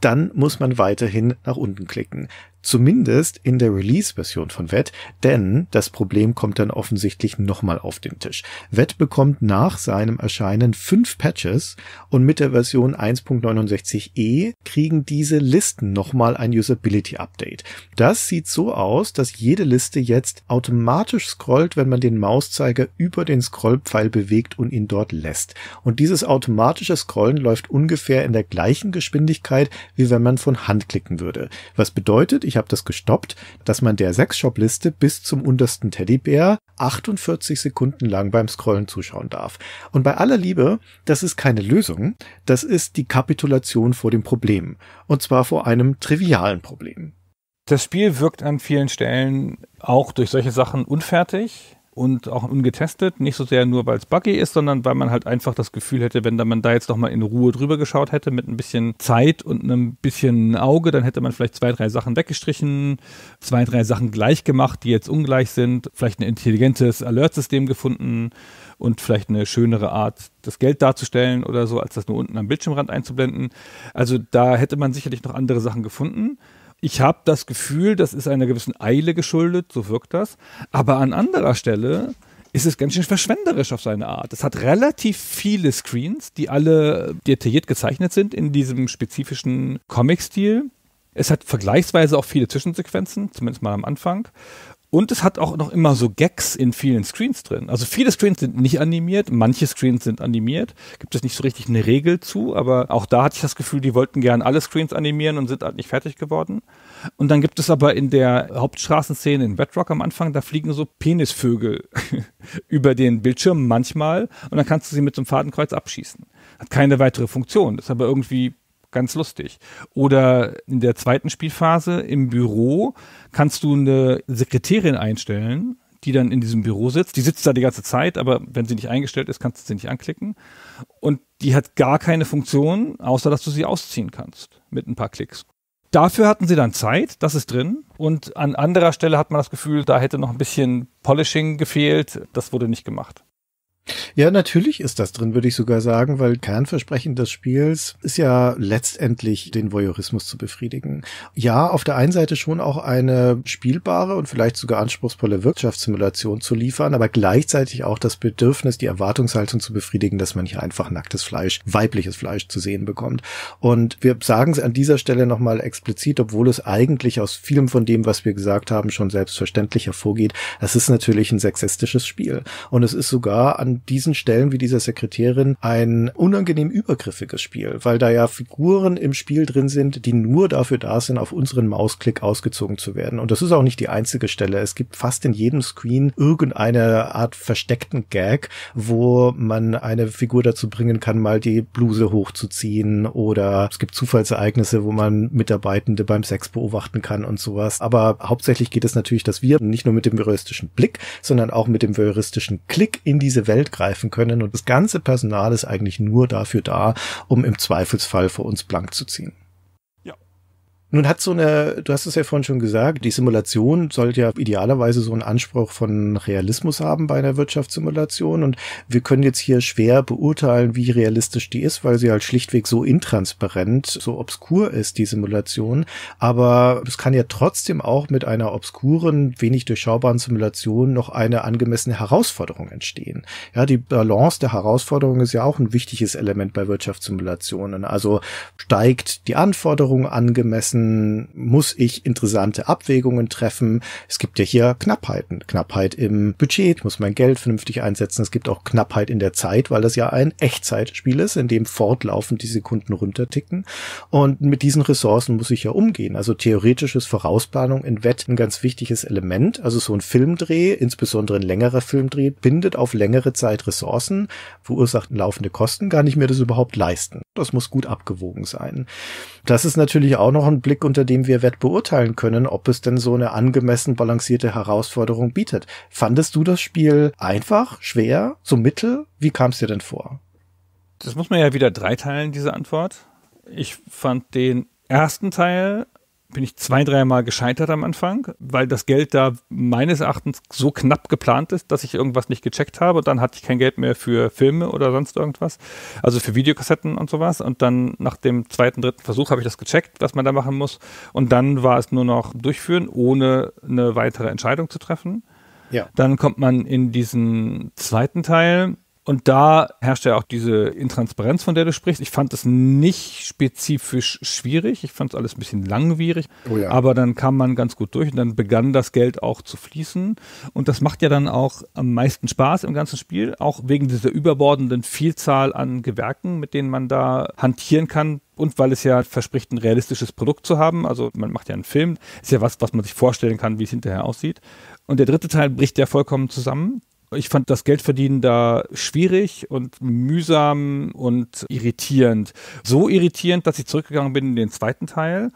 dann muss man weiterhin nach unten klicken. Zumindest in der Release-Version von Wett, denn das Problem kommt dann offensichtlich nochmal auf den Tisch. Wett bekommt nach seinem Erscheinen fünf Patches und mit der Version 1.69e kriegen diese Listen nochmal ein Usability-Update. Das sieht so aus, dass jede Liste jetzt automatisch scrollt, wenn man den Mauszeiger über den Scrollpfeil bewegt und ihn dort lässt. Und dieses automatische Scrollen läuft ungefähr in der gleichen Geschwindigkeit, wie wenn man von Hand klicken würde. Was bedeutet, ich habe das gestoppt, dass man der sechs shop liste bis zum untersten Teddybär 48 Sekunden lang beim Scrollen zuschauen darf. Und bei aller Liebe, das ist keine Lösung, das ist die Kapitulation vor dem Problem. Und zwar vor einem trivialen Problem. Das Spiel wirkt an vielen Stellen auch durch solche Sachen unfertig und auch ungetestet. Nicht so sehr nur, weil es buggy ist, sondern weil man halt einfach das Gefühl hätte, wenn man da jetzt nochmal in Ruhe drüber geschaut hätte, mit ein bisschen Zeit und einem bisschen Auge, dann hätte man vielleicht zwei, drei Sachen weggestrichen, zwei, drei Sachen gleich gemacht, die jetzt ungleich sind, vielleicht ein intelligentes Alert-System gefunden und vielleicht eine schönere Art, das Geld darzustellen oder so, als das nur unten am Bildschirmrand einzublenden. Also da hätte man sicherlich noch andere Sachen gefunden ich habe das Gefühl, das ist einer gewissen Eile geschuldet, so wirkt das. Aber an anderer Stelle ist es ganz schön verschwenderisch auf seine Art. Es hat relativ viele Screens, die alle detailliert gezeichnet sind in diesem spezifischen Comic-Stil. Es hat vergleichsweise auch viele Zwischensequenzen, zumindest mal am Anfang. Und es hat auch noch immer so Gags in vielen Screens drin. Also viele Screens sind nicht animiert, manche Screens sind animiert. Gibt es nicht so richtig eine Regel zu, aber auch da hatte ich das Gefühl, die wollten gern alle Screens animieren und sind halt nicht fertig geworden. Und dann gibt es aber in der Hauptstraßenszene in Bedrock am Anfang, da fliegen so Penisvögel über den Bildschirm manchmal und dann kannst du sie mit so einem Fadenkreuz abschießen. Hat keine weitere Funktion, ist aber irgendwie ganz lustig. Oder in der zweiten Spielphase im Büro kannst du eine Sekretärin einstellen, die dann in diesem Büro sitzt. Die sitzt da die ganze Zeit, aber wenn sie nicht eingestellt ist, kannst du sie nicht anklicken. Und die hat gar keine Funktion, außer dass du sie ausziehen kannst mit ein paar Klicks. Dafür hatten sie dann Zeit, das ist drin. Und an anderer Stelle hat man das Gefühl, da hätte noch ein bisschen Polishing gefehlt. Das wurde nicht gemacht. Ja, natürlich ist das drin, würde ich sogar sagen, weil Kernversprechen des Spiels ist ja letztendlich den Voyeurismus zu befriedigen. Ja, auf der einen Seite schon auch eine spielbare und vielleicht sogar anspruchsvolle Wirtschaftssimulation zu liefern, aber gleichzeitig auch das Bedürfnis, die Erwartungshaltung zu befriedigen, dass man hier einfach nacktes Fleisch, weibliches Fleisch zu sehen bekommt. Und wir sagen es an dieser Stelle nochmal explizit, obwohl es eigentlich aus vielem von dem, was wir gesagt haben, schon selbstverständlich hervorgeht. Das ist natürlich ein sexistisches Spiel. Und es ist sogar an an diesen Stellen wie dieser Sekretärin ein unangenehm übergriffiges Spiel, weil da ja Figuren im Spiel drin sind, die nur dafür da sind, auf unseren Mausklick ausgezogen zu werden. Und das ist auch nicht die einzige Stelle. Es gibt fast in jedem Screen irgendeine Art versteckten Gag, wo man eine Figur dazu bringen kann, mal die Bluse hochzuziehen oder es gibt Zufallsereignisse, wo man Mitarbeitende beim Sex beobachten kann und sowas. Aber hauptsächlich geht es natürlich, dass wir nicht nur mit dem voyeuristischen Blick, sondern auch mit dem voyeuristischen Klick in diese Welt Gehalt greifen können und das ganze Personal ist eigentlich nur dafür da, um im Zweifelsfall vor uns blank zu ziehen. Nun hat so eine, du hast es ja vorhin schon gesagt, die Simulation sollte ja idealerweise so einen Anspruch von Realismus haben bei einer Wirtschaftssimulation und wir können jetzt hier schwer beurteilen, wie realistisch die ist, weil sie halt schlichtweg so intransparent, so obskur ist, die Simulation. Aber es kann ja trotzdem auch mit einer obskuren, wenig durchschaubaren Simulation noch eine angemessene Herausforderung entstehen. Ja, die Balance der Herausforderung ist ja auch ein wichtiges Element bei Wirtschaftssimulationen. Also steigt die Anforderung angemessen, Ansonsten muss ich interessante Abwägungen treffen. Es gibt ja hier Knappheiten. Knappheit im Budget. Ich muss mein Geld vernünftig einsetzen. Es gibt auch Knappheit in der Zeit, weil das ja ein Echtzeitspiel ist, in dem fortlaufend die Sekunden runterticken. Und mit diesen Ressourcen muss ich ja umgehen. Also theoretisch Vorausplanung in Wett ein ganz wichtiges Element. Also so ein Filmdreh, insbesondere ein längerer Filmdreh, bindet auf längere Zeit Ressourcen, verursacht laufende Kosten. Kann ich mir das überhaupt leisten? Das muss gut abgewogen sein. Das ist natürlich auch noch ein Blick, unter dem wir Wett beurteilen können, ob es denn so eine angemessen balancierte Herausforderung bietet. Fandest du das Spiel einfach, schwer, so mittel? Wie kam es dir denn vor? Das muss man ja wieder dreiteilen, diese Antwort. Ich fand den ersten Teil bin ich zwei, dreimal gescheitert am Anfang, weil das Geld da meines Erachtens so knapp geplant ist, dass ich irgendwas nicht gecheckt habe. Und dann hatte ich kein Geld mehr für Filme oder sonst irgendwas. Also für Videokassetten und sowas. Und dann nach dem zweiten, dritten Versuch habe ich das gecheckt, was man da machen muss. Und dann war es nur noch durchführen, ohne eine weitere Entscheidung zu treffen. Ja. Dann kommt man in diesen zweiten Teil und da herrscht ja auch diese Intransparenz, von der du sprichst. Ich fand es nicht spezifisch schwierig. Ich fand es alles ein bisschen langwierig. Oh ja. Aber dann kam man ganz gut durch und dann begann das Geld auch zu fließen. Und das macht ja dann auch am meisten Spaß im ganzen Spiel, auch wegen dieser überbordenden Vielzahl an Gewerken, mit denen man da hantieren kann, und weil es ja verspricht, ein realistisches Produkt zu haben. Also man macht ja einen Film, ist ja was, was man sich vorstellen kann, wie es hinterher aussieht. Und der dritte Teil bricht ja vollkommen zusammen. Ich fand das Geldverdienen da schwierig und mühsam und irritierend. So irritierend, dass ich zurückgegangen bin in den zweiten Teil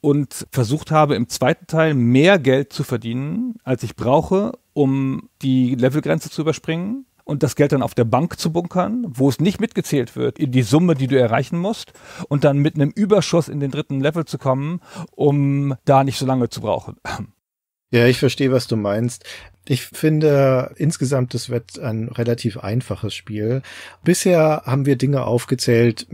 und versucht habe, im zweiten Teil mehr Geld zu verdienen, als ich brauche, um die Levelgrenze zu überspringen und das Geld dann auf der Bank zu bunkern, wo es nicht mitgezählt wird in die Summe, die du erreichen musst und dann mit einem Überschuss in den dritten Level zu kommen, um da nicht so lange zu brauchen. Ja, ich verstehe, was du meinst. Ich finde insgesamt, das wird ein relativ einfaches Spiel. Bisher haben wir Dinge aufgezählt,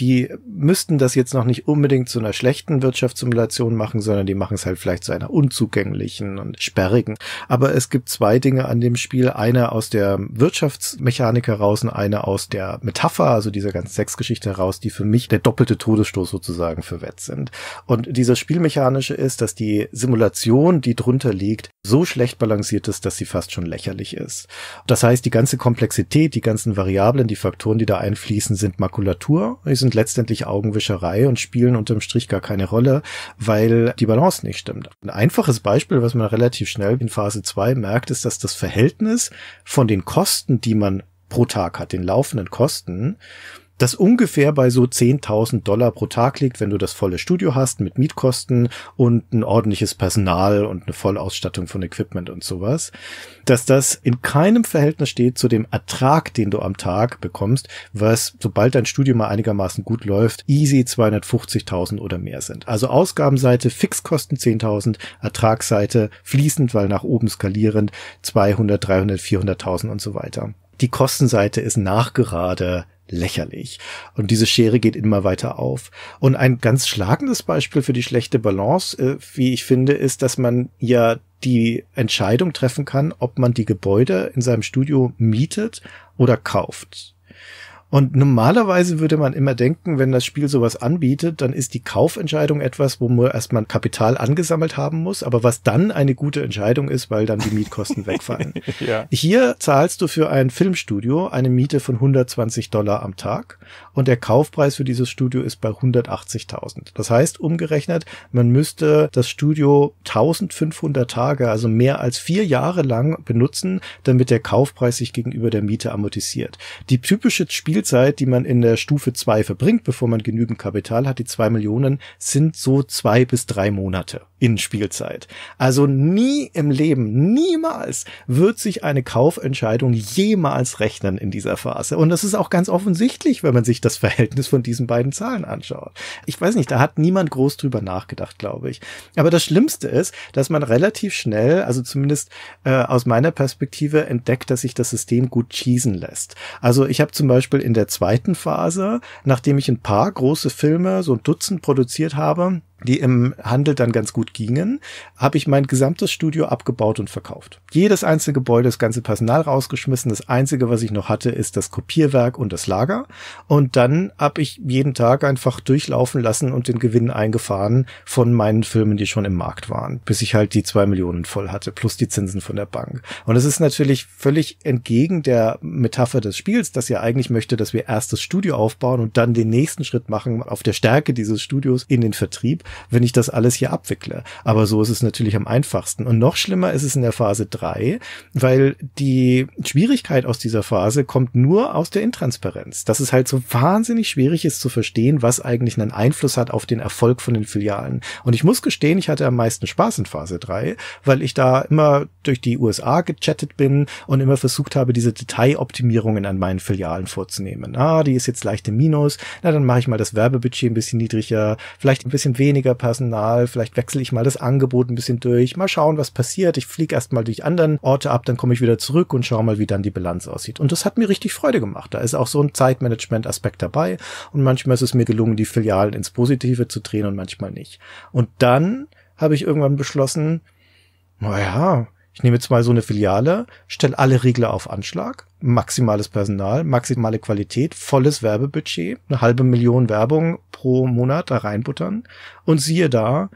die müssten das jetzt noch nicht unbedingt zu einer schlechten Wirtschaftssimulation machen, sondern die machen es halt vielleicht zu einer unzugänglichen und sperrigen. Aber es gibt zwei Dinge an dem Spiel. Eine aus der Wirtschaftsmechanik heraus und eine aus der Metapher, also dieser ganzen Sexgeschichte heraus, die für mich der doppelte Todesstoß sozusagen für Wett sind. Und dieser Spielmechanische ist, dass die Simulation, die drunter liegt, so schlecht balanciert ist, dass sie fast schon lächerlich ist. Das heißt, die ganze Komplexität, die ganzen Variablen, die Faktoren, die da einfließen, sind Makulatur. Ich sind letztendlich Augenwischerei und spielen unterm Strich gar keine Rolle, weil die Balance nicht stimmt. Ein einfaches Beispiel, was man relativ schnell in Phase 2 merkt, ist, dass das Verhältnis von den Kosten, die man pro Tag hat, den laufenden Kosten, das ungefähr bei so 10.000 Dollar pro Tag liegt, wenn du das volle Studio hast mit Mietkosten und ein ordentliches Personal und eine Vollausstattung von Equipment und sowas, dass das in keinem Verhältnis steht zu dem Ertrag, den du am Tag bekommst, was, sobald dein Studio mal einigermaßen gut läuft, easy 250.000 oder mehr sind. Also Ausgabenseite Fixkosten 10.000, Ertragsseite fließend, weil nach oben skalierend 200, 300, 400.000 und so weiter die Kostenseite ist nachgerade lächerlich. Und diese Schere geht immer weiter auf. Und ein ganz schlagendes Beispiel für die schlechte Balance, äh, wie ich finde, ist, dass man ja die Entscheidung treffen kann, ob man die Gebäude in seinem Studio mietet oder kauft. Und normalerweise würde man immer denken, wenn das Spiel sowas anbietet, dann ist die Kaufentscheidung etwas, wo man erstmal Kapital angesammelt haben muss, aber was dann eine gute Entscheidung ist, weil dann die Mietkosten wegfallen. ja. Hier zahlst du für ein Filmstudio eine Miete von 120 Dollar am Tag und der Kaufpreis für dieses Studio ist bei 180.000. Das heißt, umgerechnet, man müsste das Studio 1500 Tage, also mehr als vier Jahre lang benutzen, damit der Kaufpreis sich gegenüber der Miete amortisiert. Die typische Spiel Spielzeit, die man in der Stufe 2 verbringt, bevor man genügend Kapital hat, die 2 Millionen, sind so zwei bis drei Monate in Spielzeit. Also nie im Leben, niemals wird sich eine Kaufentscheidung jemals rechnen in dieser Phase. Und das ist auch ganz offensichtlich, wenn man sich das Verhältnis von diesen beiden Zahlen anschaut. Ich weiß nicht, da hat niemand groß drüber nachgedacht, glaube ich. Aber das Schlimmste ist, dass man relativ schnell, also zumindest äh, aus meiner Perspektive, entdeckt, dass sich das System gut cheesen lässt. Also ich habe zum Beispiel in der zweiten Phase, nachdem ich ein paar große Filme, so ein Dutzend produziert habe, die im Handel dann ganz gut gingen, habe ich mein gesamtes Studio abgebaut und verkauft. Jedes einzelne Gebäude, das ganze Personal rausgeschmissen. Das einzige, was ich noch hatte, ist das Kopierwerk und das Lager. Und dann habe ich jeden Tag einfach durchlaufen lassen und den Gewinn eingefahren von meinen Filmen, die schon im Markt waren, bis ich halt die zwei Millionen voll hatte, plus die Zinsen von der Bank. Und es ist natürlich völlig entgegen der Metapher des Spiels, dass ihr eigentlich möchte, dass wir erst das Studio aufbauen und dann den nächsten Schritt machen auf der Stärke dieses Studios in den Vertrieb wenn ich das alles hier abwickle. Aber so ist es natürlich am einfachsten. Und noch schlimmer ist es in der Phase drei, weil die Schwierigkeit aus dieser Phase kommt nur aus der Intransparenz. Dass es halt so wahnsinnig schwierig ist zu verstehen, was eigentlich einen Einfluss hat auf den Erfolg von den Filialen. Und ich muss gestehen, ich hatte am meisten Spaß in Phase drei, weil ich da immer durch die USA gechattet bin und immer versucht habe, diese Detailoptimierungen an meinen Filialen vorzunehmen. Ah, die ist jetzt leichte Minus, na dann mache ich mal das Werbebudget ein bisschen niedriger, vielleicht ein bisschen weniger weniger Personal, vielleicht wechsle ich mal das Angebot ein bisschen durch, mal schauen, was passiert. Ich fliege erstmal durch anderen Orte ab, dann komme ich wieder zurück und schaue mal, wie dann die Bilanz aussieht. Und das hat mir richtig Freude gemacht. Da ist auch so ein Zeitmanagement-Aspekt dabei und manchmal ist es mir gelungen, die Filialen ins Positive zu drehen und manchmal nicht. Und dann habe ich irgendwann beschlossen, naja, ich nehme jetzt mal so eine Filiale, stelle alle Regler auf Anschlag, maximales Personal, maximale Qualität, volles Werbebudget, eine halbe Million Werbung pro Monat da reinbuttern und siehe da,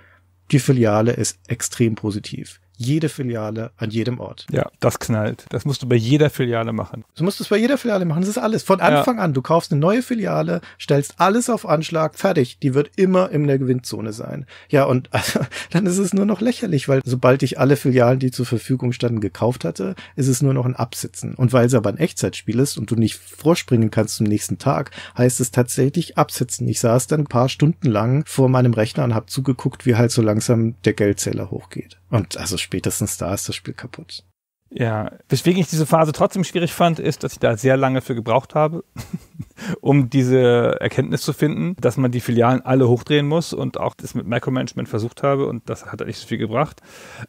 die Filiale ist extrem positiv jede Filiale an jedem Ort. Ja, das knallt. Das musst du bei jeder Filiale machen. Du musst es bei jeder Filiale machen. Das ist alles. Von Anfang ja. an, du kaufst eine neue Filiale, stellst alles auf Anschlag, fertig. Die wird immer in der Gewinnzone sein. Ja, und also, dann ist es nur noch lächerlich, weil sobald ich alle Filialen, die zur Verfügung standen, gekauft hatte, ist es nur noch ein Absitzen. Und weil es aber ein Echtzeitspiel ist und du nicht vorspringen kannst zum nächsten Tag, heißt es tatsächlich Absitzen. Ich saß dann ein paar Stunden lang vor meinem Rechner und habe zugeguckt, wie halt so langsam der Geldzähler hochgeht. Und also spätestens da ist das Spiel kaputt. Ja, weswegen ich diese Phase trotzdem schwierig fand, ist, dass ich da sehr lange für gebraucht habe, um diese Erkenntnis zu finden, dass man die Filialen alle hochdrehen muss und auch das mit Micromanagement versucht habe und das hat halt nicht so viel gebracht.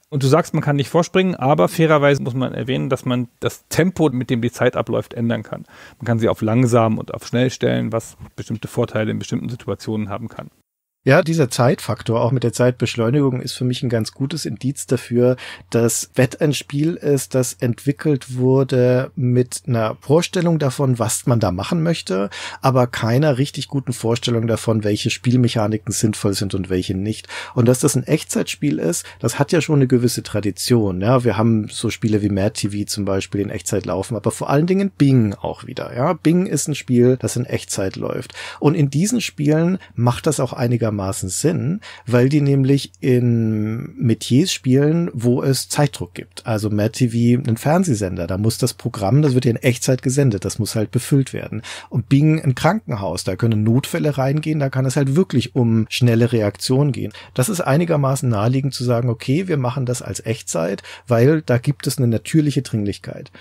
Und du sagst, man kann nicht vorspringen, aber fairerweise muss man erwähnen, dass man das Tempo, mit dem die Zeit abläuft, ändern kann. Man kann sie auf langsam und auf schnell stellen, was bestimmte Vorteile in bestimmten Situationen haben kann. Ja, dieser Zeitfaktor auch mit der Zeitbeschleunigung ist für mich ein ganz gutes Indiz dafür, dass Wett ein Spiel ist, das entwickelt wurde mit einer Vorstellung davon, was man da machen möchte, aber keiner richtig guten Vorstellung davon, welche Spielmechaniken sinnvoll sind und welche nicht. Und dass das ein Echtzeitspiel ist, das hat ja schon eine gewisse Tradition. Ja, wir haben so Spiele wie Mad TV zum Beispiel in Echtzeit laufen, aber vor allen Dingen Bing auch wieder. Ja, Bing ist ein Spiel, das in Echtzeit läuft. Und in diesen Spielen macht das auch einigermaßen einigermaßen Sinn, weil die nämlich in Metiers spielen, wo es Zeitdruck gibt. Also Mad TV, ein Fernsehsender, da muss das Programm, das wird ja in Echtzeit gesendet, das muss halt befüllt werden. Und Bing ein Krankenhaus, da können Notfälle reingehen, da kann es halt wirklich um schnelle Reaktion gehen. Das ist einigermaßen naheliegend zu sagen, okay, wir machen das als Echtzeit, weil da gibt es eine natürliche Dringlichkeit.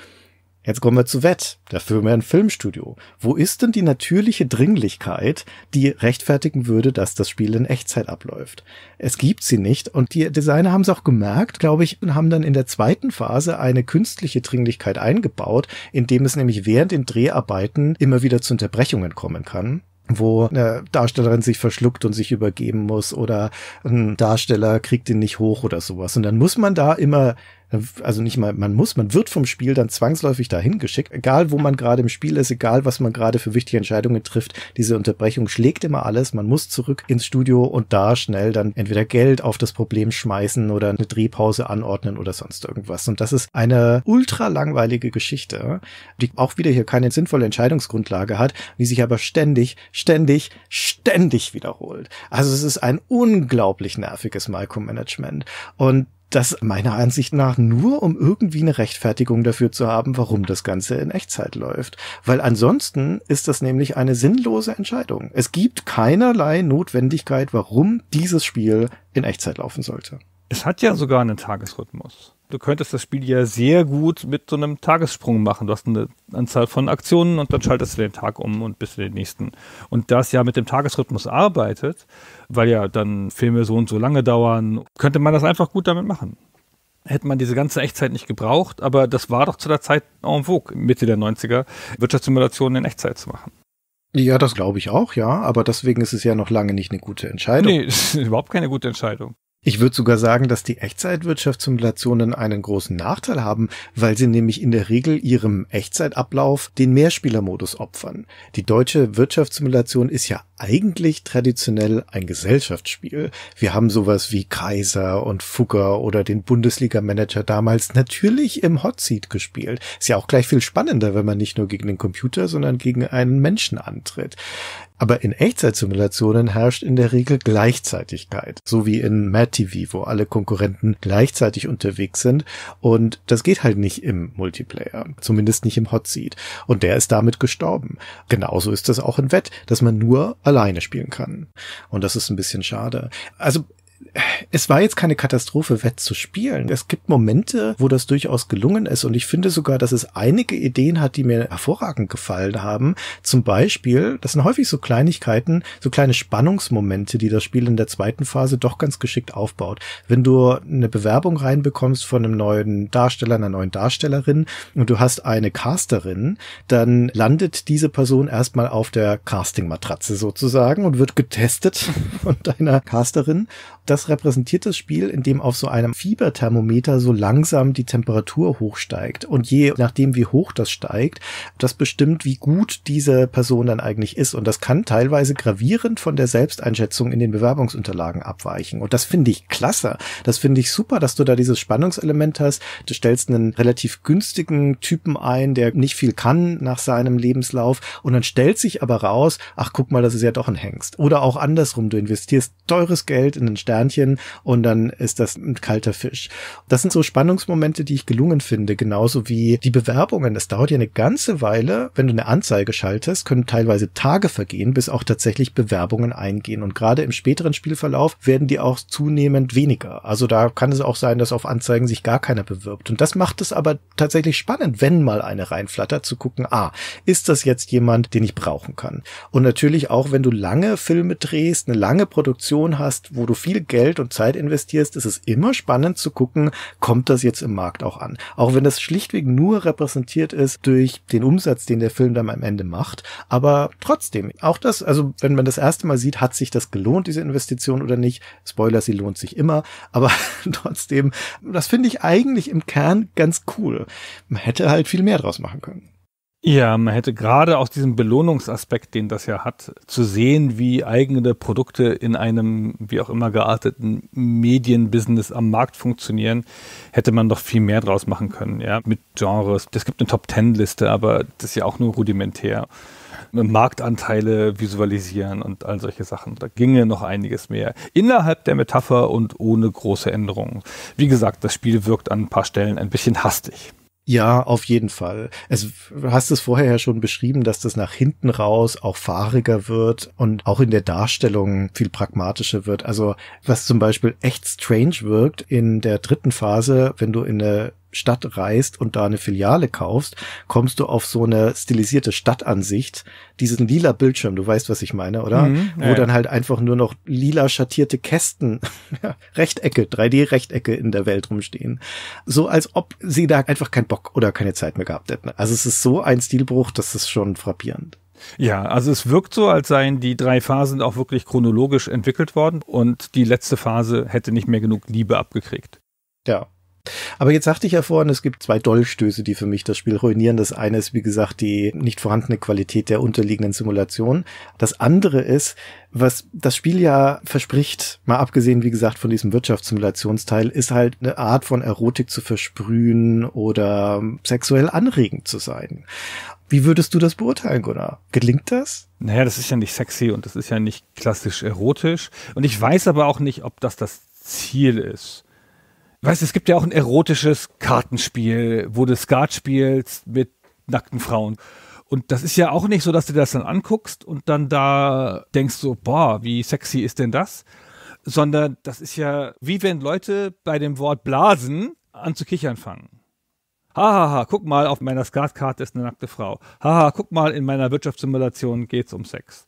Jetzt kommen wir zu Wett, der Firma ein Filmstudio. Wo ist denn die natürliche Dringlichkeit, die rechtfertigen würde, dass das Spiel in Echtzeit abläuft? Es gibt sie nicht und die Designer haben es auch gemerkt, glaube ich, und haben dann in der zweiten Phase eine künstliche Dringlichkeit eingebaut, indem es nämlich während den Dreharbeiten immer wieder zu Unterbrechungen kommen kann wo eine Darstellerin sich verschluckt und sich übergeben muss oder ein Darsteller kriegt ihn nicht hoch oder sowas. Und dann muss man da immer also nicht mal, man muss, man wird vom Spiel dann zwangsläufig dahin geschickt, egal wo man gerade im Spiel ist, egal was man gerade für wichtige Entscheidungen trifft, diese Unterbrechung schlägt immer alles, man muss zurück ins Studio und da schnell dann entweder Geld auf das Problem schmeißen oder eine Drehpause anordnen oder sonst irgendwas. Und das ist eine ultra langweilige Geschichte, die auch wieder hier keine sinnvolle Entscheidungsgrundlage hat, die sich aber ständig, ständig, ständig wiederholt. Also es ist ein unglaublich nerviges Micromanagement. Und das meiner Ansicht nach nur, um irgendwie eine Rechtfertigung dafür zu haben, warum das Ganze in Echtzeit läuft. Weil ansonsten ist das nämlich eine sinnlose Entscheidung. Es gibt keinerlei Notwendigkeit, warum dieses Spiel in Echtzeit laufen sollte. Es hat ja sogar einen Tagesrhythmus du könntest das Spiel ja sehr gut mit so einem Tagessprung machen. Du hast eine Anzahl von Aktionen und dann schaltest du den Tag um und bist in den nächsten. Und da es ja mit dem Tagesrhythmus arbeitet, weil ja dann Filme so und so lange dauern, könnte man das einfach gut damit machen. Hätte man diese ganze Echtzeit nicht gebraucht, aber das war doch zu der Zeit en vogue, Mitte der 90er, Wirtschaftssimulationen in Echtzeit zu machen. Ja, das glaube ich auch, ja, aber deswegen ist es ja noch lange nicht eine gute Entscheidung. Nee, ist überhaupt keine gute Entscheidung. Ich würde sogar sagen, dass die Echtzeitwirtschaftssimulationen einen großen Nachteil haben, weil sie nämlich in der Regel ihrem Echtzeitablauf den Mehrspielermodus opfern. Die deutsche Wirtschaftssimulation ist ja eigentlich traditionell ein Gesellschaftsspiel. Wir haben sowas wie Kaiser und Fugger oder den Bundesliga-Manager damals natürlich im Hotseat gespielt. Ist ja auch gleich viel spannender, wenn man nicht nur gegen den Computer, sondern gegen einen Menschen antritt. Aber in Echtzeitsimulationen herrscht in der Regel Gleichzeitigkeit, so wie in Mad TV, wo alle Konkurrenten gleichzeitig unterwegs sind. Und das geht halt nicht im Multiplayer, zumindest nicht im Hot Seat. Und der ist damit gestorben. Genauso ist das auch in Wett, dass man nur alleine spielen kann. Und das ist ein bisschen schade. Also es war jetzt keine Katastrophe, Wett zu spielen. Es gibt Momente, wo das durchaus gelungen ist und ich finde sogar, dass es einige Ideen hat, die mir hervorragend gefallen haben. Zum Beispiel, das sind häufig so Kleinigkeiten, so kleine Spannungsmomente, die das Spiel in der zweiten Phase doch ganz geschickt aufbaut. Wenn du eine Bewerbung reinbekommst von einem neuen Darsteller, einer neuen Darstellerin und du hast eine Casterin, dann landet diese Person erstmal auf der Casting-Matratze sozusagen und wird getestet von deiner Casterin das repräsentiert das Spiel, in dem auf so einem Fieberthermometer so langsam die Temperatur hochsteigt. Und je nachdem, wie hoch das steigt, das bestimmt, wie gut diese Person dann eigentlich ist. Und das kann teilweise gravierend von der Selbsteinschätzung in den Bewerbungsunterlagen abweichen. Und das finde ich klasse. Das finde ich super, dass du da dieses Spannungselement hast. Du stellst einen relativ günstigen Typen ein, der nicht viel kann nach seinem Lebenslauf. Und dann stellt sich aber raus, ach guck mal, das ist ja doch ein Hengst. Oder auch andersrum, du investierst teures Geld in einen Stern Sternchen und dann ist das ein kalter Fisch. Das sind so Spannungsmomente, die ich gelungen finde, genauso wie die Bewerbungen. Es dauert ja eine ganze Weile, wenn du eine Anzeige schaltest, können teilweise Tage vergehen, bis auch tatsächlich Bewerbungen eingehen. Und gerade im späteren Spielverlauf werden die auch zunehmend weniger. Also da kann es auch sein, dass auf Anzeigen sich gar keiner bewirbt. Und das macht es aber tatsächlich spannend, wenn mal eine reinflattert, zu gucken, ah, ist das jetzt jemand, den ich brauchen kann? Und natürlich auch, wenn du lange Filme drehst, eine lange Produktion hast, wo du viel Geld und Zeit investierst, ist es immer spannend zu gucken, kommt das jetzt im Markt auch an. Auch wenn das schlichtweg nur repräsentiert ist durch den Umsatz, den der Film dann am Ende macht. Aber trotzdem, auch das, also wenn man das erste Mal sieht, hat sich das gelohnt, diese Investition oder nicht. Spoiler, sie lohnt sich immer. Aber trotzdem, das finde ich eigentlich im Kern ganz cool. Man hätte halt viel mehr draus machen können. Ja, man hätte gerade aus diesem Belohnungsaspekt, den das ja hat, zu sehen, wie eigene Produkte in einem wie auch immer gearteten Medienbusiness am Markt funktionieren, hätte man doch viel mehr draus machen können, ja, mit Genres. Es gibt eine Top-Ten-Liste, aber das ist ja auch nur rudimentär. Marktanteile visualisieren und all solche Sachen. Da ginge noch einiges mehr. Innerhalb der Metapher und ohne große Änderungen. Wie gesagt, das Spiel wirkt an ein paar Stellen ein bisschen hastig. Ja, auf jeden Fall. Es, du hast es vorher ja schon beschrieben, dass das nach hinten raus auch fahriger wird und auch in der Darstellung viel pragmatischer wird. Also was zum Beispiel echt strange wirkt in der dritten Phase, wenn du in eine Stadt reist und da eine Filiale kaufst, kommst du auf so eine stilisierte Stadtansicht, diesen lila Bildschirm, du weißt, was ich meine, oder? Mhm, Wo ja. dann halt einfach nur noch lila schattierte Kästen, Rechtecke, 3D-Rechtecke in der Welt rumstehen. So als ob sie da einfach keinen Bock oder keine Zeit mehr gehabt hätten. Also es ist so ein Stilbruch, das ist schon frappierend. Ja, also es wirkt so, als seien die drei Phasen auch wirklich chronologisch entwickelt worden und die letzte Phase hätte nicht mehr genug Liebe abgekriegt. Ja, aber jetzt sagte ich ja vorhin, es gibt zwei Dollstöße, die für mich das Spiel ruinieren. Das eine ist, wie gesagt, die nicht vorhandene Qualität der unterliegenden Simulation. Das andere ist, was das Spiel ja verspricht, mal abgesehen, wie gesagt, von diesem Wirtschaftssimulationsteil, ist halt eine Art von Erotik zu versprühen oder sexuell anregend zu sein. Wie würdest du das beurteilen, Gunnar? Gelingt das? Naja, das ist ja nicht sexy und das ist ja nicht klassisch erotisch. Und ich weiß aber auch nicht, ob das das Ziel ist. Weißt du, es gibt ja auch ein erotisches Kartenspiel, wo du Skat spielst mit nackten Frauen. Und das ist ja auch nicht so, dass du das dann anguckst und dann da denkst so, boah, wie sexy ist denn das? Sondern das ist ja wie wenn Leute bei dem Wort Blasen an zu kichern fangen. Hahaha, ha, ha, guck mal, auf meiner Skatkarte ist eine nackte Frau. Haha, ha, guck mal, in meiner Wirtschaftssimulation geht's um Sex.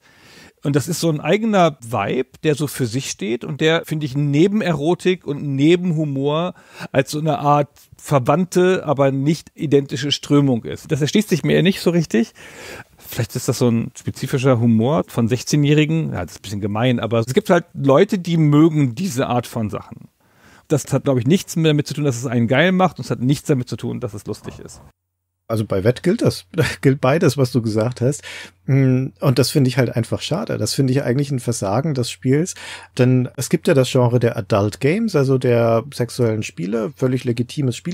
Und das ist so ein eigener Vibe, der so für sich steht und der, finde ich, neben Erotik und neben Humor als so eine Art verwandte, aber nicht identische Strömung ist. Das erschließt sich mir nicht so richtig. Vielleicht ist das so ein spezifischer Humor von 16-Jährigen. Ja, das ist ein bisschen gemein, aber es gibt halt Leute, die mögen diese Art von Sachen. Das hat, glaube ich, nichts mehr damit zu tun, dass es einen geil macht und es hat nichts damit zu tun, dass es lustig ist. Also bei Wett gilt das, gilt beides, was du gesagt hast. Hm, und das finde ich halt einfach schade. Das finde ich eigentlich ein Versagen des Spiels. Denn es gibt ja das Genre der Adult Games, also der sexuellen Spiele, völlig legitimes Spielegenre.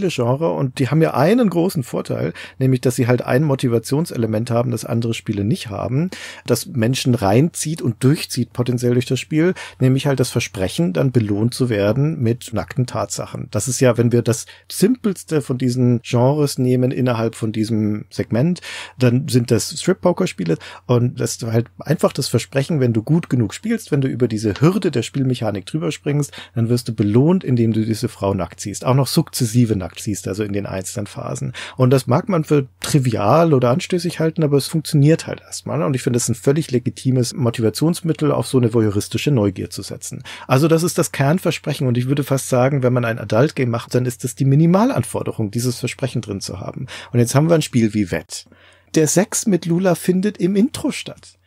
Und die haben ja einen großen Vorteil, nämlich, dass sie halt ein Motivationselement haben, das andere Spiele nicht haben, das Menschen reinzieht und durchzieht potenziell durch das Spiel, nämlich halt das Versprechen, dann belohnt zu werden mit nackten Tatsachen. Das ist ja, wenn wir das simpelste von diesen Genres nehmen innerhalb von diesem Segment, dann sind das Strip-Poker-Spiele, und das ist halt einfach das Versprechen, wenn du gut genug spielst, wenn du über diese Hürde der Spielmechanik drüber springst, dann wirst du belohnt, indem du diese Frau nackt siehst. Auch noch sukzessive nackt siehst, also in den einzelnen Phasen. Und das mag man für trivial oder anstößig halten, aber es funktioniert halt erstmal. Und ich finde es ein völlig legitimes Motivationsmittel, auf so eine voyeuristische Neugier zu setzen. Also das ist das Kernversprechen. Und ich würde fast sagen, wenn man ein Adult-Game macht, dann ist das die Minimalanforderung, dieses Versprechen drin zu haben. Und jetzt haben wir ein Spiel wie Wett der Sex mit Lula findet im Intro statt.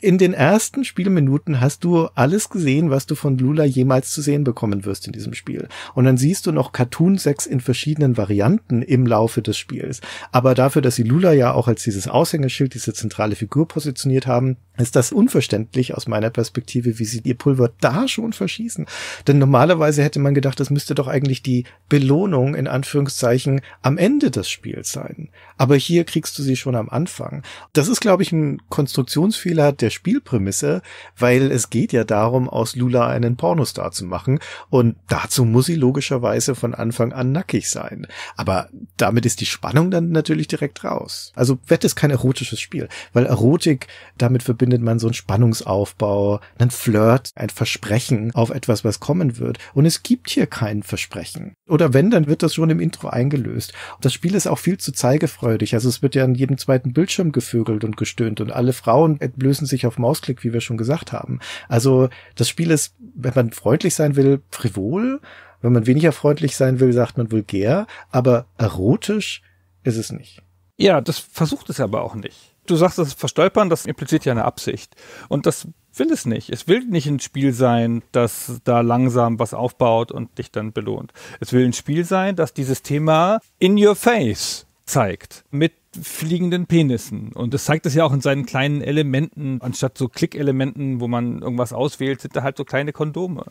In den ersten Spielminuten hast du alles gesehen, was du von Lula jemals zu sehen bekommen wirst in diesem Spiel. Und dann siehst du noch Cartoon-Sex in verschiedenen Varianten im Laufe des Spiels. Aber dafür, dass sie Lula ja auch als dieses Aushängeschild, diese zentrale Figur positioniert haben, ist das unverständlich aus meiner Perspektive, wie sie ihr Pulver da schon verschießen. Denn normalerweise hätte man gedacht, das müsste doch eigentlich die Belohnung in Anführungszeichen am Ende des Spiels sein. Aber hier kriegst du sie schon am Anfang. Das ist, glaube ich, ein Konstruktionsfehler der Spielprämisse, weil es geht ja darum, aus Lula einen Pornostar zu machen. Und dazu muss sie logischerweise von Anfang an nackig sein. Aber damit ist die Spannung dann natürlich direkt raus. Also Wett ist kein erotisches Spiel, weil Erotik damit verbindet verbindet man so einen Spannungsaufbau, einen Flirt, ein Versprechen auf etwas, was kommen wird. Und es gibt hier kein Versprechen. Oder wenn, dann wird das schon im Intro eingelöst. Und das Spiel ist auch viel zu zeigefreudig. Also es wird ja an jedem zweiten Bildschirm gevögelt und gestöhnt und alle Frauen entblößen sich auf Mausklick, wie wir schon gesagt haben. Also das Spiel ist, wenn man freundlich sein will, frivol. Wenn man weniger freundlich sein will, sagt man vulgär. Aber erotisch ist es nicht. Ja, das versucht es aber auch nicht. Du sagst, das Verstolpern, das impliziert ja eine Absicht. Und das will es nicht. Es will nicht ein Spiel sein, das da langsam was aufbaut und dich dann belohnt. Es will ein Spiel sein, das dieses Thema in your face zeigt. Mit fliegenden Penissen. Und das zeigt es ja auch in seinen kleinen Elementen. Anstatt so Klickelementen, wo man irgendwas auswählt, sind da halt so kleine Kondome.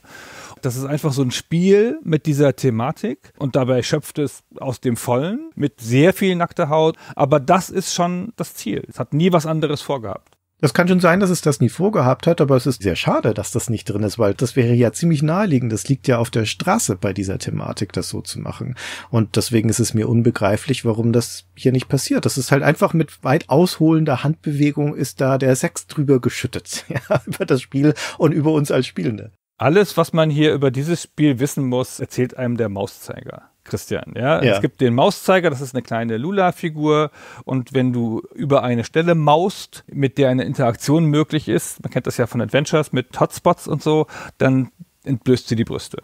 Das ist einfach so ein Spiel mit dieser Thematik und dabei schöpft es aus dem Vollen mit sehr viel nackter Haut. Aber das ist schon das Ziel. Es hat nie was anderes vorgehabt. Das kann schon sein, dass es das nie vorgehabt hat, aber es ist sehr schade, dass das nicht drin ist, weil das wäre ja ziemlich naheliegend. Das liegt ja auf der Straße bei dieser Thematik, das so zu machen. Und deswegen ist es mir unbegreiflich, warum das hier nicht passiert. Das ist halt einfach mit weit ausholender Handbewegung ist da der Sex drüber geschüttet. Ja, über das Spiel und über uns als Spielende. Alles, was man hier über dieses Spiel wissen muss, erzählt einem der Mauszeiger. Christian. Ja? ja? Es gibt den Mauszeiger, das ist eine kleine Lula-Figur. Und wenn du über eine Stelle maust, mit der eine Interaktion möglich ist, man kennt das ja von Adventures mit Hotspots und so, dann entblößt sie die Brüste.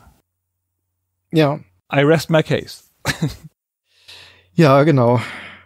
Ja. I rest my case. ja, genau.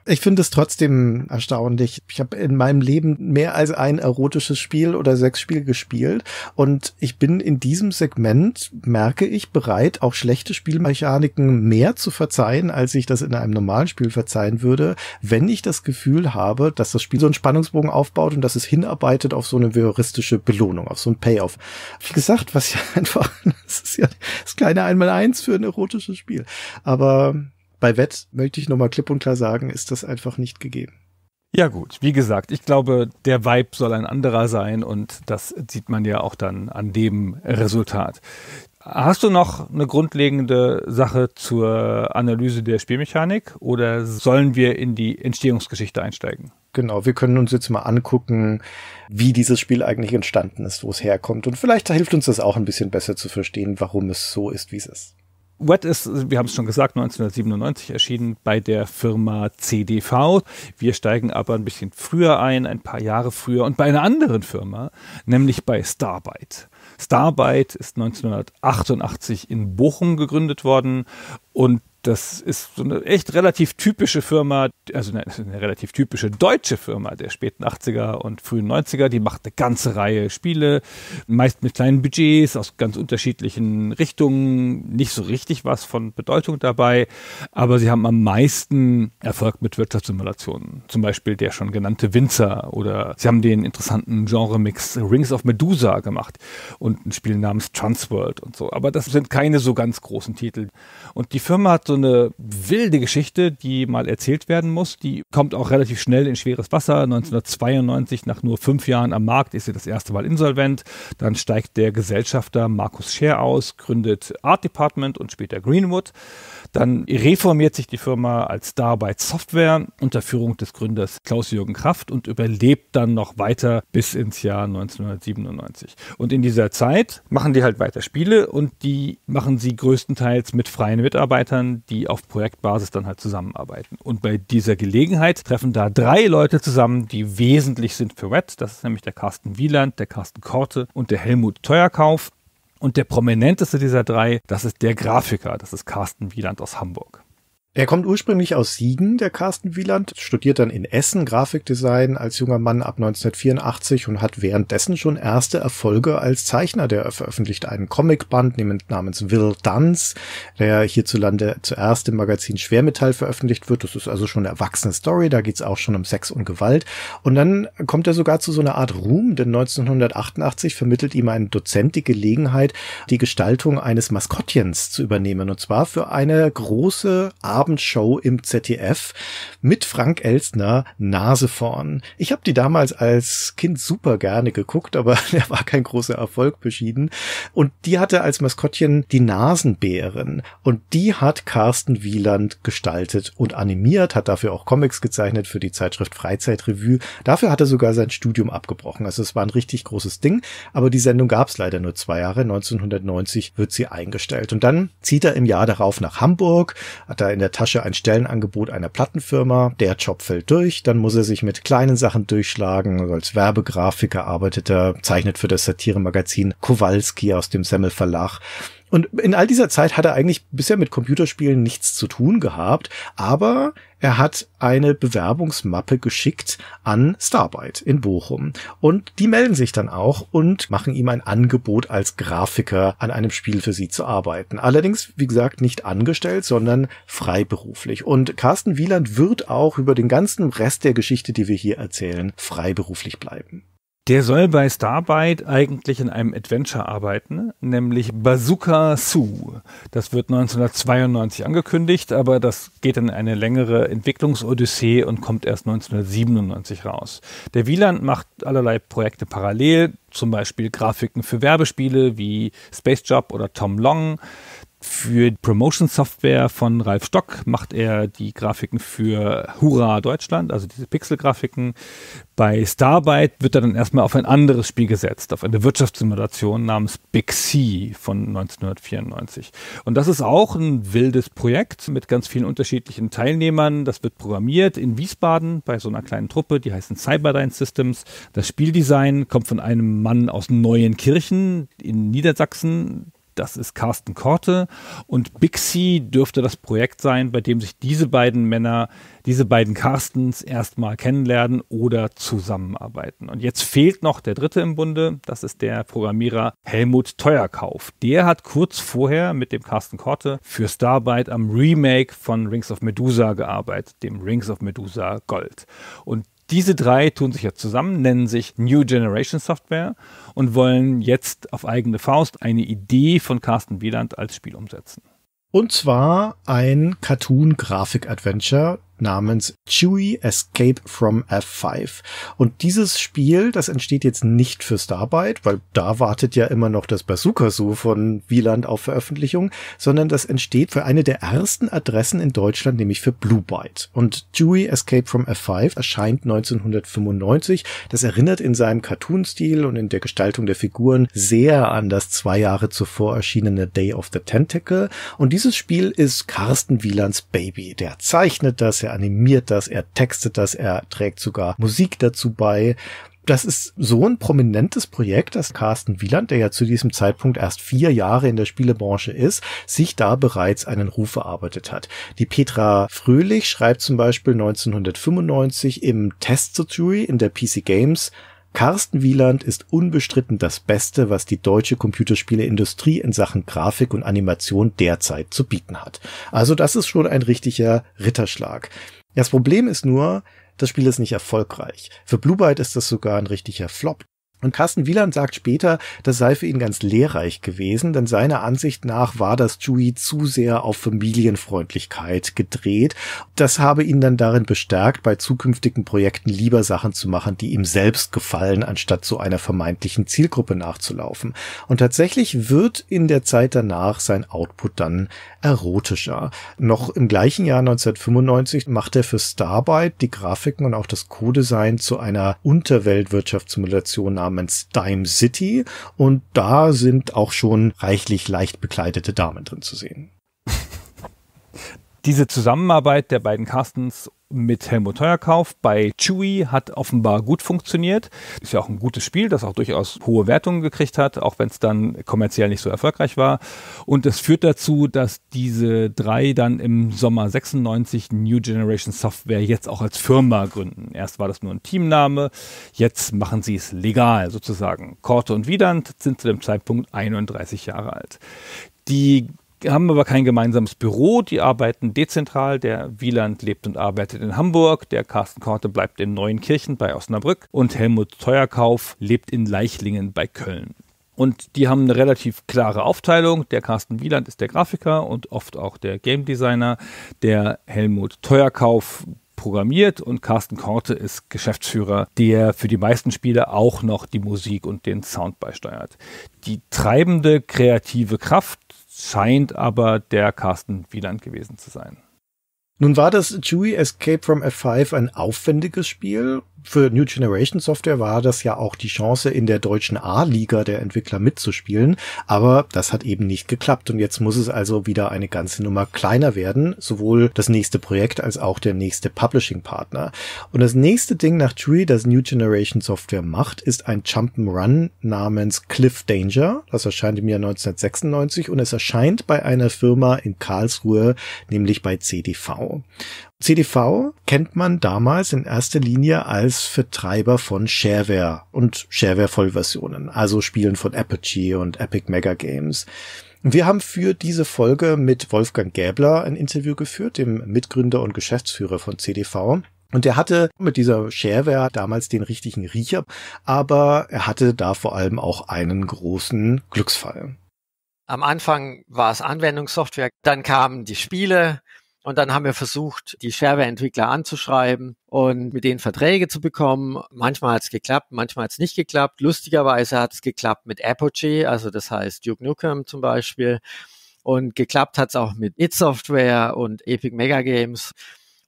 Ich finde es trotzdem erstaunlich. Ich habe in meinem Leben mehr als ein erotisches Spiel oder sechs Spiel gespielt und ich bin in diesem Segment, merke ich, bereit, auch schlechte Spielmechaniken mehr zu verzeihen, als ich das in einem normalen Spiel verzeihen würde, wenn ich das Gefühl habe, dass das Spiel so einen Spannungsbogen aufbaut und dass es hinarbeitet auf so eine voyeuristische Belohnung, auf so ein Payoff. Wie gesagt, was ja einfach, das ist ja das kleine Einmaleins für ein erotisches Spiel. Aber bei Wett möchte ich nochmal klipp und klar sagen, ist das einfach nicht gegeben. Ja gut, wie gesagt, ich glaube, der Vibe soll ein anderer sein und das sieht man ja auch dann an dem Resultat. Hast du noch eine grundlegende Sache zur Analyse der Spielmechanik oder sollen wir in die Entstehungsgeschichte einsteigen? Genau, wir können uns jetzt mal angucken, wie dieses Spiel eigentlich entstanden ist, wo es herkommt und vielleicht hilft uns das auch ein bisschen besser zu verstehen, warum es so ist, wie es ist. Wet ist, wir haben es schon gesagt, 1997 erschienen bei der Firma CDV. Wir steigen aber ein bisschen früher ein, ein paar Jahre früher und bei einer anderen Firma, nämlich bei Starbyte. Starbyte ist 1988 in Bochum gegründet worden und das ist so eine echt relativ typische Firma, also eine, eine, relativ typische deutsche Firma der späten 80er und frühen 90er. Die macht eine ganze Reihe Spiele, meist mit kleinen Budgets aus ganz unterschiedlichen Richtungen. Nicht so richtig was von Bedeutung dabei, aber sie haben am meisten Erfolg mit Wirtschaftssimulationen. Zum Beispiel der schon genannte Winzer oder sie haben den interessanten Genre-Mix Rings of Medusa gemacht und ein Spiel namens Transworld und so. Aber das sind keine so ganz großen Titel. Und die Firma hat so so eine wilde Geschichte, die mal erzählt werden muss. Die kommt auch relativ schnell in schweres Wasser. 1992, nach nur fünf Jahren am Markt, ist sie das erste Mal insolvent. Dann steigt der Gesellschafter Markus Scher aus, gründet Art Department und später Greenwood. Dann reformiert sich die Firma als Starbite Software unter Führung des Gründers Klaus-Jürgen Kraft und überlebt dann noch weiter bis ins Jahr 1997. Und in dieser Zeit machen die halt weiter Spiele und die machen sie größtenteils mit freien Mitarbeitern, die auf Projektbasis dann halt zusammenarbeiten. Und bei dieser Gelegenheit treffen da drei Leute zusammen, die wesentlich sind für Red. Das ist nämlich der Carsten Wieland, der Carsten Korte und der Helmut Teuerkauf. Und der prominenteste dieser drei, das ist der Grafiker, das ist Carsten Wieland aus Hamburg. Er kommt ursprünglich aus Siegen, der Carsten Wieland, studiert dann in Essen Grafikdesign als junger Mann ab 1984 und hat währenddessen schon erste Erfolge als Zeichner. Der veröffentlicht einen Comicband namens Will Dunce, der hierzulande zuerst im Magazin Schwermetall veröffentlicht wird. Das ist also schon eine erwachsene Story, da geht's auch schon um Sex und Gewalt. Und dann kommt er sogar zu so einer Art Ruhm, denn 1988 vermittelt ihm ein Dozent die Gelegenheit, die Gestaltung eines Maskottchens zu übernehmen. Und zwar für eine große Arbeit Abendshow im ZDF mit Frank Elstner Nase vorn. Ich habe die damals als Kind super gerne geguckt, aber der war kein großer Erfolg beschieden. Und die hatte als Maskottchen die Nasenbären. Und die hat Carsten Wieland gestaltet und animiert, hat dafür auch Comics gezeichnet für die Zeitschrift Freizeitrevue. Dafür hat er sogar sein Studium abgebrochen. Also es war ein richtig großes Ding. Aber die Sendung gab es leider nur zwei Jahre. 1990 wird sie eingestellt. Und dann zieht er im Jahr darauf nach Hamburg, hat da in der Tasche ein Stellenangebot einer Plattenfirma, der Job fällt durch, dann muss er sich mit kleinen Sachen durchschlagen. Also als Werbegrafiker arbeitet er, zeichnet für das Satiremagazin Kowalski aus dem Semmel Verlag. Und in all dieser Zeit hat er eigentlich bisher mit Computerspielen nichts zu tun gehabt, aber er hat eine Bewerbungsmappe geschickt an Starbite in Bochum. Und die melden sich dann auch und machen ihm ein Angebot als Grafiker an einem Spiel für sie zu arbeiten. Allerdings, wie gesagt, nicht angestellt, sondern freiberuflich. Und Carsten Wieland wird auch über den ganzen Rest der Geschichte, die wir hier erzählen, freiberuflich bleiben. Der soll bei Starbite eigentlich in einem Adventure arbeiten, nämlich Bazooka Sue. Das wird 1992 angekündigt, aber das geht in eine längere Entwicklungsodyssee und kommt erst 1997 raus. Der Wieland macht allerlei Projekte parallel, zum Beispiel Grafiken für Werbespiele wie Space Job oder Tom Long. Für Promotion Software von Ralf Stock macht er die Grafiken für Hurra Deutschland, also diese Pixel-Grafiken. Bei Starbite wird er dann erstmal auf ein anderes Spiel gesetzt, auf eine Wirtschaftssimulation namens Big C von 1994. Und das ist auch ein wildes Projekt mit ganz vielen unterschiedlichen Teilnehmern. Das wird programmiert in Wiesbaden bei so einer kleinen Truppe, die heißen Cyberdyne Systems. Das Spieldesign kommt von einem Mann aus Neuenkirchen in Niedersachsen, das ist Carsten Korte und Bixi dürfte das Projekt sein, bei dem sich diese beiden Männer, diese beiden Carstens erstmal kennenlernen oder zusammenarbeiten. Und jetzt fehlt noch der dritte im Bunde, das ist der Programmierer Helmut Teuerkauf. Der hat kurz vorher mit dem Carsten Korte für Starbite am Remake von Rings of Medusa gearbeitet, dem Rings of Medusa Gold. Und diese drei tun sich jetzt zusammen, nennen sich New Generation Software und wollen jetzt auf eigene Faust eine Idee von Carsten Wieland als Spiel umsetzen. Und zwar ein Cartoon-Grafik-Adventure, namens Chewie Escape from F5. Und dieses Spiel, das entsteht jetzt nicht für Starbite, weil da wartet ja immer noch das Bazooka Zoo von Wieland auf Veröffentlichung, sondern das entsteht für eine der ersten Adressen in Deutschland, nämlich für Blue Byte. Und Chewie Escape from F5 erscheint 1995. Das erinnert in seinem Cartoon-Stil und in der Gestaltung der Figuren sehr an das zwei Jahre zuvor erschienene Day of the Tentacle. Und dieses Spiel ist Carsten Wielands Baby. Der zeichnet das, er animiert das, er textet das, er trägt sogar Musik dazu bei. Das ist so ein prominentes Projekt, dass Carsten Wieland, der ja zu diesem Zeitpunkt erst vier Jahre in der Spielebranche ist, sich da bereits einen Ruf erarbeitet hat. Die Petra Fröhlich schreibt zum Beispiel 1995 im Test zur Jury in der PC Games Carsten Wieland ist unbestritten das Beste, was die deutsche Computerspieleindustrie in Sachen Grafik und Animation derzeit zu bieten hat. Also das ist schon ein richtiger Ritterschlag. Das Problem ist nur, das Spiel ist nicht erfolgreich. Für Blue Byte ist das sogar ein richtiger Flop, und Carsten Wieland sagt später, das sei für ihn ganz lehrreich gewesen, denn seiner Ansicht nach war das Chewie zu sehr auf Familienfreundlichkeit gedreht. Das habe ihn dann darin bestärkt, bei zukünftigen Projekten lieber Sachen zu machen, die ihm selbst gefallen, anstatt zu einer vermeintlichen Zielgruppe nachzulaufen. Und tatsächlich wird in der Zeit danach sein Output dann erotischer. Noch im gleichen Jahr 1995 macht er für Starbite die Grafiken und auch das Co-Design zu einer Unterweltwirtschaftssimulation namens namens Dime City und da sind auch schon reichlich leicht bekleidete Damen drin zu sehen. Diese Zusammenarbeit der beiden Carstens mit Helmut Teuerkauf bei Chewy hat offenbar gut funktioniert. Ist ja auch ein gutes Spiel, das auch durchaus hohe Wertungen gekriegt hat, auch wenn es dann kommerziell nicht so erfolgreich war. Und es führt dazu, dass diese drei dann im Sommer 96 New Generation Software jetzt auch als Firma gründen. Erst war das nur ein Teamname, jetzt machen sie es legal sozusagen. Korte und Wiedand sind zu dem Zeitpunkt 31 Jahre alt. Die haben aber kein gemeinsames Büro, die arbeiten dezentral. Der Wieland lebt und arbeitet in Hamburg, der Carsten Korte bleibt in Neuenkirchen bei Osnabrück und Helmut Teuerkauf lebt in Leichlingen bei Köln. Und die haben eine relativ klare Aufteilung. Der Carsten Wieland ist der Grafiker und oft auch der Game Designer. Der Helmut Teuerkauf programmiert und Carsten Korte ist Geschäftsführer, der für die meisten Spiele auch noch die Musik und den Sound beisteuert. Die treibende kreative Kraft scheint aber der Carsten Wieland gewesen zu sein. Nun war das Chewie Escape from F5 ein aufwendiges Spiel für New Generation Software war das ja auch die Chance, in der deutschen A-Liga der Entwickler mitzuspielen. Aber das hat eben nicht geklappt. Und jetzt muss es also wieder eine ganze Nummer kleiner werden. Sowohl das nächste Projekt als auch der nächste Publishing-Partner. Und das nächste Ding nach Tree, das New Generation Software macht, ist ein Jump'n'Run namens Cliff Danger. Das erscheint im Jahr 1996 und es erscheint bei einer Firma in Karlsruhe, nämlich bei CDV. CDV kennt man damals in erster Linie als Vertreiber von Shareware und Shareware-Vollversionen, also Spielen von Apogee und Epic Mega Games. Wir haben für diese Folge mit Wolfgang Gäbler ein Interview geführt, dem Mitgründer und Geschäftsführer von CDV. Und er hatte mit dieser Shareware damals den richtigen Riecher, aber er hatte da vor allem auch einen großen Glücksfall. Am Anfang war es Anwendungssoftware, dann kamen die Spiele, und dann haben wir versucht, die Shareware-Entwickler anzuschreiben und mit denen Verträge zu bekommen. Manchmal hat es geklappt, manchmal hat es nicht geklappt. Lustigerweise hat es geklappt mit Apogee, also das heißt Duke Nukem zum Beispiel. Und geklappt hat es auch mit It Software und Epic Mega Games.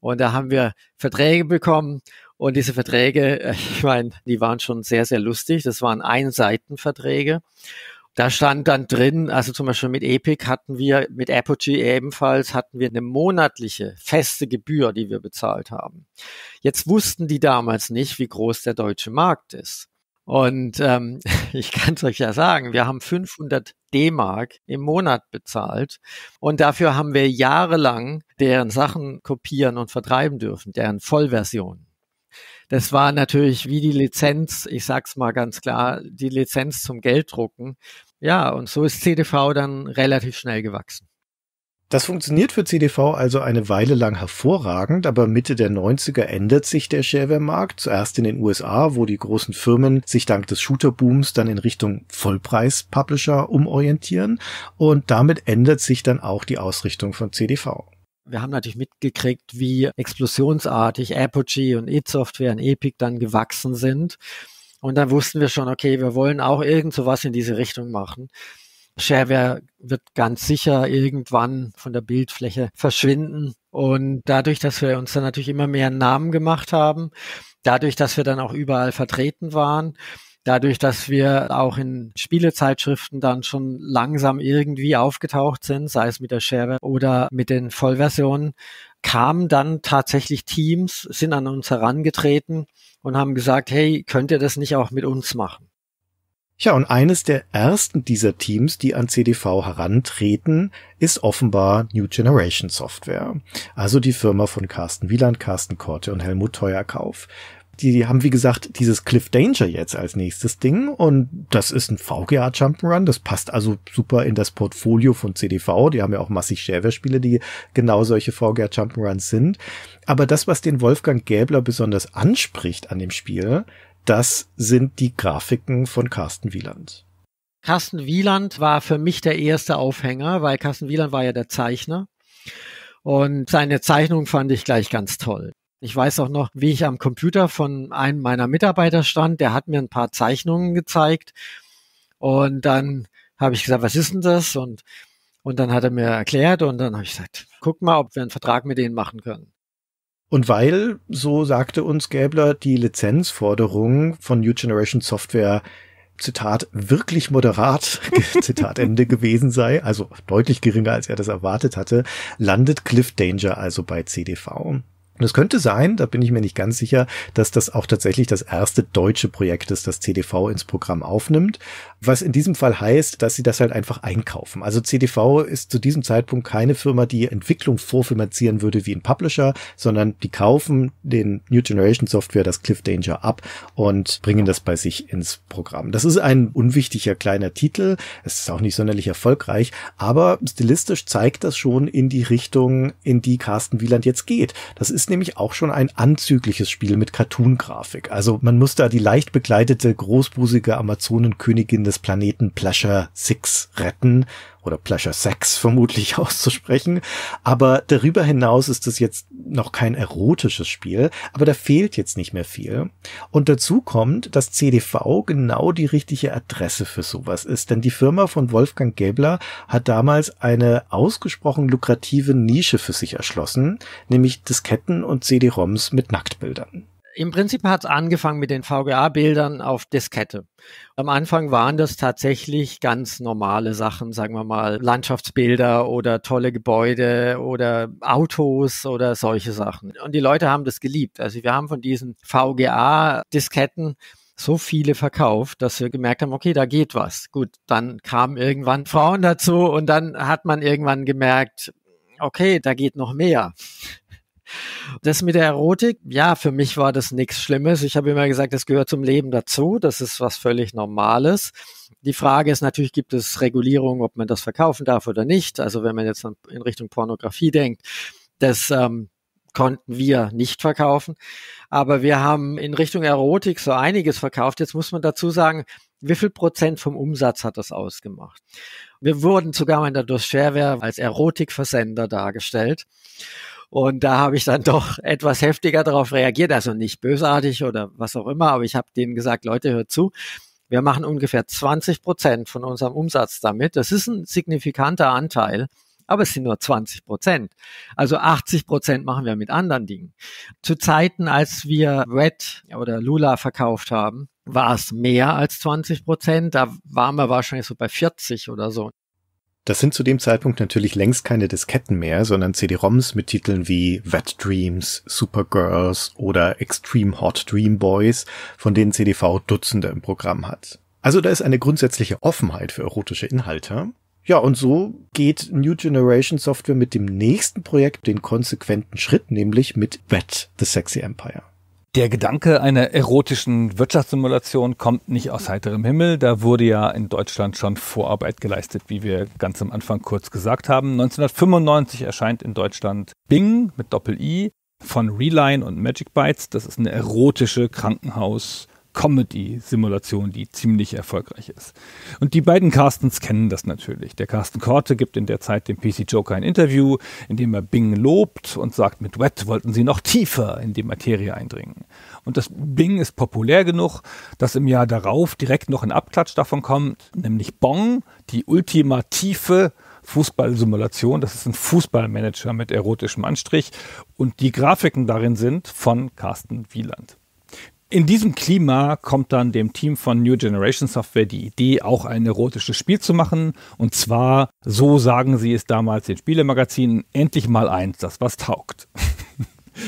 Und da haben wir Verträge bekommen. Und diese Verträge, ich meine, die waren schon sehr, sehr lustig. Das waren Einseitenverträge. verträge da stand dann drin, also zum Beispiel mit Epic hatten wir, mit Apogee ebenfalls hatten wir eine monatliche feste Gebühr, die wir bezahlt haben. Jetzt wussten die damals nicht, wie groß der deutsche Markt ist. Und ähm, ich kann es euch ja sagen, wir haben 500 D-Mark im Monat bezahlt und dafür haben wir jahrelang deren Sachen kopieren und vertreiben dürfen, deren Vollversion. Das war natürlich wie die Lizenz, ich sag's mal ganz klar, die Lizenz zum Gelddrucken. Ja, und so ist CDV dann relativ schnell gewachsen. Das funktioniert für CDV also eine Weile lang hervorragend, aber Mitte der 90er ändert sich der Shareware-Markt, zuerst in den USA, wo die großen Firmen sich dank des Shooter-Booms dann in Richtung Vollpreis-Publisher umorientieren und damit ändert sich dann auch die Ausrichtung von CDV. Wir haben natürlich mitgekriegt, wie explosionsartig Apogee und id Software und Epic dann gewachsen sind und dann wussten wir schon, okay, wir wollen auch irgend so was in diese Richtung machen. Shareware wird ganz sicher irgendwann von der Bildfläche verschwinden. Und dadurch, dass wir uns dann natürlich immer mehr Namen gemacht haben, dadurch, dass wir dann auch überall vertreten waren, dadurch, dass wir auch in Spielezeitschriften dann schon langsam irgendwie aufgetaucht sind, sei es mit der Shareware oder mit den Vollversionen, kamen dann tatsächlich Teams, sind an uns herangetreten und haben gesagt, hey, könnt ihr das nicht auch mit uns machen? Ja, und eines der ersten dieser Teams, die an CDV herantreten, ist offenbar New Generation Software. Also die Firma von Carsten Wieland, Carsten Korte und Helmut Teuerkauf. Die, haben, wie gesagt, dieses Cliff Danger jetzt als nächstes Ding und das ist ein VGA Jump'n'Run. Das passt also super in das Portfolio von CDV. Die haben ja auch massig Shareware-Spiele, die genau solche VGA Jump'n'Runs sind. Aber das, was den Wolfgang Gäbler besonders anspricht an dem Spiel, das sind die Grafiken von Carsten Wieland. Carsten Wieland war für mich der erste Aufhänger, weil Carsten Wieland war ja der Zeichner. Und seine Zeichnung fand ich gleich ganz toll. Ich weiß auch noch, wie ich am Computer von einem meiner Mitarbeiter stand, der hat mir ein paar Zeichnungen gezeigt und dann habe ich gesagt, was ist denn das? Und, und dann hat er mir erklärt und dann habe ich gesagt, guck mal, ob wir einen Vertrag mit denen machen können. Und weil, so sagte uns Gäbler, die Lizenzforderung von New Generation Software Zitat, wirklich moderat, Zitat Ende gewesen sei, also deutlich geringer, als er das erwartet hatte, landet Cliff Danger also bei CDV. Und es könnte sein, da bin ich mir nicht ganz sicher, dass das auch tatsächlich das erste deutsche Projekt ist, das CDV ins Programm aufnimmt was in diesem Fall heißt, dass sie das halt einfach einkaufen. Also CDV ist zu diesem Zeitpunkt keine Firma, die Entwicklung vorfinanzieren würde wie ein Publisher, sondern die kaufen den New Generation Software, das Cliff Danger ab und bringen das bei sich ins Programm. Das ist ein unwichtiger kleiner Titel. Es ist auch nicht sonderlich erfolgreich, aber stilistisch zeigt das schon in die Richtung, in die Carsten Wieland jetzt geht. Das ist nämlich auch schon ein anzügliches Spiel mit Cartoon-Grafik. Also man muss da die leicht begleitete, großbusige Amazonenkönigin des des Planeten Pleasure 6 retten oder Pleasure 6 vermutlich auszusprechen. Aber darüber hinaus ist es jetzt noch kein erotisches Spiel, aber da fehlt jetzt nicht mehr viel. Und dazu kommt, dass CDV genau die richtige Adresse für sowas ist, denn die Firma von Wolfgang Gäbler hat damals eine ausgesprochen lukrative Nische für sich erschlossen, nämlich Disketten und CD-ROMs mit Nacktbildern im Prinzip hat es angefangen mit den VGA-Bildern auf Diskette. Am Anfang waren das tatsächlich ganz normale Sachen, sagen wir mal Landschaftsbilder oder tolle Gebäude oder Autos oder solche Sachen. Und die Leute haben das geliebt. Also wir haben von diesen VGA-Disketten so viele verkauft, dass wir gemerkt haben, okay, da geht was. Gut, dann kamen irgendwann Frauen dazu und dann hat man irgendwann gemerkt, okay, da geht noch mehr. Das mit der Erotik, ja, für mich war das nichts Schlimmes. Ich habe immer gesagt, das gehört zum Leben dazu. Das ist was völlig Normales. Die Frage ist natürlich, gibt es Regulierung, ob man das verkaufen darf oder nicht? Also wenn man jetzt in Richtung Pornografie denkt, das ähm, konnten wir nicht verkaufen. Aber wir haben in Richtung Erotik so einiges verkauft. Jetzt muss man dazu sagen, wie viel Prozent vom Umsatz hat das ausgemacht? Wir wurden sogar mal in der Durchschwerwehr als Erotikversender dargestellt. Und da habe ich dann doch etwas heftiger darauf reagiert, also nicht bösartig oder was auch immer, aber ich habe denen gesagt, Leute, hört zu, wir machen ungefähr 20 Prozent von unserem Umsatz damit. Das ist ein signifikanter Anteil, aber es sind nur 20 Prozent. Also 80 Prozent machen wir mit anderen Dingen. Zu Zeiten, als wir Red oder Lula verkauft haben, war es mehr als 20 Prozent. Da waren wir wahrscheinlich so bei 40 oder so. Das sind zu dem Zeitpunkt natürlich längst keine Disketten mehr, sondern CD-ROMs mit Titeln wie Wet Dreams, Supergirls oder Extreme Hot Dream Boys, von denen CDV Dutzende im Programm hat. Also da ist eine grundsätzliche Offenheit für erotische Inhalte. Ja, und so geht New Generation Software mit dem nächsten Projekt den konsequenten Schritt, nämlich mit Wet the Sexy Empire. Der Gedanke einer erotischen Wirtschaftssimulation kommt nicht aus heiterem Himmel. Da wurde ja in Deutschland schon Vorarbeit geleistet, wie wir ganz am Anfang kurz gesagt haben. 1995 erscheint in Deutschland Bing mit Doppel-I von Reline und Magic Bytes. Das ist eine erotische Krankenhaus- Comedy-Simulation, die ziemlich erfolgreich ist. Und die beiden Carstens kennen das natürlich. Der Carsten Korte gibt in der Zeit dem PC Joker ein Interview, in dem er Bing lobt und sagt, mit Wet wollten sie noch tiefer in die Materie eindringen. Und das Bing ist populär genug, dass im Jahr darauf direkt noch ein Abklatsch davon kommt, nämlich Bong, die ultimative Fußballsimulation. Das ist ein Fußballmanager mit erotischem Anstrich. Und die Grafiken darin sind von Carsten Wieland. In diesem Klima kommt dann dem Team von New Generation Software die Idee, auch ein erotisches Spiel zu machen. Und zwar, so sagen sie es damals den Spielemagazinen, endlich mal eins, das was taugt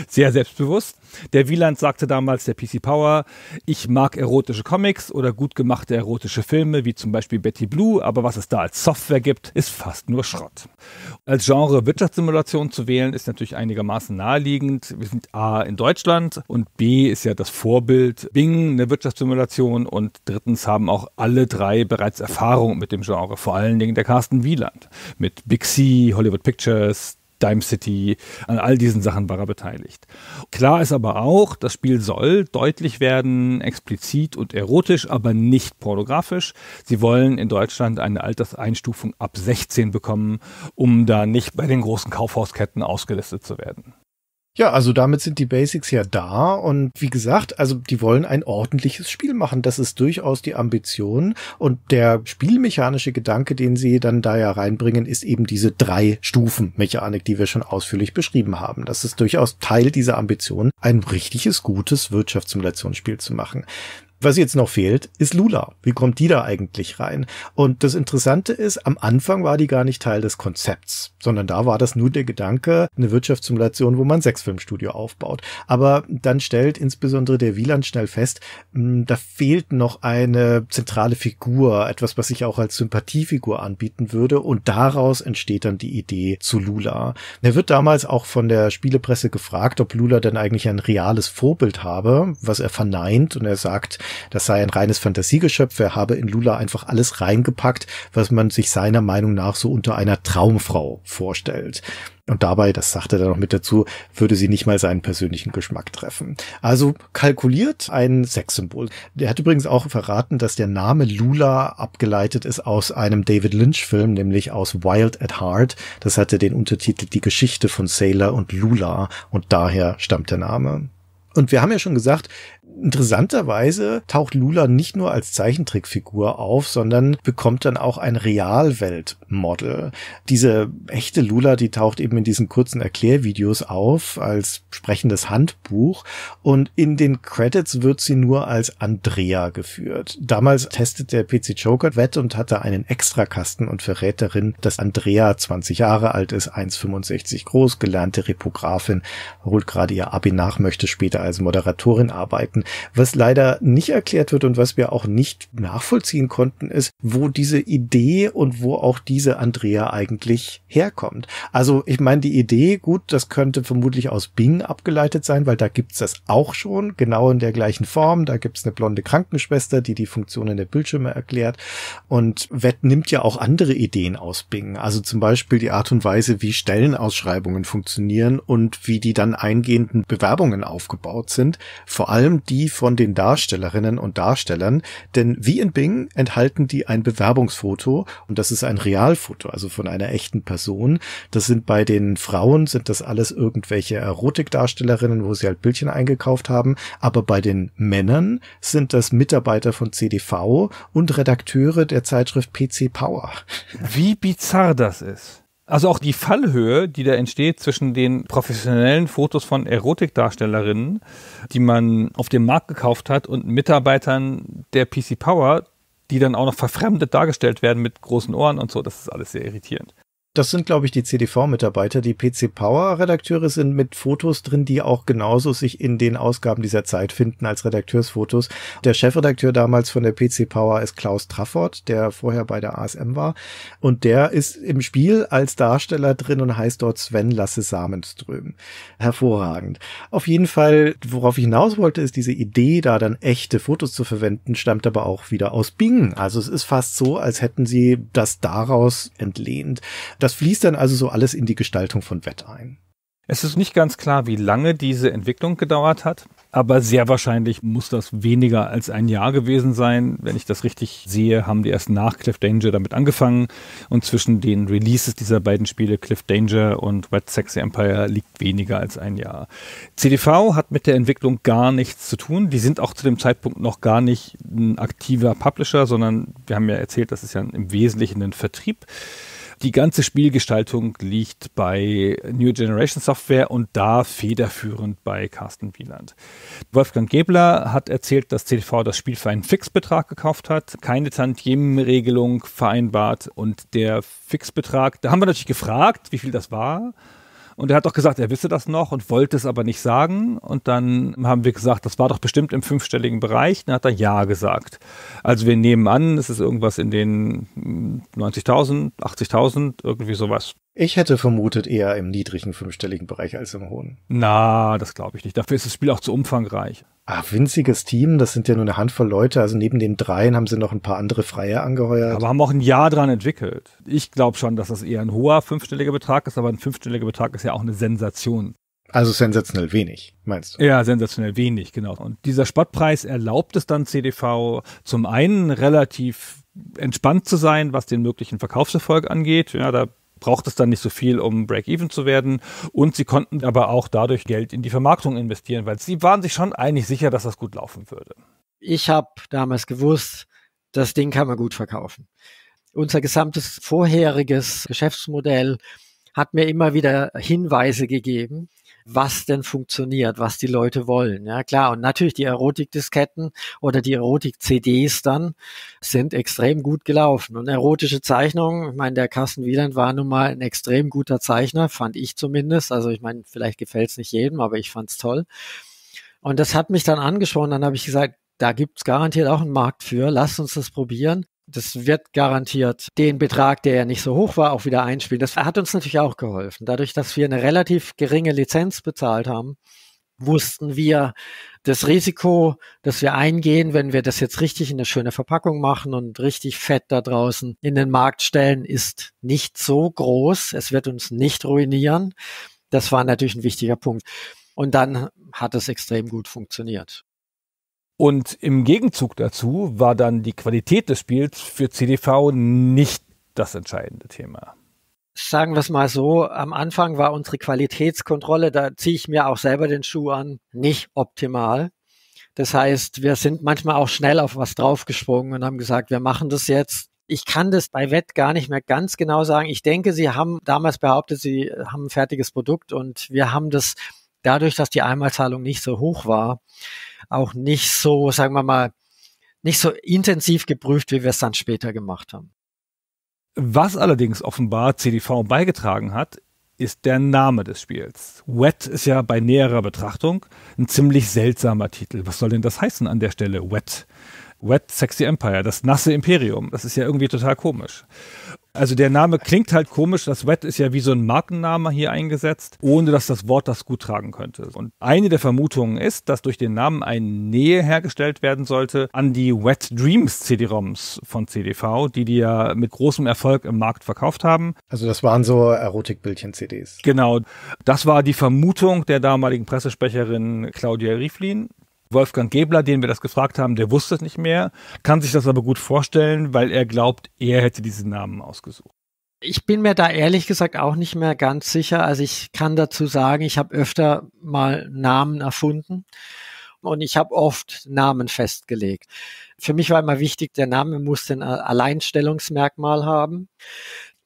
sehr selbstbewusst. Der Wieland sagte damals der PC Power, ich mag erotische Comics oder gut gemachte erotische Filme, wie zum Beispiel Betty Blue, aber was es da als Software gibt, ist fast nur Schrott. Als Genre Wirtschaftssimulation zu wählen, ist natürlich einigermaßen naheliegend. Wir sind A in Deutschland und B ist ja das Vorbild Bing, eine Wirtschaftssimulation und drittens haben auch alle drei bereits Erfahrung mit dem Genre, vor allen Dingen der Carsten Wieland mit Big C, Hollywood Pictures, Dime City, an all diesen Sachen war er beteiligt. Klar ist aber auch, das Spiel soll deutlich werden, explizit und erotisch, aber nicht pornografisch. Sie wollen in Deutschland eine Alterseinstufung ab 16 bekommen, um da nicht bei den großen Kaufhausketten ausgelistet zu werden. Ja, also damit sind die Basics ja da und wie gesagt, also die wollen ein ordentliches Spiel machen. Das ist durchaus die Ambition und der spielmechanische Gedanke, den sie dann da ja reinbringen, ist eben diese drei Stufen Mechanik, die wir schon ausführlich beschrieben haben. Das ist durchaus Teil dieser Ambition, ein richtiges, gutes Wirtschaftssimulationsspiel zu machen. Was jetzt noch fehlt, ist Lula. Wie kommt die da eigentlich rein? Und das Interessante ist, am Anfang war die gar nicht Teil des Konzepts, sondern da war das nur der Gedanke, eine Wirtschaftssimulation, wo man sechs Filmstudio aufbaut. Aber dann stellt insbesondere der Wieland schnell fest, hm, da fehlt noch eine zentrale Figur, etwas, was sich auch als Sympathiefigur anbieten würde. Und daraus entsteht dann die Idee zu Lula. Er wird damals auch von der Spielepresse gefragt, ob Lula denn eigentlich ein reales Vorbild habe, was er verneint und er sagt, das sei ein reines Fantasiegeschöpf. Er habe in Lula einfach alles reingepackt, was man sich seiner Meinung nach so unter einer Traumfrau vorstellt. Und dabei, das sagte er dann noch mit dazu, würde sie nicht mal seinen persönlichen Geschmack treffen. Also kalkuliert ein Sexsymbol. Der hat übrigens auch verraten, dass der Name Lula abgeleitet ist aus einem David Lynch-Film, nämlich aus Wild at Heart. Das hatte den Untertitel Die Geschichte von Sailor und Lula und daher stammt der Name. Und wir haben ja schon gesagt, Interessanterweise taucht Lula nicht nur als Zeichentrickfigur auf, sondern bekommt dann auch ein Realweltmodel. Diese echte Lula, die taucht eben in diesen kurzen Erklärvideos auf als sprechendes Handbuch und in den Credits wird sie nur als Andrea geführt. Damals testet der PC Joker Wett und hatte einen Extrakasten und verrät darin, dass Andrea 20 Jahre alt ist, 1,65 groß, gelernte Repografin, holt gerade ihr Abi nach, möchte später als Moderatorin arbeiten was leider nicht erklärt wird und was wir auch nicht nachvollziehen konnten, ist, wo diese Idee und wo auch diese Andrea eigentlich herkommt. Also ich meine, die Idee, gut, das könnte vermutlich aus Bing abgeleitet sein, weil da gibt's das auch schon, genau in der gleichen Form. Da gibt's eine blonde Krankenschwester, die die Funktionen der Bildschirme erklärt. Und Wett nimmt ja auch andere Ideen aus Bing. Also zum Beispiel die Art und Weise, wie Stellenausschreibungen funktionieren und wie die dann eingehenden Bewerbungen aufgebaut sind. Vor allem die die von den Darstellerinnen und Darstellern, denn wie in Bing enthalten die ein Bewerbungsfoto und das ist ein Realfoto, also von einer echten Person. Das sind bei den Frauen sind das alles irgendwelche Erotikdarstellerinnen, wo sie halt Bildchen eingekauft haben, aber bei den Männern sind das Mitarbeiter von CDV und Redakteure der Zeitschrift PC Power. Wie bizarr das ist. Also auch die Fallhöhe, die da entsteht zwischen den professionellen Fotos von Erotikdarstellerinnen, die man auf dem Markt gekauft hat, und Mitarbeitern der PC Power, die dann auch noch verfremdet dargestellt werden mit großen Ohren und so, das ist alles sehr irritierend das sind, glaube ich, die CDV-Mitarbeiter. Die PC Power-Redakteure sind mit Fotos drin, die auch genauso sich in den Ausgaben dieser Zeit finden als Redakteursfotos. Der Chefredakteur damals von der PC Power ist Klaus Trafford, der vorher bei der ASM war. Und der ist im Spiel als Darsteller drin und heißt dort Sven Lasse Samenström. Hervorragend. Auf jeden Fall, worauf ich hinaus wollte, ist diese Idee, da dann echte Fotos zu verwenden, stammt aber auch wieder aus Bing. Also es ist fast so, als hätten sie das daraus entlehnt. Das das fließt dann also so alles in die Gestaltung von Wett ein. Es ist nicht ganz klar, wie lange diese Entwicklung gedauert hat, aber sehr wahrscheinlich muss das weniger als ein Jahr gewesen sein. Wenn ich das richtig sehe, haben die erst nach Cliff Danger damit angefangen und zwischen den Releases dieser beiden Spiele Cliff Danger und Wet Sexy Empire liegt weniger als ein Jahr. CDV hat mit der Entwicklung gar nichts zu tun. Die sind auch zu dem Zeitpunkt noch gar nicht ein aktiver Publisher, sondern wir haben ja erzählt, das ist ja im Wesentlichen ein Vertrieb. Die ganze Spielgestaltung liegt bei New Generation Software und da federführend bei Carsten Wieland. Wolfgang Gebler hat erzählt, dass CDV das Spiel für einen Fixbetrag gekauft hat, keine Tantiemenregelung vereinbart und der Fixbetrag, da haben wir natürlich gefragt, wie viel das war. Und er hat doch gesagt, er wisse das noch und wollte es aber nicht sagen. Und dann haben wir gesagt, das war doch bestimmt im fünfstelligen Bereich. Dann hat er Ja gesagt. Also wir nehmen an, es ist irgendwas in den 90.000, 80.000, irgendwie sowas. Ich hätte vermutet eher im niedrigen fünfstelligen Bereich als im hohen. Na, das glaube ich nicht. Dafür ist das Spiel auch zu umfangreich. Ah, winziges Team, das sind ja nur eine Handvoll Leute. Also neben den dreien haben sie noch ein paar andere Freie angeheuert. Aber haben auch ein Jahr dran entwickelt. Ich glaube schon, dass das eher ein hoher fünfstelliger Betrag ist, aber ein fünfstelliger Betrag ist ja auch eine Sensation. Also sensationell wenig, meinst du? Ja, sensationell wenig, genau. Und dieser Spottpreis erlaubt es dann CDV zum einen relativ entspannt zu sein, was den möglichen Verkaufserfolg angeht. Ja, da braucht es dann nicht so viel, um Break-Even zu werden. Und sie konnten aber auch dadurch Geld in die Vermarktung investieren, weil sie waren sich schon eigentlich sicher, dass das gut laufen würde. Ich habe damals gewusst, das Ding kann man gut verkaufen. Unser gesamtes vorheriges Geschäftsmodell hat mir immer wieder Hinweise gegeben, was denn funktioniert, was die Leute wollen. Ja, klar. Und natürlich die Erotikdisketten oder die Erotik-CDs dann sind extrem gut gelaufen. Und erotische Zeichnungen, ich meine, der Carsten Wieland war nun mal ein extrem guter Zeichner, fand ich zumindest. Also ich meine, vielleicht gefällt es nicht jedem, aber ich fand es toll. Und das hat mich dann angesprochen. Dann habe ich gesagt, da gibt's garantiert auch einen Markt für. Lasst uns das probieren das wird garantiert den Betrag, der ja nicht so hoch war, auch wieder einspielen. Das hat uns natürlich auch geholfen. Dadurch, dass wir eine relativ geringe Lizenz bezahlt haben, wussten wir das Risiko, dass wir eingehen, wenn wir das jetzt richtig in eine schöne Verpackung machen und richtig fett da draußen in den Markt stellen, ist nicht so groß. Es wird uns nicht ruinieren. Das war natürlich ein wichtiger Punkt. Und dann hat es extrem gut funktioniert. Und im Gegenzug dazu war dann die Qualität des Spiels für CDV nicht das entscheidende Thema sagen wir es mal so, am Anfang war unsere Qualitätskontrolle, da ziehe ich mir auch selber den Schuh an, nicht optimal. Das heißt, wir sind manchmal auch schnell auf was draufgesprungen und haben gesagt, wir machen das jetzt. Ich kann das bei Wett gar nicht mehr ganz genau sagen. Ich denke, sie haben damals behauptet, sie haben ein fertiges Produkt und wir haben das dadurch, dass die Einmalzahlung nicht so hoch war, auch nicht so, sagen wir mal, nicht so intensiv geprüft, wie wir es dann später gemacht haben. Was allerdings offenbar CDV beigetragen hat, ist der Name des Spiels. Wet ist ja bei näherer Betrachtung ein ziemlich seltsamer Titel. Was soll denn das heißen an der Stelle? Wet. Wet Sexy Empire, das nasse Imperium. Das ist ja irgendwie total komisch. Also der Name klingt halt komisch. Das Wet ist ja wie so ein Markenname hier eingesetzt, ohne dass das Wort das gut tragen könnte. Und eine der Vermutungen ist, dass durch den Namen eine Nähe hergestellt werden sollte an die Wet Dreams CD-ROMs von CDV, die die ja mit großem Erfolg im Markt verkauft haben. Also das waren so Erotikbildchen-CDs. Genau. Das war die Vermutung der damaligen Pressesprecherin Claudia Rieflin. Wolfgang Gebler, den wir das gefragt haben, der wusste es nicht mehr, kann sich das aber gut vorstellen, weil er glaubt, er hätte diesen Namen ausgesucht. Ich bin mir da ehrlich gesagt auch nicht mehr ganz sicher. Also ich kann dazu sagen, ich habe öfter mal Namen erfunden und ich habe oft Namen festgelegt. Für mich war immer wichtig, der Name muss ein Alleinstellungsmerkmal haben.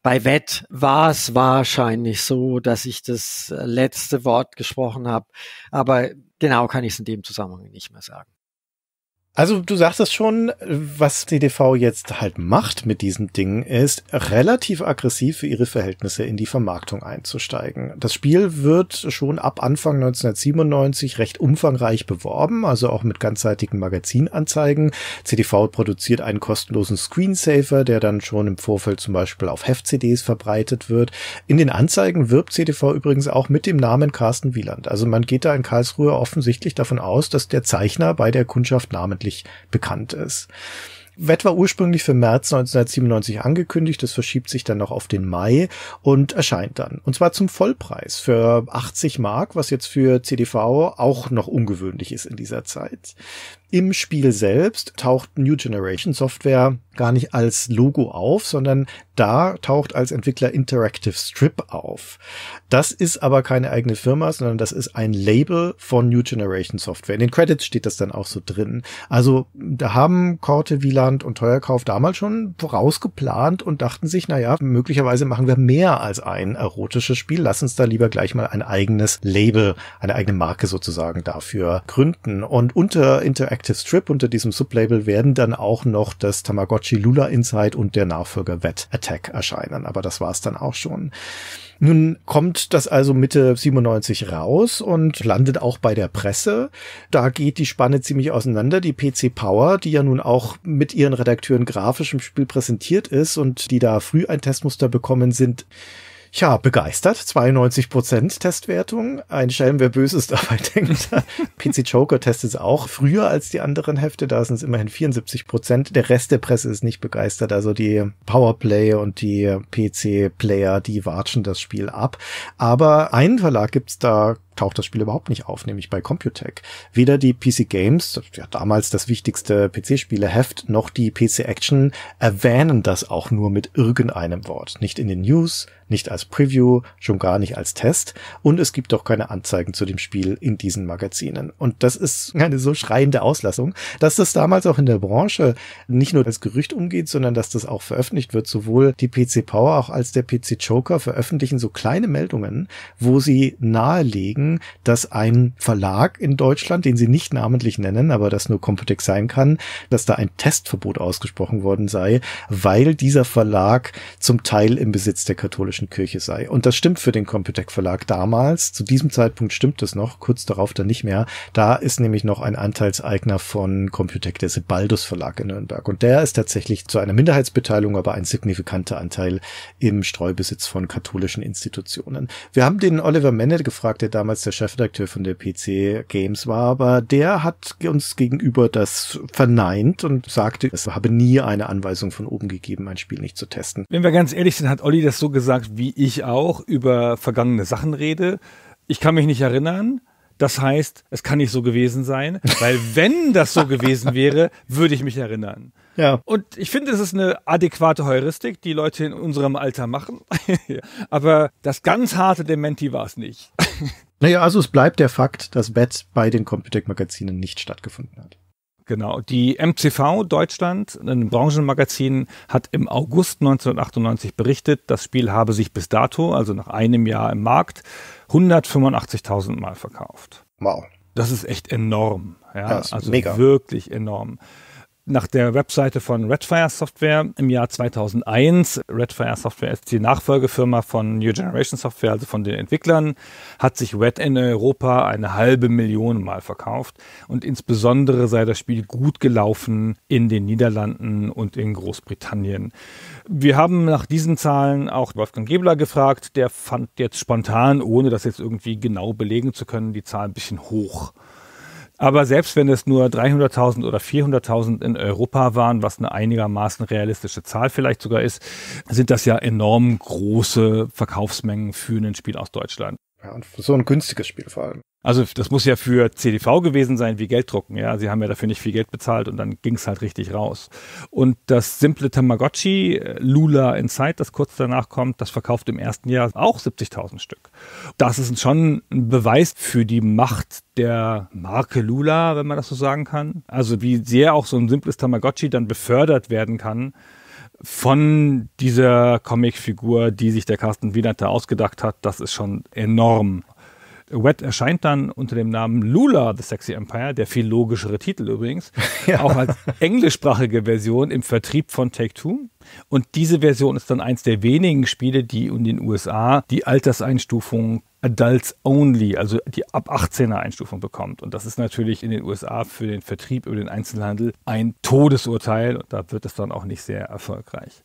Bei Wett war es wahrscheinlich so, dass ich das letzte Wort gesprochen habe. Aber Genau kann ich es in dem Zusammenhang nicht mehr sagen. Also du sagst es schon, was CDV jetzt halt macht mit diesem Ding, ist relativ aggressiv für ihre Verhältnisse in die Vermarktung einzusteigen. Das Spiel wird schon ab Anfang 1997 recht umfangreich beworben, also auch mit ganzseitigen Magazinanzeigen. CDV produziert einen kostenlosen Screensaver, der dann schon im Vorfeld zum Beispiel auf Heft-CDs verbreitet wird. In den Anzeigen wirbt CDV übrigens auch mit dem Namen Carsten Wieland. Also man geht da in Karlsruhe offensichtlich davon aus, dass der Zeichner bei der Kundschaft Namen wirklich bekannt ist. Wett war ursprünglich für März 1997 angekündigt, das verschiebt sich dann noch auf den Mai und erscheint dann. Und zwar zum Vollpreis für 80 Mark, was jetzt für CDV auch noch ungewöhnlich ist in dieser Zeit. Im Spiel selbst taucht New Generation Software gar nicht als Logo auf, sondern da taucht als Entwickler Interactive Strip auf. Das ist aber keine eigene Firma, sondern das ist ein Label von New Generation Software. In den Credits steht das dann auch so drin. Also da haben Korte, Wieland und Teuerkauf damals schon vorausgeplant und dachten sich, naja, möglicherweise machen wir mehr als ein erotisches Spiel. Lass uns da lieber gleich mal ein eigenes Label, eine eigene Marke sozusagen dafür gründen. Und unter Interactive Active Strip. Unter diesem Sublabel werden dann auch noch das Tamagotchi Lula Insight und der Nachfolger Wet Attack erscheinen. Aber das war's dann auch schon. Nun kommt das also Mitte 97 raus und landet auch bei der Presse. Da geht die Spanne ziemlich auseinander. Die PC Power, die ja nun auch mit ihren Redakteuren grafisch im Spiel präsentiert ist und die da früh ein Testmuster bekommen sind, ja, begeistert. 92% Testwertung. Ein Schelm, wer Böses dabei denkt. PC Joker testet es auch früher als die anderen Hefte. Da sind es immerhin 74%. Der Rest der Presse ist nicht begeistert. Also die Powerplay und die PC-Player, die watschen das Spiel ab. Aber einen Verlag gibt's da taucht das Spiel überhaupt nicht auf, nämlich bei Computec. Weder die PC Games, ja damals das wichtigste PC-Spieleheft, noch die PC Action erwähnen das auch nur mit irgendeinem Wort. Nicht in den News, nicht als Preview, schon gar nicht als Test und es gibt auch keine Anzeigen zu dem Spiel in diesen Magazinen. Und das ist eine so schreiende Auslassung, dass das damals auch in der Branche nicht nur als Gerücht umgeht, sondern dass das auch veröffentlicht wird. Sowohl die PC Power auch als der PC Joker veröffentlichen so kleine Meldungen, wo sie nahelegen, sagen, dass ein Verlag in Deutschland, den sie nicht namentlich nennen, aber das nur Computec sein kann, dass da ein Testverbot ausgesprochen worden sei, weil dieser Verlag zum Teil im Besitz der katholischen Kirche sei. Und das stimmt für den Computec Verlag damals. Zu diesem Zeitpunkt stimmt es noch, kurz darauf dann nicht mehr. Da ist nämlich noch ein Anteilseigner von Computec, der Sebaldus Verlag in Nürnberg. Und der ist tatsächlich zu einer Minderheitsbeteiligung, aber ein signifikanter Anteil im Streubesitz von katholischen Institutionen. Wir haben den Oliver Mennett gefragt, der damals damals der Chefredakteur von der PC Games war, aber der hat uns gegenüber das verneint und sagte, es habe nie eine Anweisung von oben gegeben, ein Spiel nicht zu testen. Wenn wir ganz ehrlich sind, hat Olli das so gesagt, wie ich auch über vergangene Sachen rede. Ich kann mich nicht erinnern. Das heißt, es kann nicht so gewesen sein, weil wenn das so gewesen wäre, würde ich mich erinnern. Ja. Und ich finde, es ist eine adäquate Heuristik, die Leute in unserem Alter machen. Aber das ganz harte Dementi war es nicht. Naja, also es bleibt der Fakt, dass BET bei den Computec-Magazinen nicht stattgefunden hat. Genau. Die MCV Deutschland, ein Branchenmagazin, hat im August 1998 berichtet, das Spiel habe sich bis dato, also nach einem Jahr im Markt, 185.000 Mal verkauft. Wow. Das ist echt enorm. Ja, ja also mega. wirklich enorm nach der Webseite von Redfire Software im Jahr 2001. Redfire Software ist die Nachfolgefirma von New Generation Software, also von den Entwicklern, hat sich Red in Europa eine halbe Million Mal verkauft und insbesondere sei das Spiel gut gelaufen in den Niederlanden und in Großbritannien. Wir haben nach diesen Zahlen auch Wolfgang Gebler gefragt, der fand jetzt spontan, ohne das jetzt irgendwie genau belegen zu können, die Zahl ein bisschen hoch. Aber selbst wenn es nur 300.000 oder 400.000 in Europa waren, was eine einigermaßen realistische Zahl vielleicht sogar ist, sind das ja enorm große Verkaufsmengen für ein Spiel aus Deutschland. Ja, und so ein günstiges Spiel vor allem. Also das muss ja für CDV gewesen sein, wie Gelddrucken. Ja, sie haben ja dafür nicht viel Geld bezahlt und dann ging es halt richtig raus. Und das simple Tamagotchi, äh, Lula Inside, das kurz danach kommt, das verkauft im ersten Jahr auch 70.000 Stück. Das ist schon ein Beweis für die Macht der Marke Lula, wenn man das so sagen kann. Also wie sehr auch so ein simples Tamagotchi dann befördert werden kann von dieser Comicfigur, die sich der Carsten Wiener da ausgedacht hat, das ist schon enorm. Wet erscheint dann unter dem Namen Lula, The Sexy Empire, der viel logischere Titel übrigens, ja. auch als englischsprachige Version im Vertrieb von Take-Two. Und diese Version ist dann eins der wenigen Spiele, die in den USA die Alterseinstufung Adults Only, also die ab 18er Einstufung bekommt. Und das ist natürlich in den USA für den Vertrieb über den Einzelhandel ein Todesurteil. Und da wird es dann auch nicht sehr erfolgreich.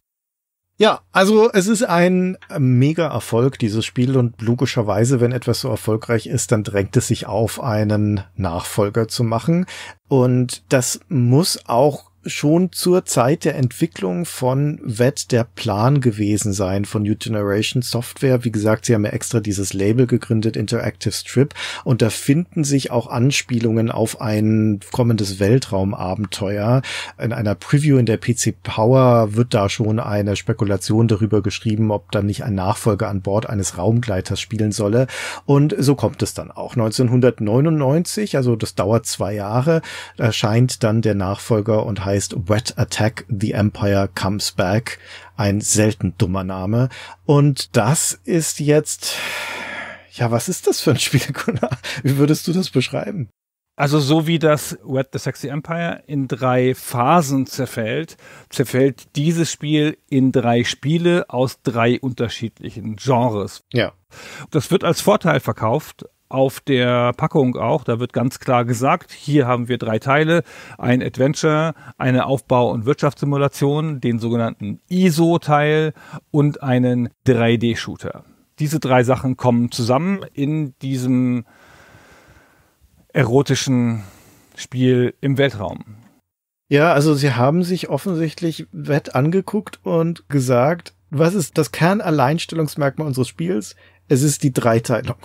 Ja, also es ist ein mega Erfolg, dieses Spiel, und logischerweise, wenn etwas so erfolgreich ist, dann drängt es sich auf, einen Nachfolger zu machen. Und das muss auch schon zur Zeit der Entwicklung von VET der Plan gewesen sein von New Generation Software. Wie gesagt, sie haben ja extra dieses Label gegründet, Interactive Strip, und da finden sich auch Anspielungen auf ein kommendes Weltraumabenteuer. In einer Preview in der PC Power wird da schon eine Spekulation darüber geschrieben, ob dann nicht ein Nachfolger an Bord eines Raumgleiters spielen solle. Und so kommt es dann auch. 1999, also das dauert zwei Jahre, erscheint dann der Nachfolger und heißt heißt Wet Attack The Empire Comes Back. Ein selten dummer Name. Und das ist jetzt, ja, was ist das für ein Spiel, Gunnar? Wie würdest du das beschreiben? Also so wie das Wet the Sexy Empire in drei Phasen zerfällt, zerfällt dieses Spiel in drei Spiele aus drei unterschiedlichen Genres. Ja. Das wird als Vorteil verkauft, auf der Packung auch. Da wird ganz klar gesagt, hier haben wir drei Teile, ein Adventure, eine Aufbau- und Wirtschaftssimulation, den sogenannten ISO-Teil und einen 3D-Shooter. Diese drei Sachen kommen zusammen in diesem erotischen Spiel im Weltraum. Ja, also sie haben sich offensichtlich Wett angeguckt und gesagt, was ist das Kernalleinstellungsmerkmal unseres Spiels? Es ist die Dreiteilung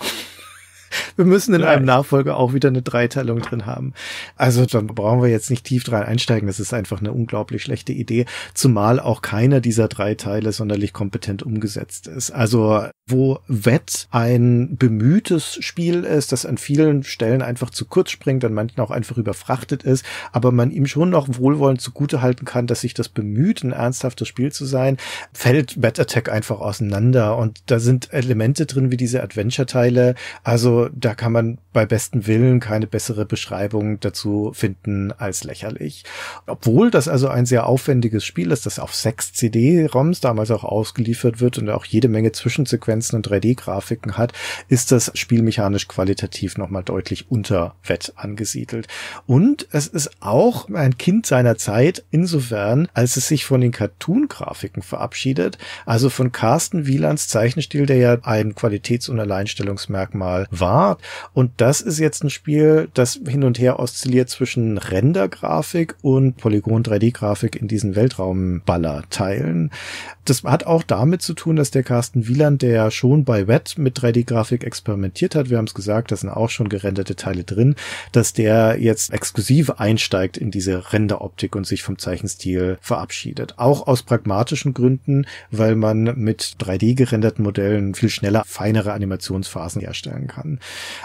wir müssen in Nein. einem Nachfolger auch wieder eine Dreiteilung drin haben. Also dann brauchen wir jetzt nicht tief dran einsteigen. Das ist einfach eine unglaublich schlechte Idee, zumal auch keiner dieser drei Teile sonderlich kompetent umgesetzt ist. Also wo Wett ein bemühtes Spiel ist, das an vielen Stellen einfach zu kurz springt, an manchen auch einfach überfrachtet ist, aber man ihm schon noch wohlwollend zugutehalten kann, dass sich das bemüht, ein ernsthaftes Spiel zu sein, fällt Wett Attack einfach auseinander. Und da sind Elemente drin wie diese Adventure-Teile. Also also da kann man bei bestem Willen keine bessere Beschreibung dazu finden als lächerlich. Obwohl das also ein sehr aufwendiges Spiel ist, das auf sechs CD-ROMs damals auch ausgeliefert wird und auch jede Menge Zwischensequenzen und 3D-Grafiken hat, ist das Spiel qualitativ nochmal deutlich unter Wett angesiedelt. Und es ist auch ein Kind seiner Zeit insofern, als es sich von den Cartoon-Grafiken verabschiedet, also von Carsten Wielands Zeichenstil, der ja ein Qualitäts- und Alleinstellungsmerkmal war Art. Und das ist jetzt ein Spiel, das hin und her oszilliert zwischen Rendergrafik und Polygon 3D-Grafik in diesen Weltraumballer-Teilen. Das hat auch damit zu tun, dass der Carsten Wieland, der schon bei Wet mit 3D-Grafik experimentiert hat, wir haben es gesagt, da sind auch schon gerenderte Teile drin, dass der jetzt exklusiv einsteigt in diese Renderoptik und sich vom Zeichenstil verabschiedet. Auch aus pragmatischen Gründen, weil man mit 3D gerenderten Modellen viel schneller feinere Animationsphasen herstellen kann.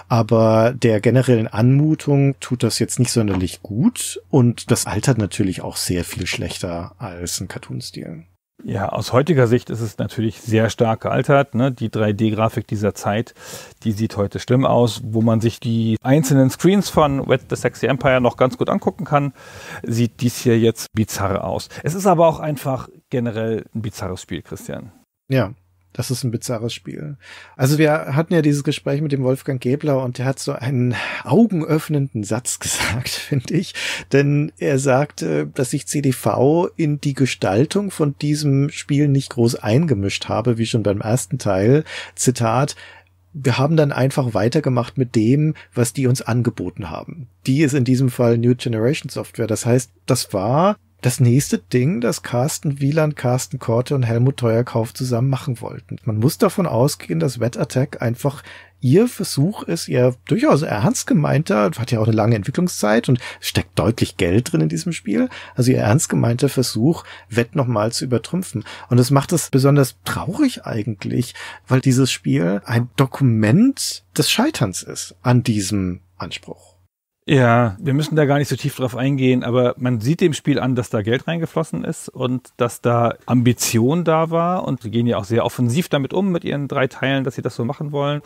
Aber der generellen Anmutung tut das jetzt nicht sonderlich gut und das altert natürlich auch sehr viel schlechter als ein Cartoon-Stil. Ja, aus heutiger Sicht ist es natürlich sehr stark gealtert. Ne? Die 3D-Grafik dieser Zeit, die sieht heute schlimm aus, wo man sich die einzelnen Screens von Wet the Sexy Empire noch ganz gut angucken kann, sieht dies hier jetzt bizarr aus. Es ist aber auch einfach generell ein bizarres Spiel, Christian. Ja, das ist ein bizarres Spiel. Also wir hatten ja dieses Gespräch mit dem Wolfgang Gebler und der hat so einen augenöffnenden Satz gesagt, finde ich. Denn er sagt, äh, dass sich CDV in die Gestaltung von diesem Spiel nicht groß eingemischt habe, wie schon beim ersten Teil. Zitat, wir haben dann einfach weitergemacht mit dem, was die uns angeboten haben. Die ist in diesem Fall New Generation Software. Das heißt, das war das nächste Ding, das Carsten Wieland, Carsten Korte und Helmut Teuerkauf zusammen machen wollten. Man muss davon ausgehen, dass Red Attack einfach ihr Versuch ist, ihr durchaus ernst gemeinter, hat ja auch eine lange Entwicklungszeit und steckt deutlich Geld drin in diesem Spiel, also ihr ernst gemeinter Versuch, Wett nochmal zu übertrümpfen. Und das macht es besonders traurig eigentlich, weil dieses Spiel ein Dokument des Scheiterns ist an diesem Anspruch. Ja, wir müssen da gar nicht so tief drauf eingehen, aber man sieht dem Spiel an, dass da Geld reingeflossen ist und dass da Ambition da war und sie gehen ja auch sehr offensiv damit um mit ihren drei Teilen, dass sie das so machen wollen.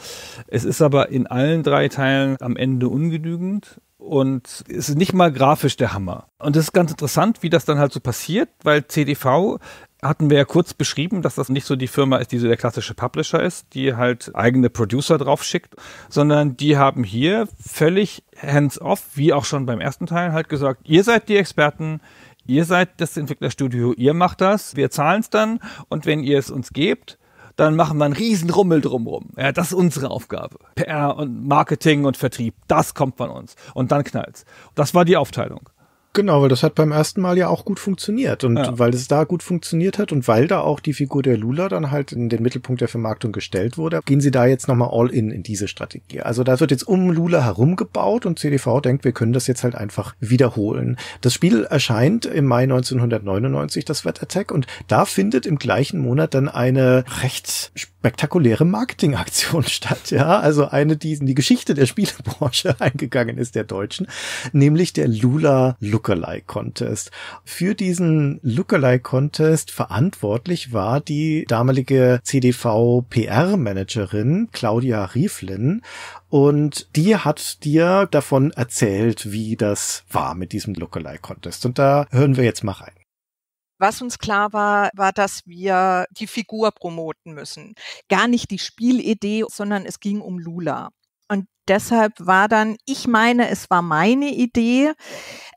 Es ist aber in allen drei Teilen am Ende ungenügend und es ist nicht mal grafisch der Hammer. Und es ist ganz interessant, wie das dann halt so passiert, weil CDV hatten wir ja kurz beschrieben, dass das nicht so die Firma ist, die so der klassische Publisher ist, die halt eigene Producer drauf schickt, sondern die haben hier völlig hands-off, wie auch schon beim ersten Teil, halt gesagt, ihr seid die Experten, ihr seid das Entwicklerstudio, ihr macht das, wir zahlen es dann und wenn ihr es uns gebt, dann machen wir einen riesen Rummel drumrum. Ja, das ist unsere Aufgabe. PR und Marketing und Vertrieb, das kommt von uns. Und dann knallt's. Das war die Aufteilung. Genau, weil das hat beim ersten Mal ja auch gut funktioniert und ja. weil es da gut funktioniert hat und weil da auch die Figur der Lula dann halt in den Mittelpunkt der Vermarktung gestellt wurde, gehen sie da jetzt nochmal all in in diese Strategie. Also da wird jetzt um Lula herumgebaut und CDV denkt, wir können das jetzt halt einfach wiederholen. Das Spiel erscheint im Mai 1999, das Wet Attack und da findet im gleichen Monat dann eine recht spektakuläre Marketingaktion statt, ja, also eine, die in die Geschichte der Spielebranche eingegangen ist, der Deutschen, nämlich der Lula Look Lookalike Contest. Für diesen Lookalike Contest verantwortlich war die damalige CDV PR Managerin Claudia Rieflin und die hat dir davon erzählt, wie das war mit diesem Lookalike Contest. Und da hören wir jetzt mal rein. Was uns klar war, war, dass wir die Figur promoten müssen. Gar nicht die Spielidee, sondern es ging um Lula. Und deshalb war dann, ich meine, es war meine Idee,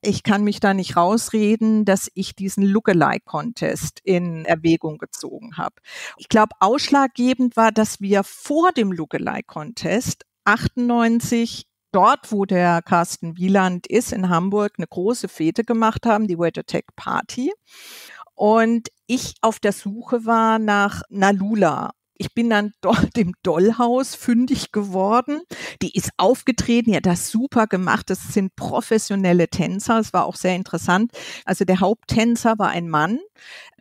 ich kann mich da nicht rausreden, dass ich diesen Lookalike-Contest in Erwägung gezogen habe. Ich glaube, ausschlaggebend war, dass wir vor dem Lookalike-Contest 98 dort, wo der Carsten Wieland ist, in Hamburg, eine große Fete gemacht haben, die Wet Attack Party. Und ich auf der Suche war nach Nalula ich bin dann dort im Dollhaus fündig geworden. Die ist aufgetreten, ja, das super gemacht. Das sind professionelle Tänzer. Es war auch sehr interessant. Also der Haupttänzer war ein Mann.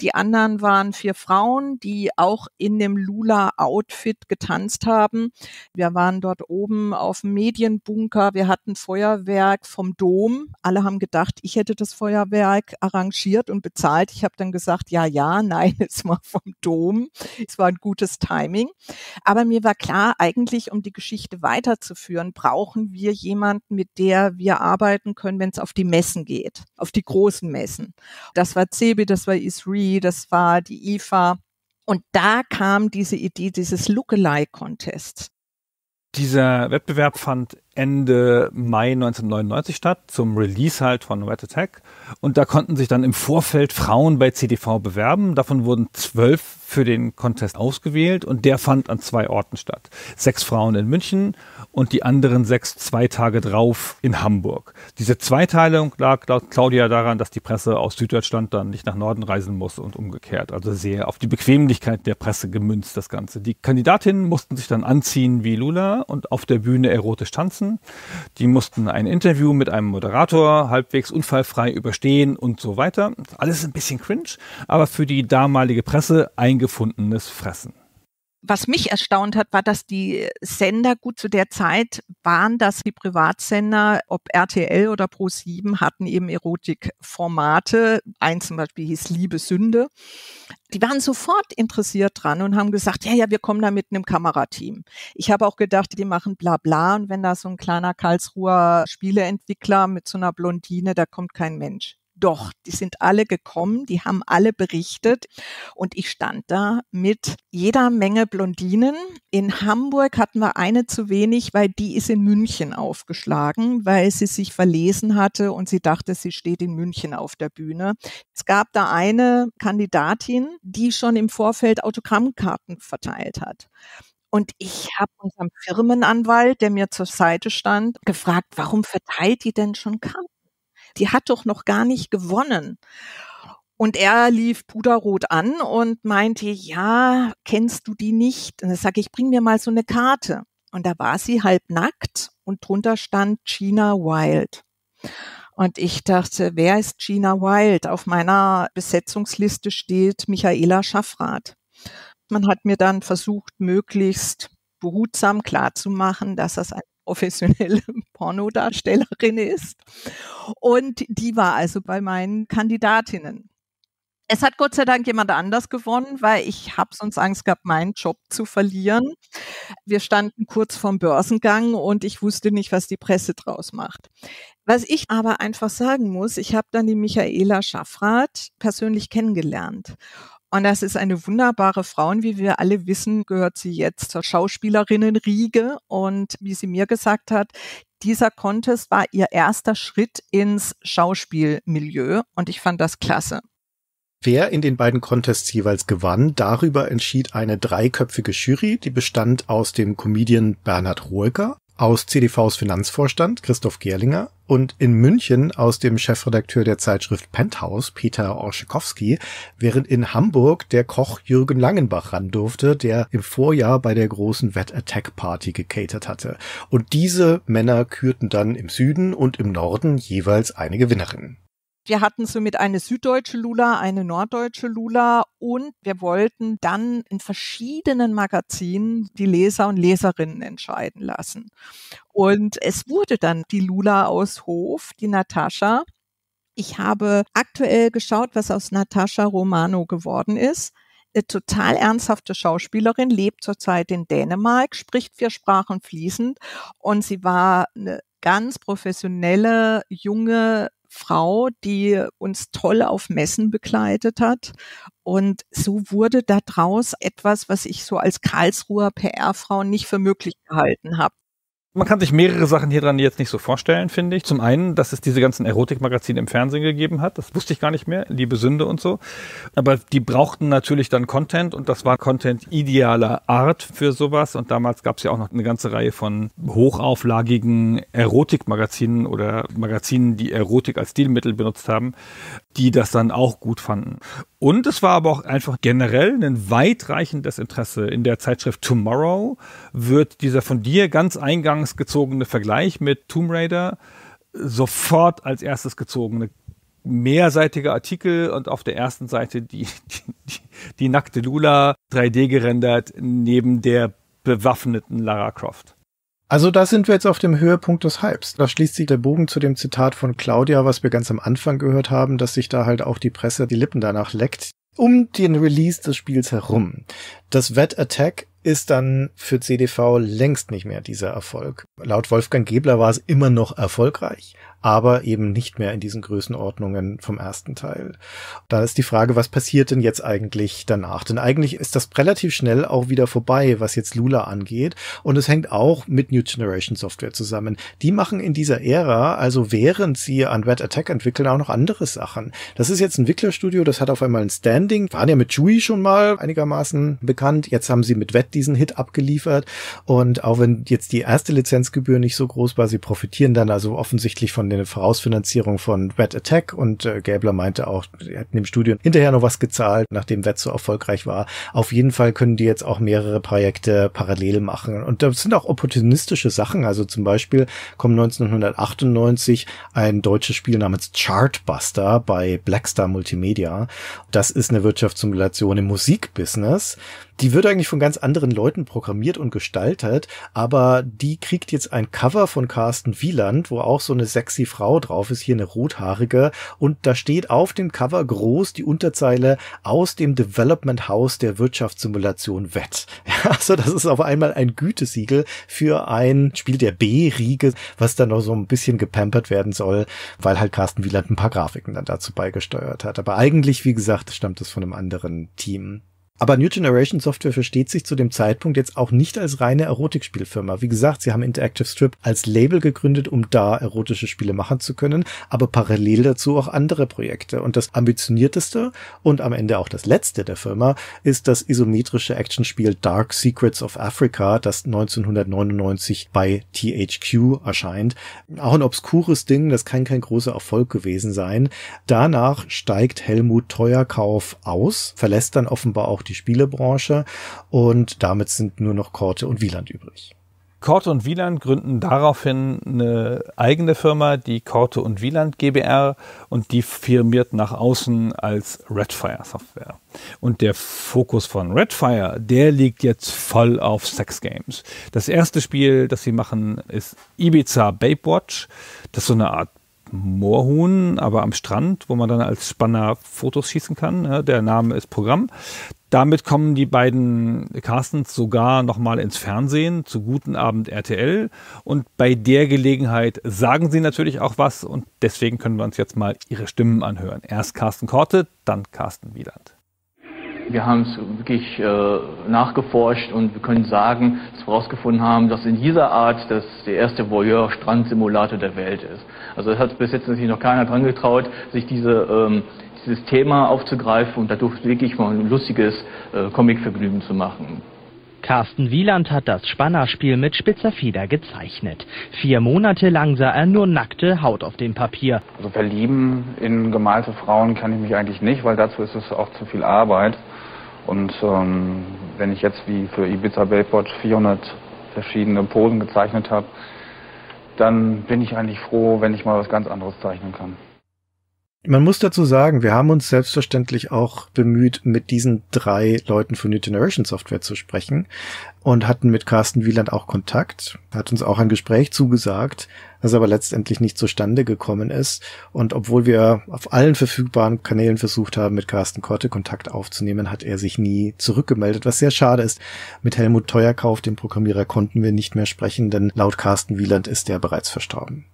Die anderen waren vier Frauen, die auch in dem Lula-Outfit getanzt haben. Wir waren dort oben auf dem Medienbunker. Wir hatten Feuerwerk vom Dom. Alle haben gedacht, ich hätte das Feuerwerk arrangiert und bezahlt. Ich habe dann gesagt, ja, ja, nein, es war vom Dom. Es war ein gutes Timing. Aber mir war klar, eigentlich, um die Geschichte weiterzuführen, brauchen wir jemanden, mit der wir arbeiten können, wenn es auf die Messen geht, auf die großen Messen. Das war CeBIT, das war ISRI, das war die IFA. Und da kam diese Idee dieses lookalike contest Dieser Wettbewerb fand Ende Mai 1999 statt, zum Release halt von Red Attack. Und da konnten sich dann im Vorfeld Frauen bei CDV bewerben. Davon wurden zwölf für den Contest ausgewählt und der fand an zwei Orten statt. Sechs Frauen in München und die anderen sechs zwei Tage drauf in Hamburg. Diese Zweiteilung lag laut Claudia daran, dass die Presse aus Süddeutschland dann nicht nach Norden reisen muss und umgekehrt. Also sehr auf die Bequemlichkeit der Presse gemünzt das Ganze. Die Kandidatinnen mussten sich dann anziehen wie Lula und auf der Bühne erotisch tanzen. Die mussten ein Interview mit einem Moderator halbwegs unfallfrei überstehen und so weiter. Alles ein bisschen cringe, aber für die damalige Presse eingeschränkt gefundenes Fressen. Was mich erstaunt hat, war, dass die Sender gut zu der Zeit waren, dass die Privatsender, ob RTL oder Pro7, hatten eben Erotikformate. Eins zum Beispiel hieß Liebe Sünde. Die waren sofort interessiert dran und haben gesagt, ja, ja, wir kommen da mit einem Kamerateam. Ich habe auch gedacht, die machen bla bla und wenn da so ein kleiner Karlsruher Spieleentwickler mit so einer Blondine, da kommt kein Mensch doch, die sind alle gekommen, die haben alle berichtet und ich stand da mit jeder Menge Blondinen. In Hamburg hatten wir eine zu wenig, weil die ist in München aufgeschlagen, weil sie sich verlesen hatte und sie dachte, sie steht in München auf der Bühne. Es gab da eine Kandidatin, die schon im Vorfeld Autogrammkarten verteilt hat. Und ich habe unserem Firmenanwalt, der mir zur Seite stand, gefragt, warum verteilt die denn schon Karten? die hat doch noch gar nicht gewonnen. Und er lief puderrot an und meinte, ja, kennst du die nicht? Und dann sage ich, bring mir mal so eine Karte. Und da war sie halb nackt und drunter stand Gina Wild. Und ich dachte, wer ist Gina Wild? Auf meiner Besetzungsliste steht Michaela Schaffrath. Man hat mir dann versucht, möglichst behutsam klarzumachen, dass das ein professionelle Pornodarstellerin ist. Und die war also bei meinen Kandidatinnen. Es hat Gott sei Dank jemand anders gewonnen, weil ich habe sonst Angst gehabt, meinen Job zu verlieren. Wir standen kurz vorm Börsengang und ich wusste nicht, was die Presse draus macht. Was ich aber einfach sagen muss, ich habe dann die Michaela Schaffrath persönlich kennengelernt. Und das ist eine wunderbare Frau. Und wie wir alle wissen, gehört sie jetzt zur Schauspielerinnenriege. Und wie sie mir gesagt hat, dieser Contest war ihr erster Schritt ins Schauspielmilieu. Und ich fand das klasse. Wer in den beiden Contests jeweils gewann, darüber entschied eine dreiköpfige Jury, die bestand aus dem Comedian Bernhard Ruecker, aus CDVs Finanzvorstand Christoph Gerlinger und in München aus dem Chefredakteur der Zeitschrift Penthouse Peter Orschikowski, während in Hamburg der Koch Jürgen Langenbach ran durfte, der im Vorjahr bei der großen Wet Attack Party gecatert hatte. Und diese Männer kürten dann im Süden und im Norden jeweils eine Gewinnerin. Wir hatten somit eine süddeutsche Lula, eine norddeutsche Lula und wir wollten dann in verschiedenen Magazinen die Leser und Leserinnen entscheiden lassen. Und es wurde dann die Lula aus Hof, die Natascha. Ich habe aktuell geschaut, was aus Natascha Romano geworden ist. Eine total ernsthafte Schauspielerin, lebt zurzeit in Dänemark, spricht vier Sprachen fließend und sie war eine ganz professionelle, junge Frau, die uns toll auf Messen begleitet hat. Und so wurde daraus etwas, was ich so als Karlsruher PR-Frau nicht für möglich gehalten habe man kann sich mehrere Sachen hier dran jetzt nicht so vorstellen, finde ich. Zum einen, dass es diese ganzen Erotikmagazine im Fernsehen gegeben hat. Das wusste ich gar nicht mehr. Liebe Sünde und so. Aber die brauchten natürlich dann Content und das war Content idealer Art für sowas. Und damals gab es ja auch noch eine ganze Reihe von hochauflagigen Erotikmagazinen oder Magazinen, die Erotik als Stilmittel benutzt haben die das dann auch gut fanden. Und es war aber auch einfach generell ein weitreichendes Interesse. In der Zeitschrift Tomorrow wird dieser von dir ganz eingangs gezogene Vergleich mit Tomb Raider sofort als erstes gezogene mehrseitige Artikel und auf der ersten Seite die, die, die nackte Lula 3D gerendert neben der bewaffneten Lara Croft. Also da sind wir jetzt auf dem Höhepunkt des Hypes. Da schließt sich der Bogen zu dem Zitat von Claudia, was wir ganz am Anfang gehört haben, dass sich da halt auch die Presse die Lippen danach leckt, um den Release des Spiels herum. Das Wet Attack ist dann für CDV längst nicht mehr dieser Erfolg. Laut Wolfgang Gebler war es immer noch erfolgreich, aber eben nicht mehr in diesen Größenordnungen vom ersten Teil. Da ist die Frage, was passiert denn jetzt eigentlich danach? Denn eigentlich ist das relativ schnell auch wieder vorbei, was jetzt Lula angeht. Und es hängt auch mit New Generation Software zusammen. Die machen in dieser Ära, also während sie an Red Attack entwickeln, auch noch andere Sachen. Das ist jetzt ein Entwicklerstudio, das hat auf einmal ein Standing, waren ja mit Chewy schon mal einigermaßen bekannt. Jetzt haben sie mit Wett diesen Hit abgeliefert. Und auch wenn jetzt die erste Lizenzgebühr nicht so groß war, sie profitieren dann also offensichtlich von eine Vorausfinanzierung von Red Attack und äh, Gabler meinte auch, die hatten dem Studio hinterher noch was gezahlt, nachdem Red so erfolgreich war. Auf jeden Fall können die jetzt auch mehrere Projekte parallel machen. Und das sind auch opportunistische Sachen. Also zum Beispiel kommen 1998 ein deutsches Spiel namens Chartbuster bei Blackstar Multimedia. Das ist eine Wirtschaftssimulation im Musikbusiness. Die wird eigentlich von ganz anderen Leuten programmiert und gestaltet, aber die kriegt jetzt ein Cover von Carsten Wieland, wo auch so eine sexy Frau drauf ist, hier eine rothaarige, und da steht auf dem Cover groß die Unterzeile aus dem Development House der Wirtschaftssimulation Wett. also das ist auf einmal ein Gütesiegel für ein Spiel der B-Riege, was dann noch so ein bisschen gepampert werden soll, weil halt Carsten Wieland ein paar Grafiken dann dazu beigesteuert hat. Aber eigentlich, wie gesagt, stammt es von einem anderen Team. Aber New Generation Software versteht sich zu dem Zeitpunkt jetzt auch nicht als reine Erotikspielfirma. Wie gesagt, sie haben Interactive Strip als Label gegründet, um da erotische Spiele machen zu können, aber parallel dazu auch andere Projekte. Und das ambitionierteste und am Ende auch das letzte der Firma ist das isometrische Actionspiel Dark Secrets of Africa, das 1999 bei THQ erscheint. Auch ein obskures Ding, das kann kein großer Erfolg gewesen sein. Danach steigt Helmut Teuerkauf aus, verlässt dann offenbar auch die Spielebranche und damit sind nur noch Korte und Wieland übrig. Korte und Wieland gründen daraufhin eine eigene Firma, die Korte und Wieland GBR, und die firmiert nach außen als Redfire Software. Und der Fokus von Redfire, der liegt jetzt voll auf Sex Games. Das erste Spiel, das sie machen, ist Ibiza Babewatch. Das ist so eine Art Moorhuhn, aber am Strand, wo man dann als Spanner Fotos schießen kann. Der Name ist Programm. Damit kommen die beiden Carstens sogar nochmal ins Fernsehen zu Guten Abend RTL. Und bei der Gelegenheit sagen sie natürlich auch was. Und deswegen können wir uns jetzt mal ihre Stimmen anhören. Erst Carsten Korte, dann Carsten Wieland. Wir haben es wirklich äh, nachgeforscht und wir können sagen, dass wir herausgefunden haben, dass in dieser Art das der erste Voyeur-Strandsimulator der Welt ist. Also es hat bis jetzt natürlich noch keiner dran getraut, sich diese ähm, dieses Thema aufzugreifen und dadurch wirklich mal ein lustiges äh, Comicvergnügen zu machen. Carsten Wieland hat das Spannerspiel mit spitzer Feder gezeichnet. Vier Monate lang sah er nur nackte Haut auf dem Papier. Also verlieben in gemalte Frauen kann ich mich eigentlich nicht, weil dazu ist es auch zu viel Arbeit. Und ähm, wenn ich jetzt wie für Ibiza Bellport 400 verschiedene Posen gezeichnet habe, dann bin ich eigentlich froh, wenn ich mal was ganz anderes zeichnen kann. Man muss dazu sagen, wir haben uns selbstverständlich auch bemüht, mit diesen drei Leuten von New Generation Software zu sprechen und hatten mit Carsten Wieland auch Kontakt, hat uns auch ein Gespräch zugesagt, das aber letztendlich nicht zustande gekommen ist. Und obwohl wir auf allen verfügbaren Kanälen versucht haben, mit Carsten Korte Kontakt aufzunehmen, hat er sich nie zurückgemeldet, was sehr schade ist. Mit Helmut Teuerkauf, dem Programmierer, konnten wir nicht mehr sprechen, denn laut Carsten Wieland ist der bereits verstorben.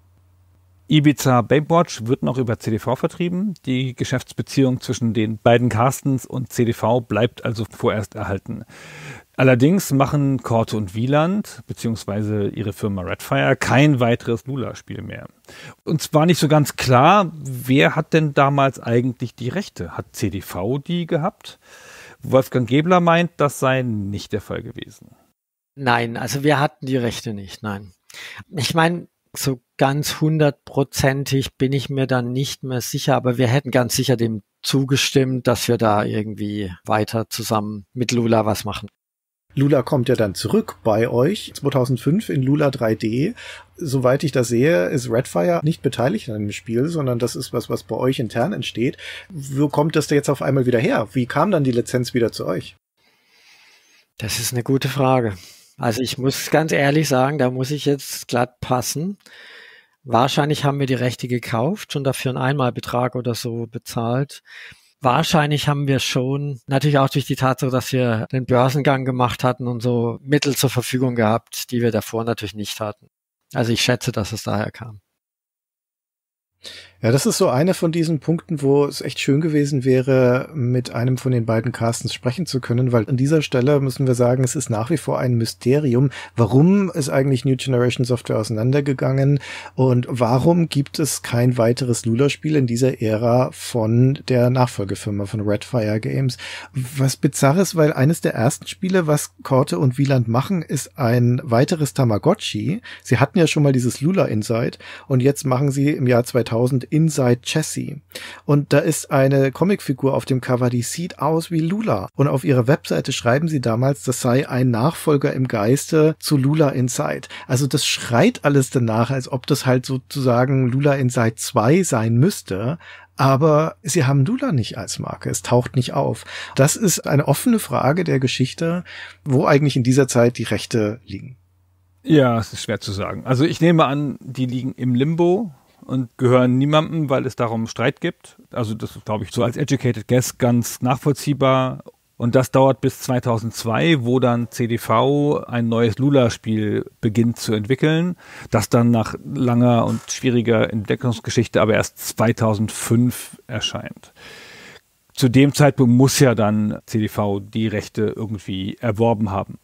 Ibiza Babewatch wird noch über CDV vertrieben. Die Geschäftsbeziehung zwischen den beiden Carstens und CDV bleibt also vorerst erhalten. Allerdings machen Korte und Wieland beziehungsweise ihre Firma Redfire kein weiteres Lula-Spiel mehr. Und zwar nicht so ganz klar, wer hat denn damals eigentlich die Rechte? Hat CDV die gehabt? Wolfgang Gebler meint, das sei nicht der Fall gewesen. Nein, also wir hatten die Rechte nicht, nein. Ich meine, so ganz hundertprozentig bin ich mir dann nicht mehr sicher, aber wir hätten ganz sicher dem zugestimmt, dass wir da irgendwie weiter zusammen mit Lula was machen. Lula kommt ja dann zurück bei euch 2005 in Lula 3D. Soweit ich das sehe, ist Redfire nicht beteiligt an dem Spiel, sondern das ist was, was bei euch intern entsteht. Wo kommt das da jetzt auf einmal wieder her? Wie kam dann die Lizenz wieder zu euch? Das ist eine gute Frage. Also ich muss ganz ehrlich sagen, da muss ich jetzt glatt passen. Wahrscheinlich haben wir die Rechte gekauft, schon dafür einen Einmalbetrag oder so bezahlt. Wahrscheinlich haben wir schon, natürlich auch durch die Tatsache, dass wir den Börsengang gemacht hatten und so Mittel zur Verfügung gehabt, die wir davor natürlich nicht hatten. Also ich schätze, dass es daher kam. Ja, das ist so einer von diesen Punkten, wo es echt schön gewesen wäre, mit einem von den beiden Castens sprechen zu können, weil an dieser Stelle müssen wir sagen, es ist nach wie vor ein Mysterium. Warum ist eigentlich New Generation Software auseinandergegangen und warum gibt es kein weiteres Lula-Spiel in dieser Ära von der Nachfolgefirma von Redfire Games? Was bizarr ist, weil eines der ersten Spiele, was Korte und Wieland machen, ist ein weiteres Tamagotchi. Sie hatten ja schon mal dieses Lula Insight und jetzt machen sie im Jahr 2000 Inside Chessie. Und da ist eine Comicfigur auf dem Cover, die sieht aus wie Lula. Und auf ihrer Webseite schreiben sie damals, das sei ein Nachfolger im Geiste zu Lula Inside. Also das schreit alles danach, als ob das halt sozusagen Lula Inside 2 sein müsste. Aber sie haben Lula nicht als Marke. Es taucht nicht auf. Das ist eine offene Frage der Geschichte, wo eigentlich in dieser Zeit die Rechte liegen. Ja, es ist schwer zu sagen. Also ich nehme an, die liegen im Limbo, und gehören niemandem, weil es darum Streit gibt. Also das glaube ich so als Educated Guess ganz nachvollziehbar. Und das dauert bis 2002, wo dann CDV ein neues Lula-Spiel beginnt zu entwickeln, das dann nach langer und schwieriger Entdeckungsgeschichte aber erst 2005 erscheint. Zu dem Zeitpunkt muss ja dann CDV die Rechte irgendwie erworben haben.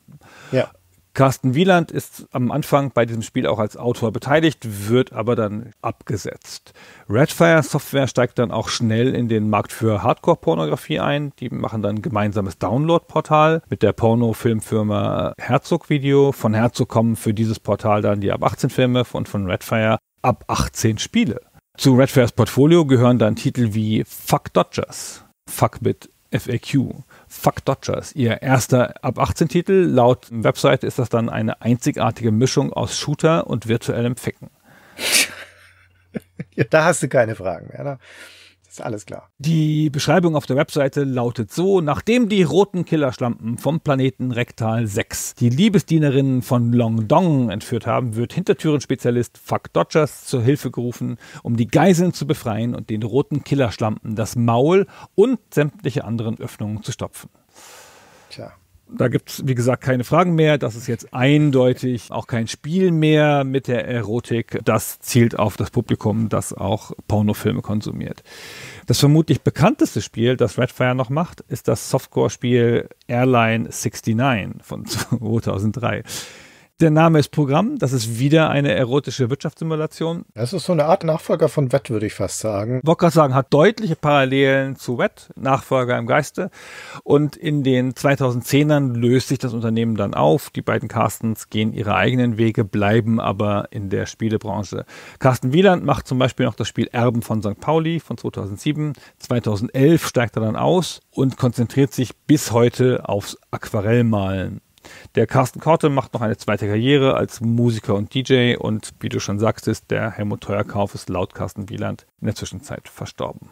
Ja. Carsten Wieland ist am Anfang bei diesem Spiel auch als Autor beteiligt, wird aber dann abgesetzt. Redfire Software steigt dann auch schnell in den Markt für Hardcore-Pornografie ein. Die machen dann ein gemeinsames Download-Portal mit der Porno-Filmfirma Herzog Video. Von Herzog kommen für dieses Portal dann die ab 18 Filme und von Redfire ab 18 Spiele. Zu Redfires Portfolio gehören dann Titel wie Fuck Dodgers, Fuck mit FAQ, Fuck Dodgers. Ihr erster ab 18 Titel. Laut Website ist das dann eine einzigartige Mischung aus Shooter und virtuellem Ficken. ja, da hast du keine Fragen mehr. Ne? Ist alles klar. Die Beschreibung auf der Webseite lautet so: Nachdem die roten Killerschlampen vom Planeten Rektal 6 die Liebesdienerinnen von Long Dong entführt haben, wird Hintertürenspezialist Fuck Dodgers zur Hilfe gerufen, um die Geiseln zu befreien und den roten Killerschlampen das Maul und sämtliche anderen Öffnungen zu stopfen. Tja. Da gibt es, wie gesagt, keine Fragen mehr. Das ist jetzt eindeutig auch kein Spiel mehr mit der Erotik. Das zielt auf das Publikum, das auch Pornofilme konsumiert. Das vermutlich bekannteste Spiel, das Redfire noch macht, ist das Softcore-Spiel Airline 69 von 2003. Der Name ist Programm. Das ist wieder eine erotische Wirtschaftssimulation. Das ist so eine Art Nachfolger von Wett, würde ich fast sagen. Wollte sagen, hat deutliche Parallelen zu Wett, Nachfolger im Geiste. Und in den 2010ern löst sich das Unternehmen dann auf. Die beiden Carstens gehen ihre eigenen Wege, bleiben aber in der Spielebranche. Carsten Wieland macht zum Beispiel noch das Spiel Erben von St. Pauli von 2007. 2011 steigt er dann aus und konzentriert sich bis heute aufs Aquarellmalen. Der Carsten Korte macht noch eine zweite Karriere als Musiker und DJ und wie du schon sagtest, der Helmut Teuerkauf ist laut Carsten Wieland in der Zwischenzeit verstorben.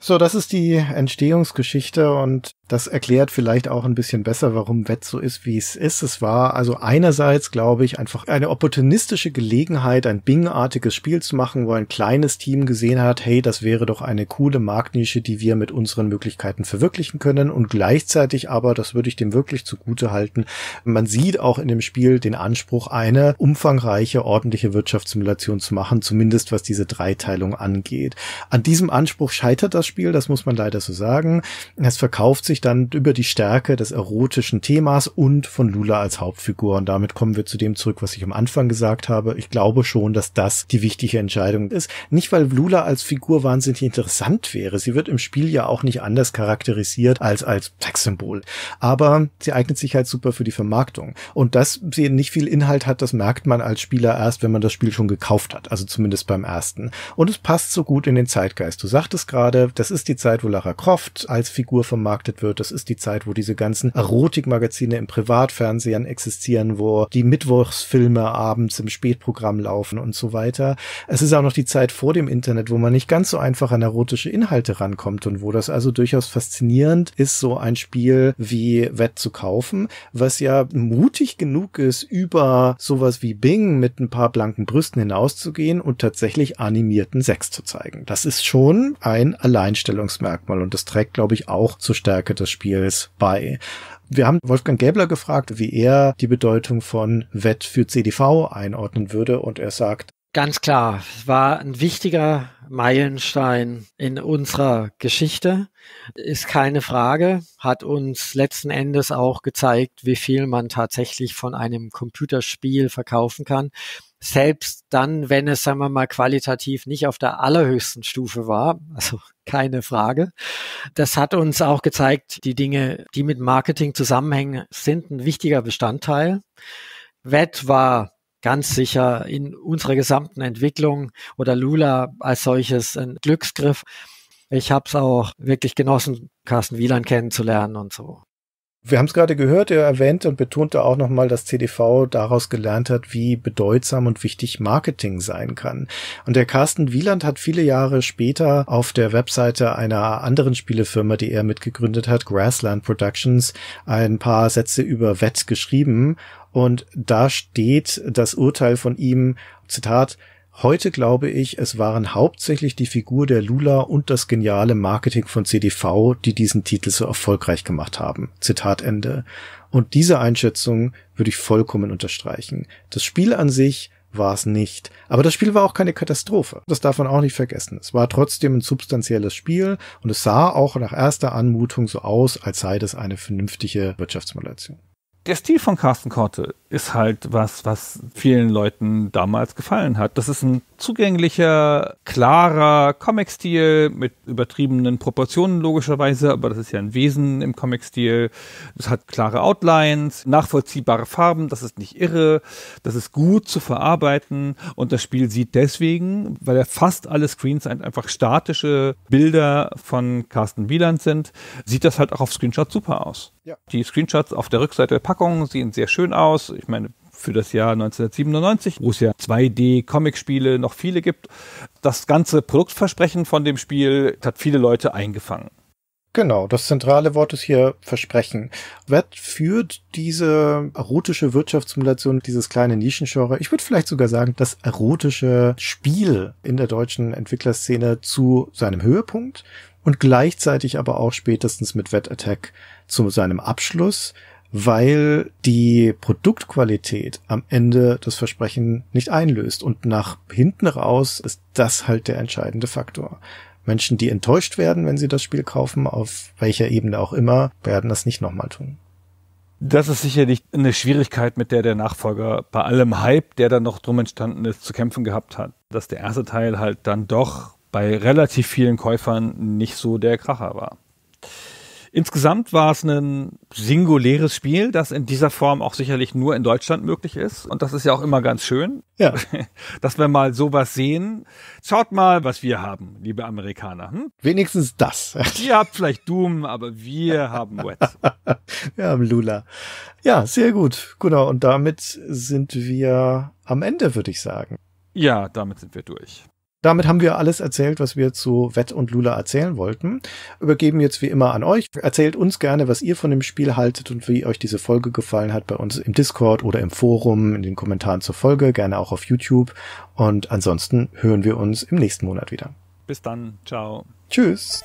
So, das ist die Entstehungsgeschichte und das erklärt vielleicht auch ein bisschen besser, warum Wett so ist, wie es ist. Es war also einerseits, glaube ich, einfach eine opportunistische Gelegenheit, ein Bing-artiges Spiel zu machen, wo ein kleines Team gesehen hat, hey, das wäre doch eine coole Marktnische, die wir mit unseren Möglichkeiten verwirklichen können. Und gleichzeitig aber, das würde ich dem wirklich zugute halten, man sieht auch in dem Spiel den Anspruch, eine umfangreiche, ordentliche Wirtschaftssimulation zu machen, zumindest was diese Dreiteilung angeht. An diesem Anspruch scheitert das Spiel, das muss man leider so sagen. Es verkauft sich dann über die Stärke des erotischen Themas und von Lula als Hauptfigur. Und damit kommen wir zu dem zurück, was ich am Anfang gesagt habe. Ich glaube schon, dass das die wichtige Entscheidung ist. Nicht, weil Lula als Figur wahnsinnig interessant wäre. Sie wird im Spiel ja auch nicht anders charakterisiert als als Sexsymbol. Aber sie eignet sich halt super für die Vermarktung. Und dass sie nicht viel Inhalt hat, das merkt man als Spieler erst, wenn man das Spiel schon gekauft hat. Also zumindest beim ersten. Und es passt so gut in den Zeitgeist. Du sagtest gerade, das ist die Zeit, wo Lara Croft als Figur vermarktet wird wird. Das ist die Zeit, wo diese ganzen Erotikmagazine im Privatfernsehen existieren, wo die Mittwochsfilme abends im Spätprogramm laufen und so weiter. Es ist auch noch die Zeit vor dem Internet, wo man nicht ganz so einfach an erotische Inhalte rankommt und wo das also durchaus faszinierend ist, so ein Spiel wie Wett zu kaufen, was ja mutig genug ist, über sowas wie Bing mit ein paar blanken Brüsten hinauszugehen und tatsächlich animierten Sex zu zeigen. Das ist schon ein Alleinstellungsmerkmal und das trägt, glaube ich, auch zur Stärke Stärke des Spiels bei. Wir haben Wolfgang Gäbler gefragt, wie er die Bedeutung von Wett für CDV einordnen würde und er sagt, Ganz klar, es war ein wichtiger Meilenstein in unserer Geschichte, ist keine Frage, hat uns letzten Endes auch gezeigt, wie viel man tatsächlich von einem Computerspiel verkaufen kann selbst dann, wenn es, sagen wir mal, qualitativ nicht auf der allerhöchsten Stufe war, also keine Frage. Das hat uns auch gezeigt, die Dinge, die mit Marketing zusammenhängen, sind ein wichtiger Bestandteil. Wett war ganz sicher in unserer gesamten Entwicklung oder Lula als solches ein Glücksgriff. Ich habe es auch wirklich genossen, Carsten Wieland kennenzulernen und so. Wir haben es gerade gehört, er erwähnte und betonte auch nochmal, dass CDV daraus gelernt hat, wie bedeutsam und wichtig Marketing sein kann. Und der Carsten Wieland hat viele Jahre später auf der Webseite einer anderen Spielefirma, die er mitgegründet hat, Grassland Productions, ein paar Sätze über Wett geschrieben. Und da steht das Urteil von ihm, Zitat, Heute glaube ich, es waren hauptsächlich die Figur der Lula und das geniale Marketing von CDV, die diesen Titel so erfolgreich gemacht haben. Zitat Ende. Und diese Einschätzung würde ich vollkommen unterstreichen. Das Spiel an sich war es nicht. Aber das Spiel war auch keine Katastrophe. Das darf man auch nicht vergessen. Es war trotzdem ein substanzielles Spiel und es sah auch nach erster Anmutung so aus, als sei das eine vernünftige Wirtschaftssimulation der Stil von Carsten Korte ist halt was, was vielen Leuten damals gefallen hat. Das ist ein zugänglicher, klarer Comic-Stil mit übertriebenen Proportionen logischerweise, aber das ist ja ein Wesen im Comic-Stil. Es hat klare Outlines, nachvollziehbare Farben, das ist nicht irre, das ist gut zu verarbeiten und das Spiel sieht deswegen, weil er fast alle Screens einfach statische Bilder von Carsten Wieland sind, sieht das halt auch auf Screenshot super aus. Ja. Die Screenshots auf der Rückseite der Packung sehen sehr schön aus. Ich meine, für das Jahr 1997, wo es ja 2D-Comic-Spiele noch viele gibt. Das ganze Produktversprechen von dem Spiel hat viele Leute eingefangen. Genau, das zentrale Wort ist hier Versprechen. Wett führt diese erotische Wirtschaftssimulation, dieses kleine Nischengenre, ich würde vielleicht sogar sagen, das erotische Spiel in der deutschen Entwicklerszene zu seinem Höhepunkt und gleichzeitig aber auch spätestens mit Wet Attack zu seinem Abschluss, weil die Produktqualität am Ende das Versprechen nicht einlöst. Und nach hinten raus ist das halt der entscheidende Faktor. Menschen, die enttäuscht werden, wenn sie das Spiel kaufen, auf welcher Ebene auch immer, werden das nicht nochmal tun. Das ist sicherlich eine Schwierigkeit, mit der der Nachfolger bei allem Hype, der dann noch drum entstanden ist, zu kämpfen gehabt hat. Dass der erste Teil halt dann doch bei relativ vielen Käufern nicht so der Kracher war. Insgesamt war es ein singuläres Spiel, das in dieser Form auch sicherlich nur in Deutschland möglich ist. Und das ist ja auch immer ganz schön, ja. dass wir mal sowas sehen. Schaut mal, was wir haben, liebe Amerikaner. Hm? Wenigstens das. Ihr habt vielleicht Doom, aber wir haben Wet. wir haben Lula. Ja, sehr gut. Genau. Und damit sind wir am Ende, würde ich sagen. Ja, damit sind wir durch. Damit haben wir alles erzählt, was wir zu Wett und Lula erzählen wollten. Übergeben jetzt wie immer an euch. Erzählt uns gerne, was ihr von dem Spiel haltet und wie euch diese Folge gefallen hat bei uns im Discord oder im Forum, in den Kommentaren zur Folge, gerne auch auf YouTube. Und ansonsten hören wir uns im nächsten Monat wieder. Bis dann. Ciao. Tschüss.